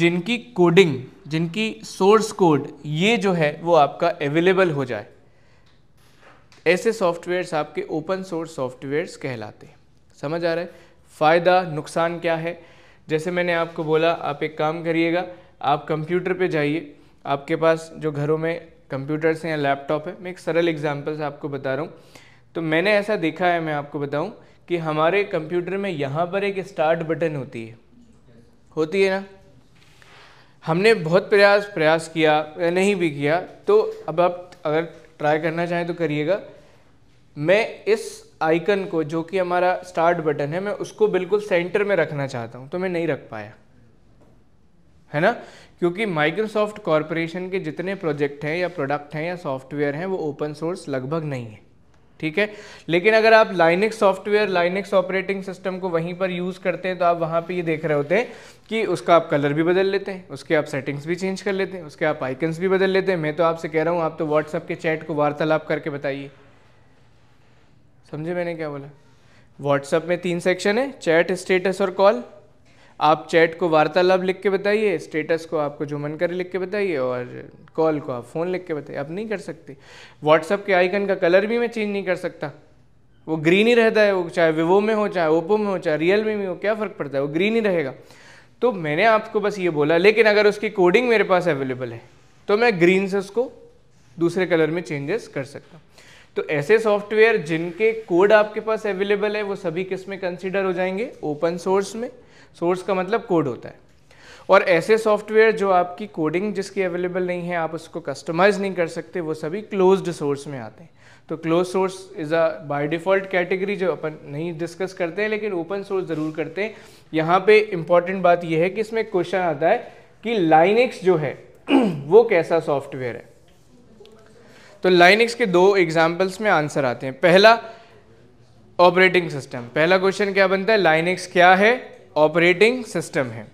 जिनकी कोडिंग जिनकी सोर्स कोड ये जो है वो आपका अवेलेबल हो जाए ऐसे सॉफ्टवेयर्स आपके ओपन सोर्स सॉफ्टवेयर्स कहलाते हैं समझ आ रहा है फ़ायदा नुकसान क्या है जैसे मैंने आपको बोला आप एक काम करिएगा आप कंप्यूटर पे जाइए आपके पास जो घरों में कंप्यूटर्स हैं या लैपटॉप है मैं एक सरल एग्जाम्पल से आपको बता रहा हूँ तो मैंने ऐसा देखा है मैं आपको बताऊँ कि हमारे कंप्यूटर में यहाँ पर एक स्टार्ट बटन होती है होती है ना हमने बहुत प्रयास प्रयास किया या नहीं भी किया तो अब आप अगर ट्राई करना चाहें तो करिएगा मैं इस आइकन को जो कि हमारा स्टार्ट बटन है मैं उसको बिल्कुल सेंटर में रखना चाहता हूँ तो मैं नहीं रख पाया है ना क्योंकि माइक्रोसॉफ्ट कॉरपोरेशन के जितने प्रोजेक्ट हैं या प्रोडक्ट हैं या सॉफ्टवेयर हैं वो ओपन सोर्स लगभग नहीं है ठीक है लेकिन अगर आप Linux software Linux operating system को वहीं पर यूज़ करते हैं तो आप वहाँ पे ये देख रहे होते हैं कि उसका आप कलर भी बदल लेते हैं उसके आप सेटिंग्स भी चेंज कर लेते हैं उसके आप आइकन्स भी बदल लेते हैं मैं तो आपसे कह रहा हूँ आप तो व्हाट्सअप के चैट को वार्तालाप करके बताइए समझे मैंने क्या बोला व्हाट्सअप में तीन सेक्शन है चैट स्टेटस और कॉल आप चैट को वार्तालाप लिख के बताइए स्टेटस को आपको जुम्मन कर लिख के बताइए और कॉल को आप फ़ोन लिख के बताइए आप नहीं कर सकते व्हाट्सअप के आइकन का कलर भी मैं चेंज नहीं कर सकता वो ग्रीन ही रहता है वो चाहे विवो में हो चाहे ओप्पो में हो चाहे रियल मी में हो क्या फ़र्क पड़ता है वो ग्रीन ही रहेगा तो मैंने आपको बस ये बोला लेकिन अगर उसकी कोडिंग मेरे पास अवेलेबल है तो मैं ग्रीन से उसको दूसरे कलर में चेंजेस कर सकता हूँ तो ऐसे सॉफ्टवेयर जिनके कोड आपके पास अवेलेबल है वो सभी किस में कंसिडर हो जाएंगे ओपन सोर्स में सोर्स का मतलब कोड होता है और ऐसे सॉफ्टवेयर जो आपकी कोडिंग जिसकी अवेलेबल नहीं है आप उसको कस्टमाइज़ नहीं कर सकते वो सभी क्लोज्ड सोर्स में आते हैं तो close source is a by default category जो अपन नहीं डिस्कस करते हैं लेकिन ओपन सोर्स ज़रूर करते हैं यहाँ पे इम्पॉर्टेंट बात यह है कि इसमें क्वेश्चन आता है कि लाइनिक्स जो है वो कैसा सॉफ्टवेयर है तो लाइनिक्स के दो एग्जाम्पल्स में आंसर आते हैं पहला ऑपरेटिंग सिस्टम पहला क्वेश्चन क्या बनता है लाइनिक्स क्या है ऑपरेटिंग सिस्टम है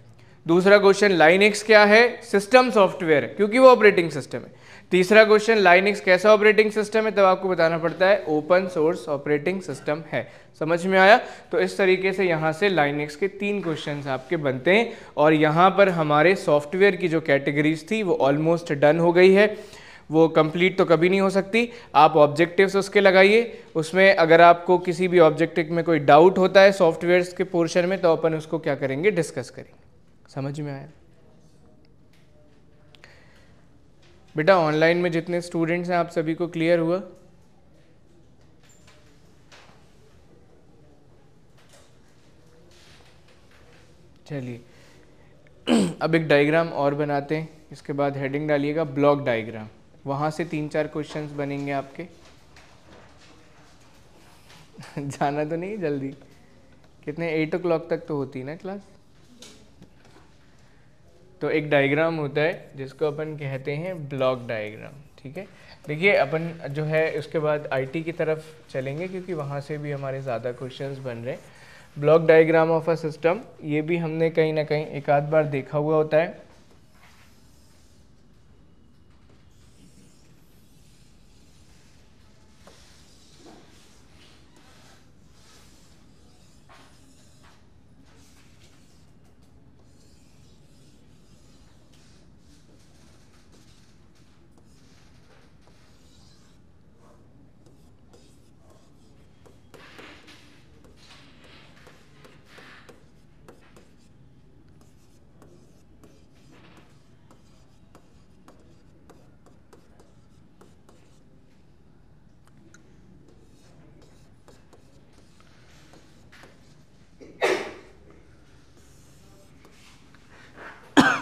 दूसरा क्वेश्चन लाइनिक्स क्या है सिस्टम सॉफ्टवेयर है क्योंकि वो ऑपरेटिंग सिस्टम है तीसरा क्वेश्चन लाइनिक्स कैसा ऑपरेटिंग सिस्टम है तब आपको बताना पड़ता है ओपन सोर्स ऑपरेटिंग सिस्टम है समझ में आया तो इस तरीके से यहाँ से लाइनिक्स के तीन क्वेश्चन आपके बनते हैं और यहाँ पर हमारे सॉफ्टवेयर की जो कैटेगरीज थी वो ऑलमोस्ट डन हो गई है वो कंप्लीट तो कभी नहीं हो सकती आप ऑब्जेक्टिव्स उसके लगाइए उसमें अगर आपको किसी भी ऑब्जेक्टिव में कोई डाउट होता है सॉफ्टवेयर्स के पोर्शन में तो अपन उसको क्या करेंगे डिस्कस करेंगे समझ में आया बेटा ऑनलाइन में जितने स्टूडेंट्स हैं आप सभी को क्लियर हुआ चलिए अब एक डायग्राम और बनाते हैं इसके बाद हेडिंग डालिएगा ब्लॉक डायग्राम वहाँ से तीन चार क्वेश्चंस बनेंगे आपके जाना तो नहीं जल्दी कितने एट ओ क्लॉक तक तो होती है ना क्लास तो एक डायग्राम होता है जिसको अपन कहते हैं ब्लॉक डायग्राम ठीक है देखिए अपन जो है उसके बाद आईटी की तरफ चलेंगे क्योंकि वहाँ से भी हमारे ज़्यादा क्वेश्चंस बन रहे हैं block diagram of a system ये भी हमने कहीं ना कहीं एक आध बार देखा हुआ होता है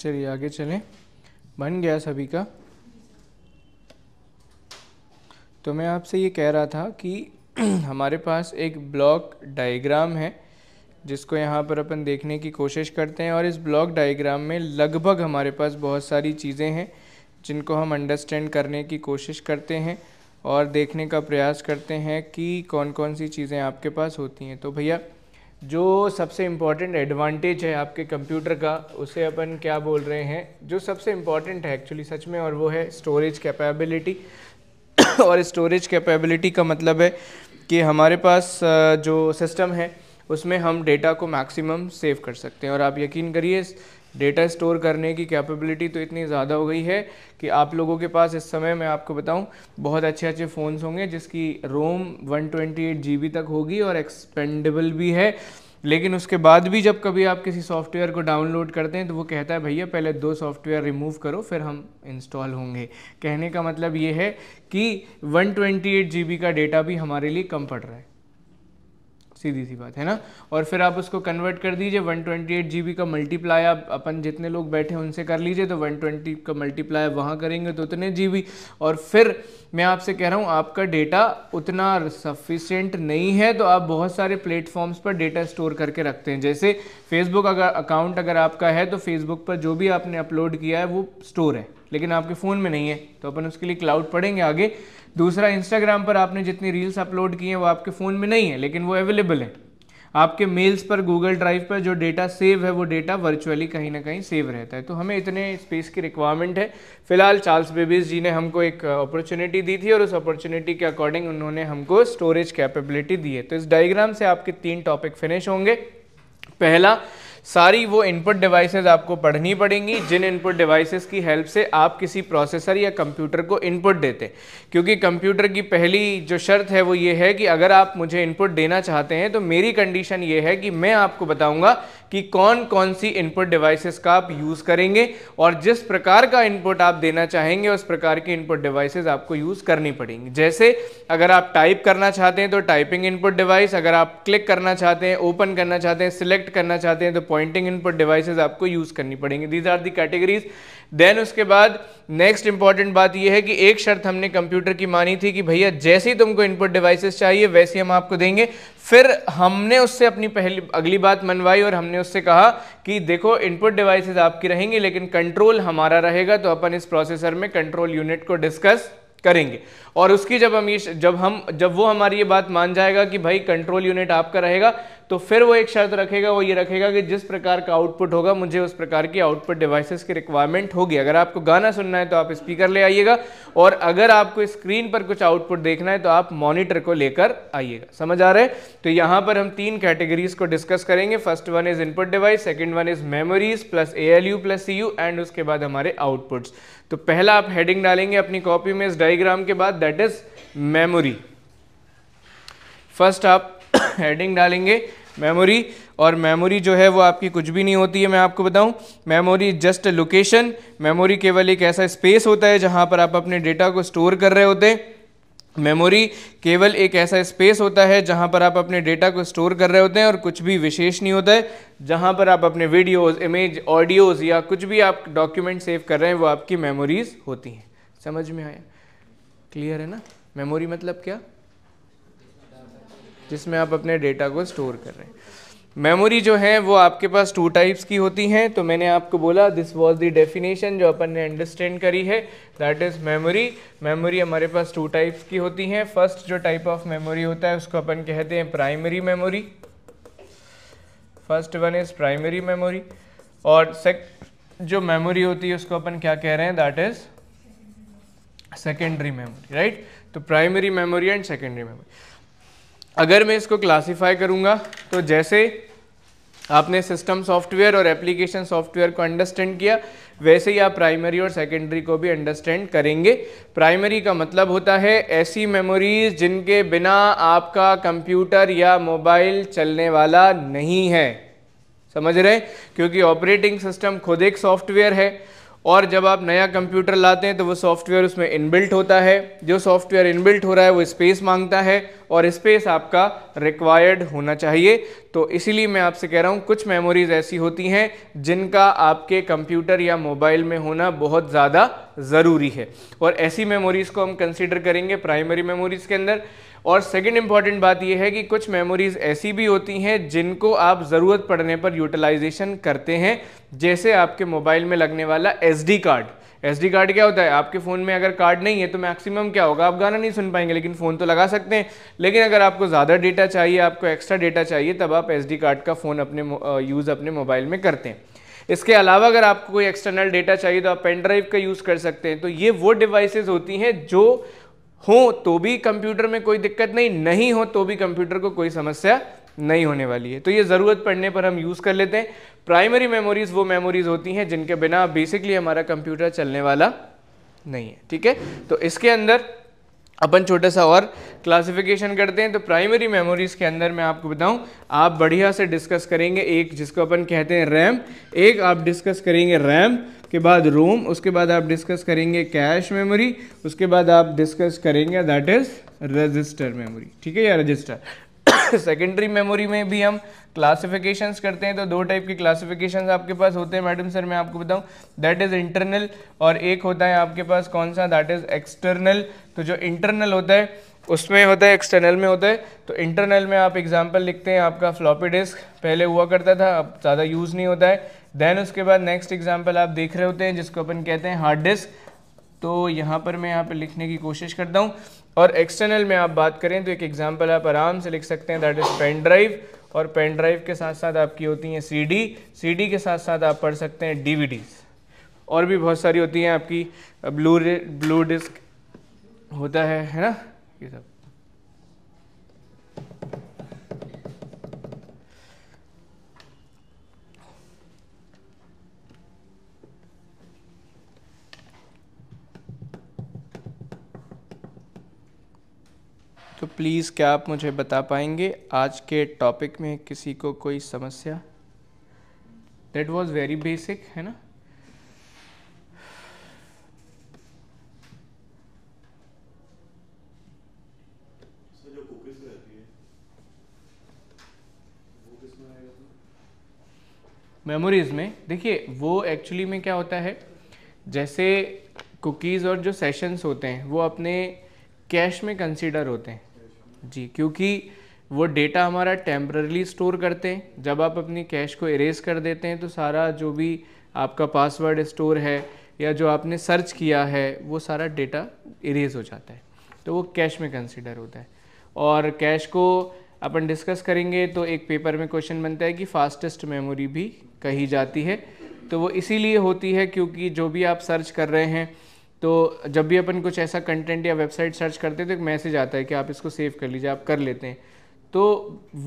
चलिए आगे चलें बन गया सभी का तो मैं आपसे ये कह रहा था कि हमारे पास एक ब्लॉक डायग्राम है जिसको यहाँ पर अपन देखने की कोशिश करते हैं और इस ब्लॉक डायग्राम में लगभग हमारे पास बहुत सारी चीज़ें हैं जिनको हम अंडरस्टैंड करने की कोशिश करते हैं और देखने का प्रयास करते हैं कि कौन कौन सी चीज़ें आपके पास होती हैं तो भैया जो सबसे इम्पॉर्टेंट एडवांटेज है आपके कंप्यूटर का उसे अपन क्या बोल रहे हैं जो सबसे इम्पॉर्टेंट है एक्चुअली सच में और वो है स्टोरेज कैपेबिलिटी और स्टोरेज कैपेबिलिटी का मतलब है कि हमारे पास जो सिस्टम है उसमें हम डेटा को मैक्सिमम सेव कर सकते हैं और आप यकीन करिए डेटा स्टोर करने की कैपेबिलिटी तो इतनी ज़्यादा हो गई है कि आप लोगों के पास इस समय मैं आपको बताऊं बहुत अच्छे अच्छे फ़ोन्स होंगे जिसकी रोम 128 जीबी तक होगी और एक्सपेंडेबल भी है लेकिन उसके बाद भी जब कभी आप किसी सॉफ्टवेयर को डाउनलोड करते हैं तो वो कहता है भैया पहले दो सॉफ्टवेयर रिमूव करो फिर हम इंस्टॉल होंगे कहने का मतलब ये है कि वन जीबी का डेटा भी हमारे लिए कम पड़ रहा है सीधी सी बात है ना और फिर आप उसको कन्वर्ट कर दीजिए 128 बी का मल्टीप्लाई आप अपन जितने लोग बैठे हैं उनसे कर लीजिए तो 120 का मल्टीप्लाई वहाँ करेंगे तो उतने बी और फिर मैं आपसे कह रहा हूँ आपका डेटा उतना सफिशेंट नहीं है तो आप बहुत सारे प्लेटफॉर्म्स पर डेटा स्टोर करके रखते हैं जैसे फेसबुक अगर अकाउंट अगर आपका है तो फेसबुक पर जो भी आपने अपलोड किया है वो स्टोर है लेकिन आपके फ़ोन में नहीं है तो अपन उसके लिए क्लाउड पढ़ेंगे आगे दूसरा इंस्टाग्राम पर आपने जितनी रील्स अपलोड की हैं वो आपके फ़ोन में नहीं है लेकिन वो अवेलेबल है आपके मेल्स पर गूगल ड्राइव पर जो डेटा सेव है वो डेटा वर्चुअली कहीं ना कहीं सेव रहता है तो हमें इतने स्पेस की रिक्वायरमेंट है फिलहाल चार्ल्स बेबीज जी ने हमको एक अपॉर्चुनिटी uh, दी थी और उस अपॉर्चुनिटी के अकॉर्डिंग उन्होंने हमको स्टोरेज कैपेबिलिटी दी है तो इस डायग्राम से आपके तीन टॉपिक फिनिश होंगे पहला सारी वो इनपुट डिवाइसेस आपको पढ़नी पड़ेंगी जिन इनपुट डिवाइसेस की हेल्प से आप किसी प्रोसेसर या कंप्यूटर को इनपुट देते क्योंकि कंप्यूटर की पहली जो शर्त है वो ये है कि अगर आप मुझे इनपुट देना चाहते हैं तो मेरी कंडीशन ये है कि मैं आपको बताऊंगा कि कौन कौन सी इनपुट डिवाइसेस का आप यूज़ करेंगे और जिस प्रकार का इनपुट आप देना चाहेंगे उस प्रकार की इनपुट डिवाइसेस आपको यूज़ करनी पड़ेंगी जैसे अगर आप टाइप करना चाहते हैं तो टाइपिंग इनपुट डिवाइस अगर आप क्लिक करना चाहते हैं ओपन करना चाहते हैं सिलेक्ट करना चाहते हैं तो पॉइंटिंग इनपुट डिवाइसेज आपको यूज़ करनी पड़ेंगी these are the categories then उसके बाद नेक्स्ट इंपॉर्टेंट बात यह है कि एक शर्त हमने कंप्यूटर की मानी थी कि भैया जैसी तुमको इनपुट डिवाइसेस चाहिए वैसी हम आपको देंगे फिर हमने उससे अपनी पहली अगली बात मनवाई और हमने उससे कहा कि देखो इनपुट डिवाइसेस आपकी रहेंगी लेकिन कंट्रोल हमारा रहेगा तो अपन इस प्रोसेसर में कंट्रोल यूनिट को डिस्कस करेंगे और उसकी जब हम ये जब हम जब वो हमारी ये बात मान जाएगा कि भाई कंट्रोल यूनिट आपका रहेगा तो फिर वो एक शर्त रखेगा वो ये रखेगा कि जिस प्रकार का आउटपुट होगा मुझे उस प्रकार की आउटपुट डिवाइसेस की रिक्वायरमेंट होगी अगर आपको गाना सुनना है तो आप स्पीकर ले आइएगा और अगर आपको स्क्रीन पर कुछ आउटपुट देखना है तो आप मॉनिटर को लेकर आइएगा समझ आ रहे हैं तो यहाँ पर हम तीन कैटेगरीज को डिस्कस करेंगे first one is input device second one is memories plus A L U plus C U and उसके बाद हमारे आउटपुट्स तो पहला आप हेडिंग डालेंगे अपनी कॉपी में इस डायग्राम के बाद दैट इज मेमोरी फर्स्ट आप हेडिंग डालेंगे मेमोरी और मेमोरी जो है वो आपकी कुछ भी नहीं होती है मैं आपको बताऊं मेमोरी जस्ट लोकेशन मेमोरी केवल एक ऐसा स्पेस होता है जहां पर आप अपने डेटा को स्टोर कर रहे होते हैं मेमोरी केवल एक ऐसा स्पेस होता है जहां पर आप अपने डेटा को स्टोर कर रहे होते हैं और कुछ भी विशेष नहीं होता है जहां पर आप अपने वीडियोस, इमेज ऑडियोज़ या कुछ भी आप डॉक्यूमेंट सेव कर रहे हैं वो आपकी मेमोरीज़ होती हैं समझ में आया क्लियर है ना मेमोरी मतलब क्या जिसमें आप अपने डेटा को स्टोर कर रहे हैं मेमोरी जो है वो आपके पास टू टाइप्स की होती हैं तो मैंने आपको बोला दिस वाज द डेफिनेशन जो अपन ने अंडरस्टैंड करी है दैट इज़ मेमोरी मेमोरी हमारे पास टू टाइप्स की होती हैं फर्स्ट जो टाइप ऑफ मेमोरी होता है उसको अपन कहते हैं primary memory first one is primary memory और सेक जो मेमोरी होती है उसको अपन क्या कह रहे हैं that is secondary memory right तो primary memory and secondary memory अगर मैं इसको क्लासीफाई करूँगा तो जैसे आपने सिस्टम सॉफ्टवेयर और एप्लीकेशन सॉफ्टवेयर को अंडरस्टैंड किया वैसे ही आप प्राइमरी और सेकेंडरी को भी अंडरस्टैंड करेंगे प्राइमरी का मतलब होता है ऐसी मेमोरीज जिनके बिना आपका कंप्यूटर या मोबाइल चलने वाला नहीं है समझ रहे हैं क्योंकि ऑपरेटिंग सिस्टम खुद एक सॉफ्टवेयर है और जब आप नया कंप्यूटर लाते हैं तो वो सॉफ्टवेयर उसमें इनबिल्ट होता है जो सॉफ्टवेयर इनबिल्ट हो रहा है वो स्पेस मांगता है और स्पेस आपका रिक्वायर्ड होना चाहिए तो इसीलिए मैं आपसे कह रहा हूँ कुछ मेमोरीज ऐसी होती हैं जिनका आपके कंप्यूटर या मोबाइल में होना बहुत ज़्यादा ज़रूरी है और ऐसी मेमोरीज़ को हम कंसिडर करेंगे प्राइमरी मेमोरीज़ के अंदर और सेकंड इम्पॉर्टेंट बात यह है कि कुछ मेमोरीज़ ऐसी भी होती हैं जिनको आप ज़रूरत पड़ने पर यूटिलाइजेशन करते हैं जैसे आपके मोबाइल में लगने वाला एस कार्ड एस कार्ड क्या होता है आपके फ़ोन में अगर कार्ड नहीं है तो मैक्सिमम क्या होगा आप गाना नहीं सुन पाएंगे लेकिन फ़ोन तो लगा सकते हैं लेकिन अगर आपको ज़्यादा डेटा चाहिए आपको एक्स्ट्रा डेटा चाहिए तब आप एस कार्ड का फ़ोन अपने यूज़ अपने मोबाइल में करते हैं इसके अलावा अगर आपको कोई एक्सटर्नल डेटा चाहिए तो आप पेन ड्राइव का यूज़ कर सकते हैं तो ये वो डिवाइसेज होती हैं जो हो तो भी कंप्यूटर में कोई दिक्कत नहीं नहीं हो तो भी कंप्यूटर को कोई समस्या नहीं होने वाली है तो ये ज़रूरत पड़ने पर हम यूज़ कर लेते हैं प्राइमरी मेमोरीज़ वो मेमोरीज़ होती हैं जिनके बिना बेसिकली हमारा कंप्यूटर चलने वाला नहीं है ठीक है तो इसके अंदर अपन छोटा सा और क्लासिफिकेशन करते हैं तो प्राइमरी मेमोरीज़ के अंदर मैं आपको बताऊं आप बढ़िया से डिस्कस करेंगे एक जिसको अपन कहते हैं रैम एक आप डिस्कस करेंगे रैम के बाद रोम उसके बाद आप डिस्कस करेंगे कैश मेमोरी उसके बाद आप डिस्कस करेंगे दैट इज रजिस्टर मेमोरी ठीक है या रजिस्टर सेकेंडरी मेमोरी में भी हम क्लासिफिकेशंस करते हैं तो दो टाइप के क्लासिफिकेशंस आपके पास होते हैं मैडम सर मैं आपको बताऊं दैट इज़ इंटरनल और एक होता है आपके पास कौन सा दैट इज़ एक्सटर्नल तो जो इंटरनल होता है उसमें होता है एक्सटर्नल में होता है तो इंटरनल में आप एग्जाम्पल लिखते हैं आपका फ्लॉपी डिस्क पहले हुआ करता था अब ज़्यादा यूज़ नहीं होता है देन उसके बाद नेक्स्ट एग्जाम्पल आप देख रहे होते हैं जिसको अपन कहते हैं हार्ड डिस्क तो यहाँ पर मैं यहाँ पर लिखने की कोशिश करता हूँ और एक्सटर्नल में आप बात करें तो एक एग्जाम्पल आप आराम से लिख सकते हैं दैट इज़ पेन ड्राइव और पेन ड्राइव के साथ साथ आपकी होती हैं सीडी सीडी के साथ साथ आप पढ़ सकते हैं डीवीडीज और भी बहुत सारी होती हैं आपकी ब्लू ब्लू डिस्क होता है है ना ये सब तो प्लीज़ क्या आप मुझे बता पाएंगे आज के टॉपिक में किसी को कोई समस्या दैट वॉज़ वेरी बेसिक है ना मेमोरीज़ में देखिए वो एक्चुअली में क्या होता है जैसे कुकीज़ और जो सेशंस होते हैं वो अपने कैश में कंसीडर होते हैं जी क्योंकि वो डेटा हमारा टेम्प्रली स्टोर करते हैं जब आप अपनी कैश को इरेज कर देते हैं तो सारा जो भी आपका पासवर्ड स्टोर है या जो आपने सर्च किया है वो सारा डेटा इरेज हो जाता है तो वो कैश में कंसिडर होता है और कैश को अपन डिस्कस करेंगे तो एक पेपर में क्वेश्चन बनता है कि फास्टेस्ट मेमोरी भी कही जाती है तो वो इसीलिए होती है क्योंकि जो भी आप सर्च कर रहे हैं तो जब भी अपन कुछ ऐसा कंटेंट या वेबसाइट सर्च करते हैं तो एक मैसेज आता है कि आप इसको सेव कर लीजिए आप कर लेते हैं तो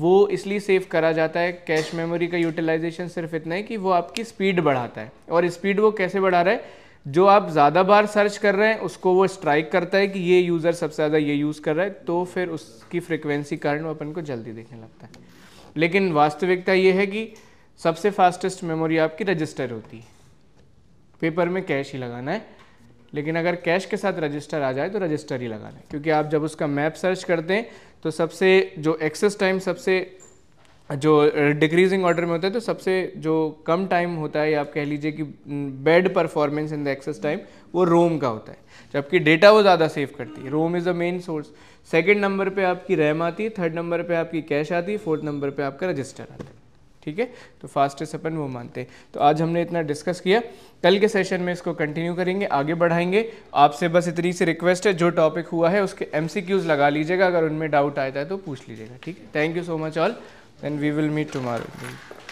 वो इसलिए सेव करा जाता है कैश मेमोरी का यूटिलाइजेशन सिर्फ इतना है कि वो आपकी स्पीड बढ़ाता है और स्पीड वो कैसे बढ़ा रहा है जो आप ज़्यादा बार सर्च कर रहे हैं उसको वो स्ट्राइक करता है कि ये यूज़र सबसे ज़्यादा ये यूज़ कर रहा है तो फिर उसकी फ्रिक्वेंसी कारण वो अपन को जल्दी देखने लगता है लेकिन वास्तविकता ये है कि सबसे फास्टेस्ट मेमोरी आपकी रजिस्टर होती है पेपर में कैश ही लगाना है लेकिन अगर कैश के साथ रजिस्टर आ जाए तो रजिस्टर ही लगा लें क्योंकि आप जब उसका मैप सर्च करते हैं तो सबसे जो एक्सेस टाइम सबसे जो डिक्रीजिंग ऑर्डर में होता है तो सबसे जो कम टाइम होता है या आप कह लीजिए कि bad performance in the access time वो रोम का होता है जबकि डेटा वो ज़्यादा सेव करती है ROM is the main source second number पर आपकी रैम आती है थर्ड नंबर पर आपकी कैश आती है फोर्थ नंबर पर आपका रजिस्टर आता है ठीक है तो फास्टेस्ट अपन वो मानते हैं तो आज हमने इतना डिस्कस किया कल के सेशन में इसको कंटिन्यू करेंगे आगे बढ़ाएंगे आपसे बस इतनी सी रिक्वेस्ट है जो टॉपिक हुआ है उसके एम लगा लीजिएगा अगर उनमें डाउट आता है तो पूछ लीजिएगा ठीक है thank you so much all then we will meet tomorrow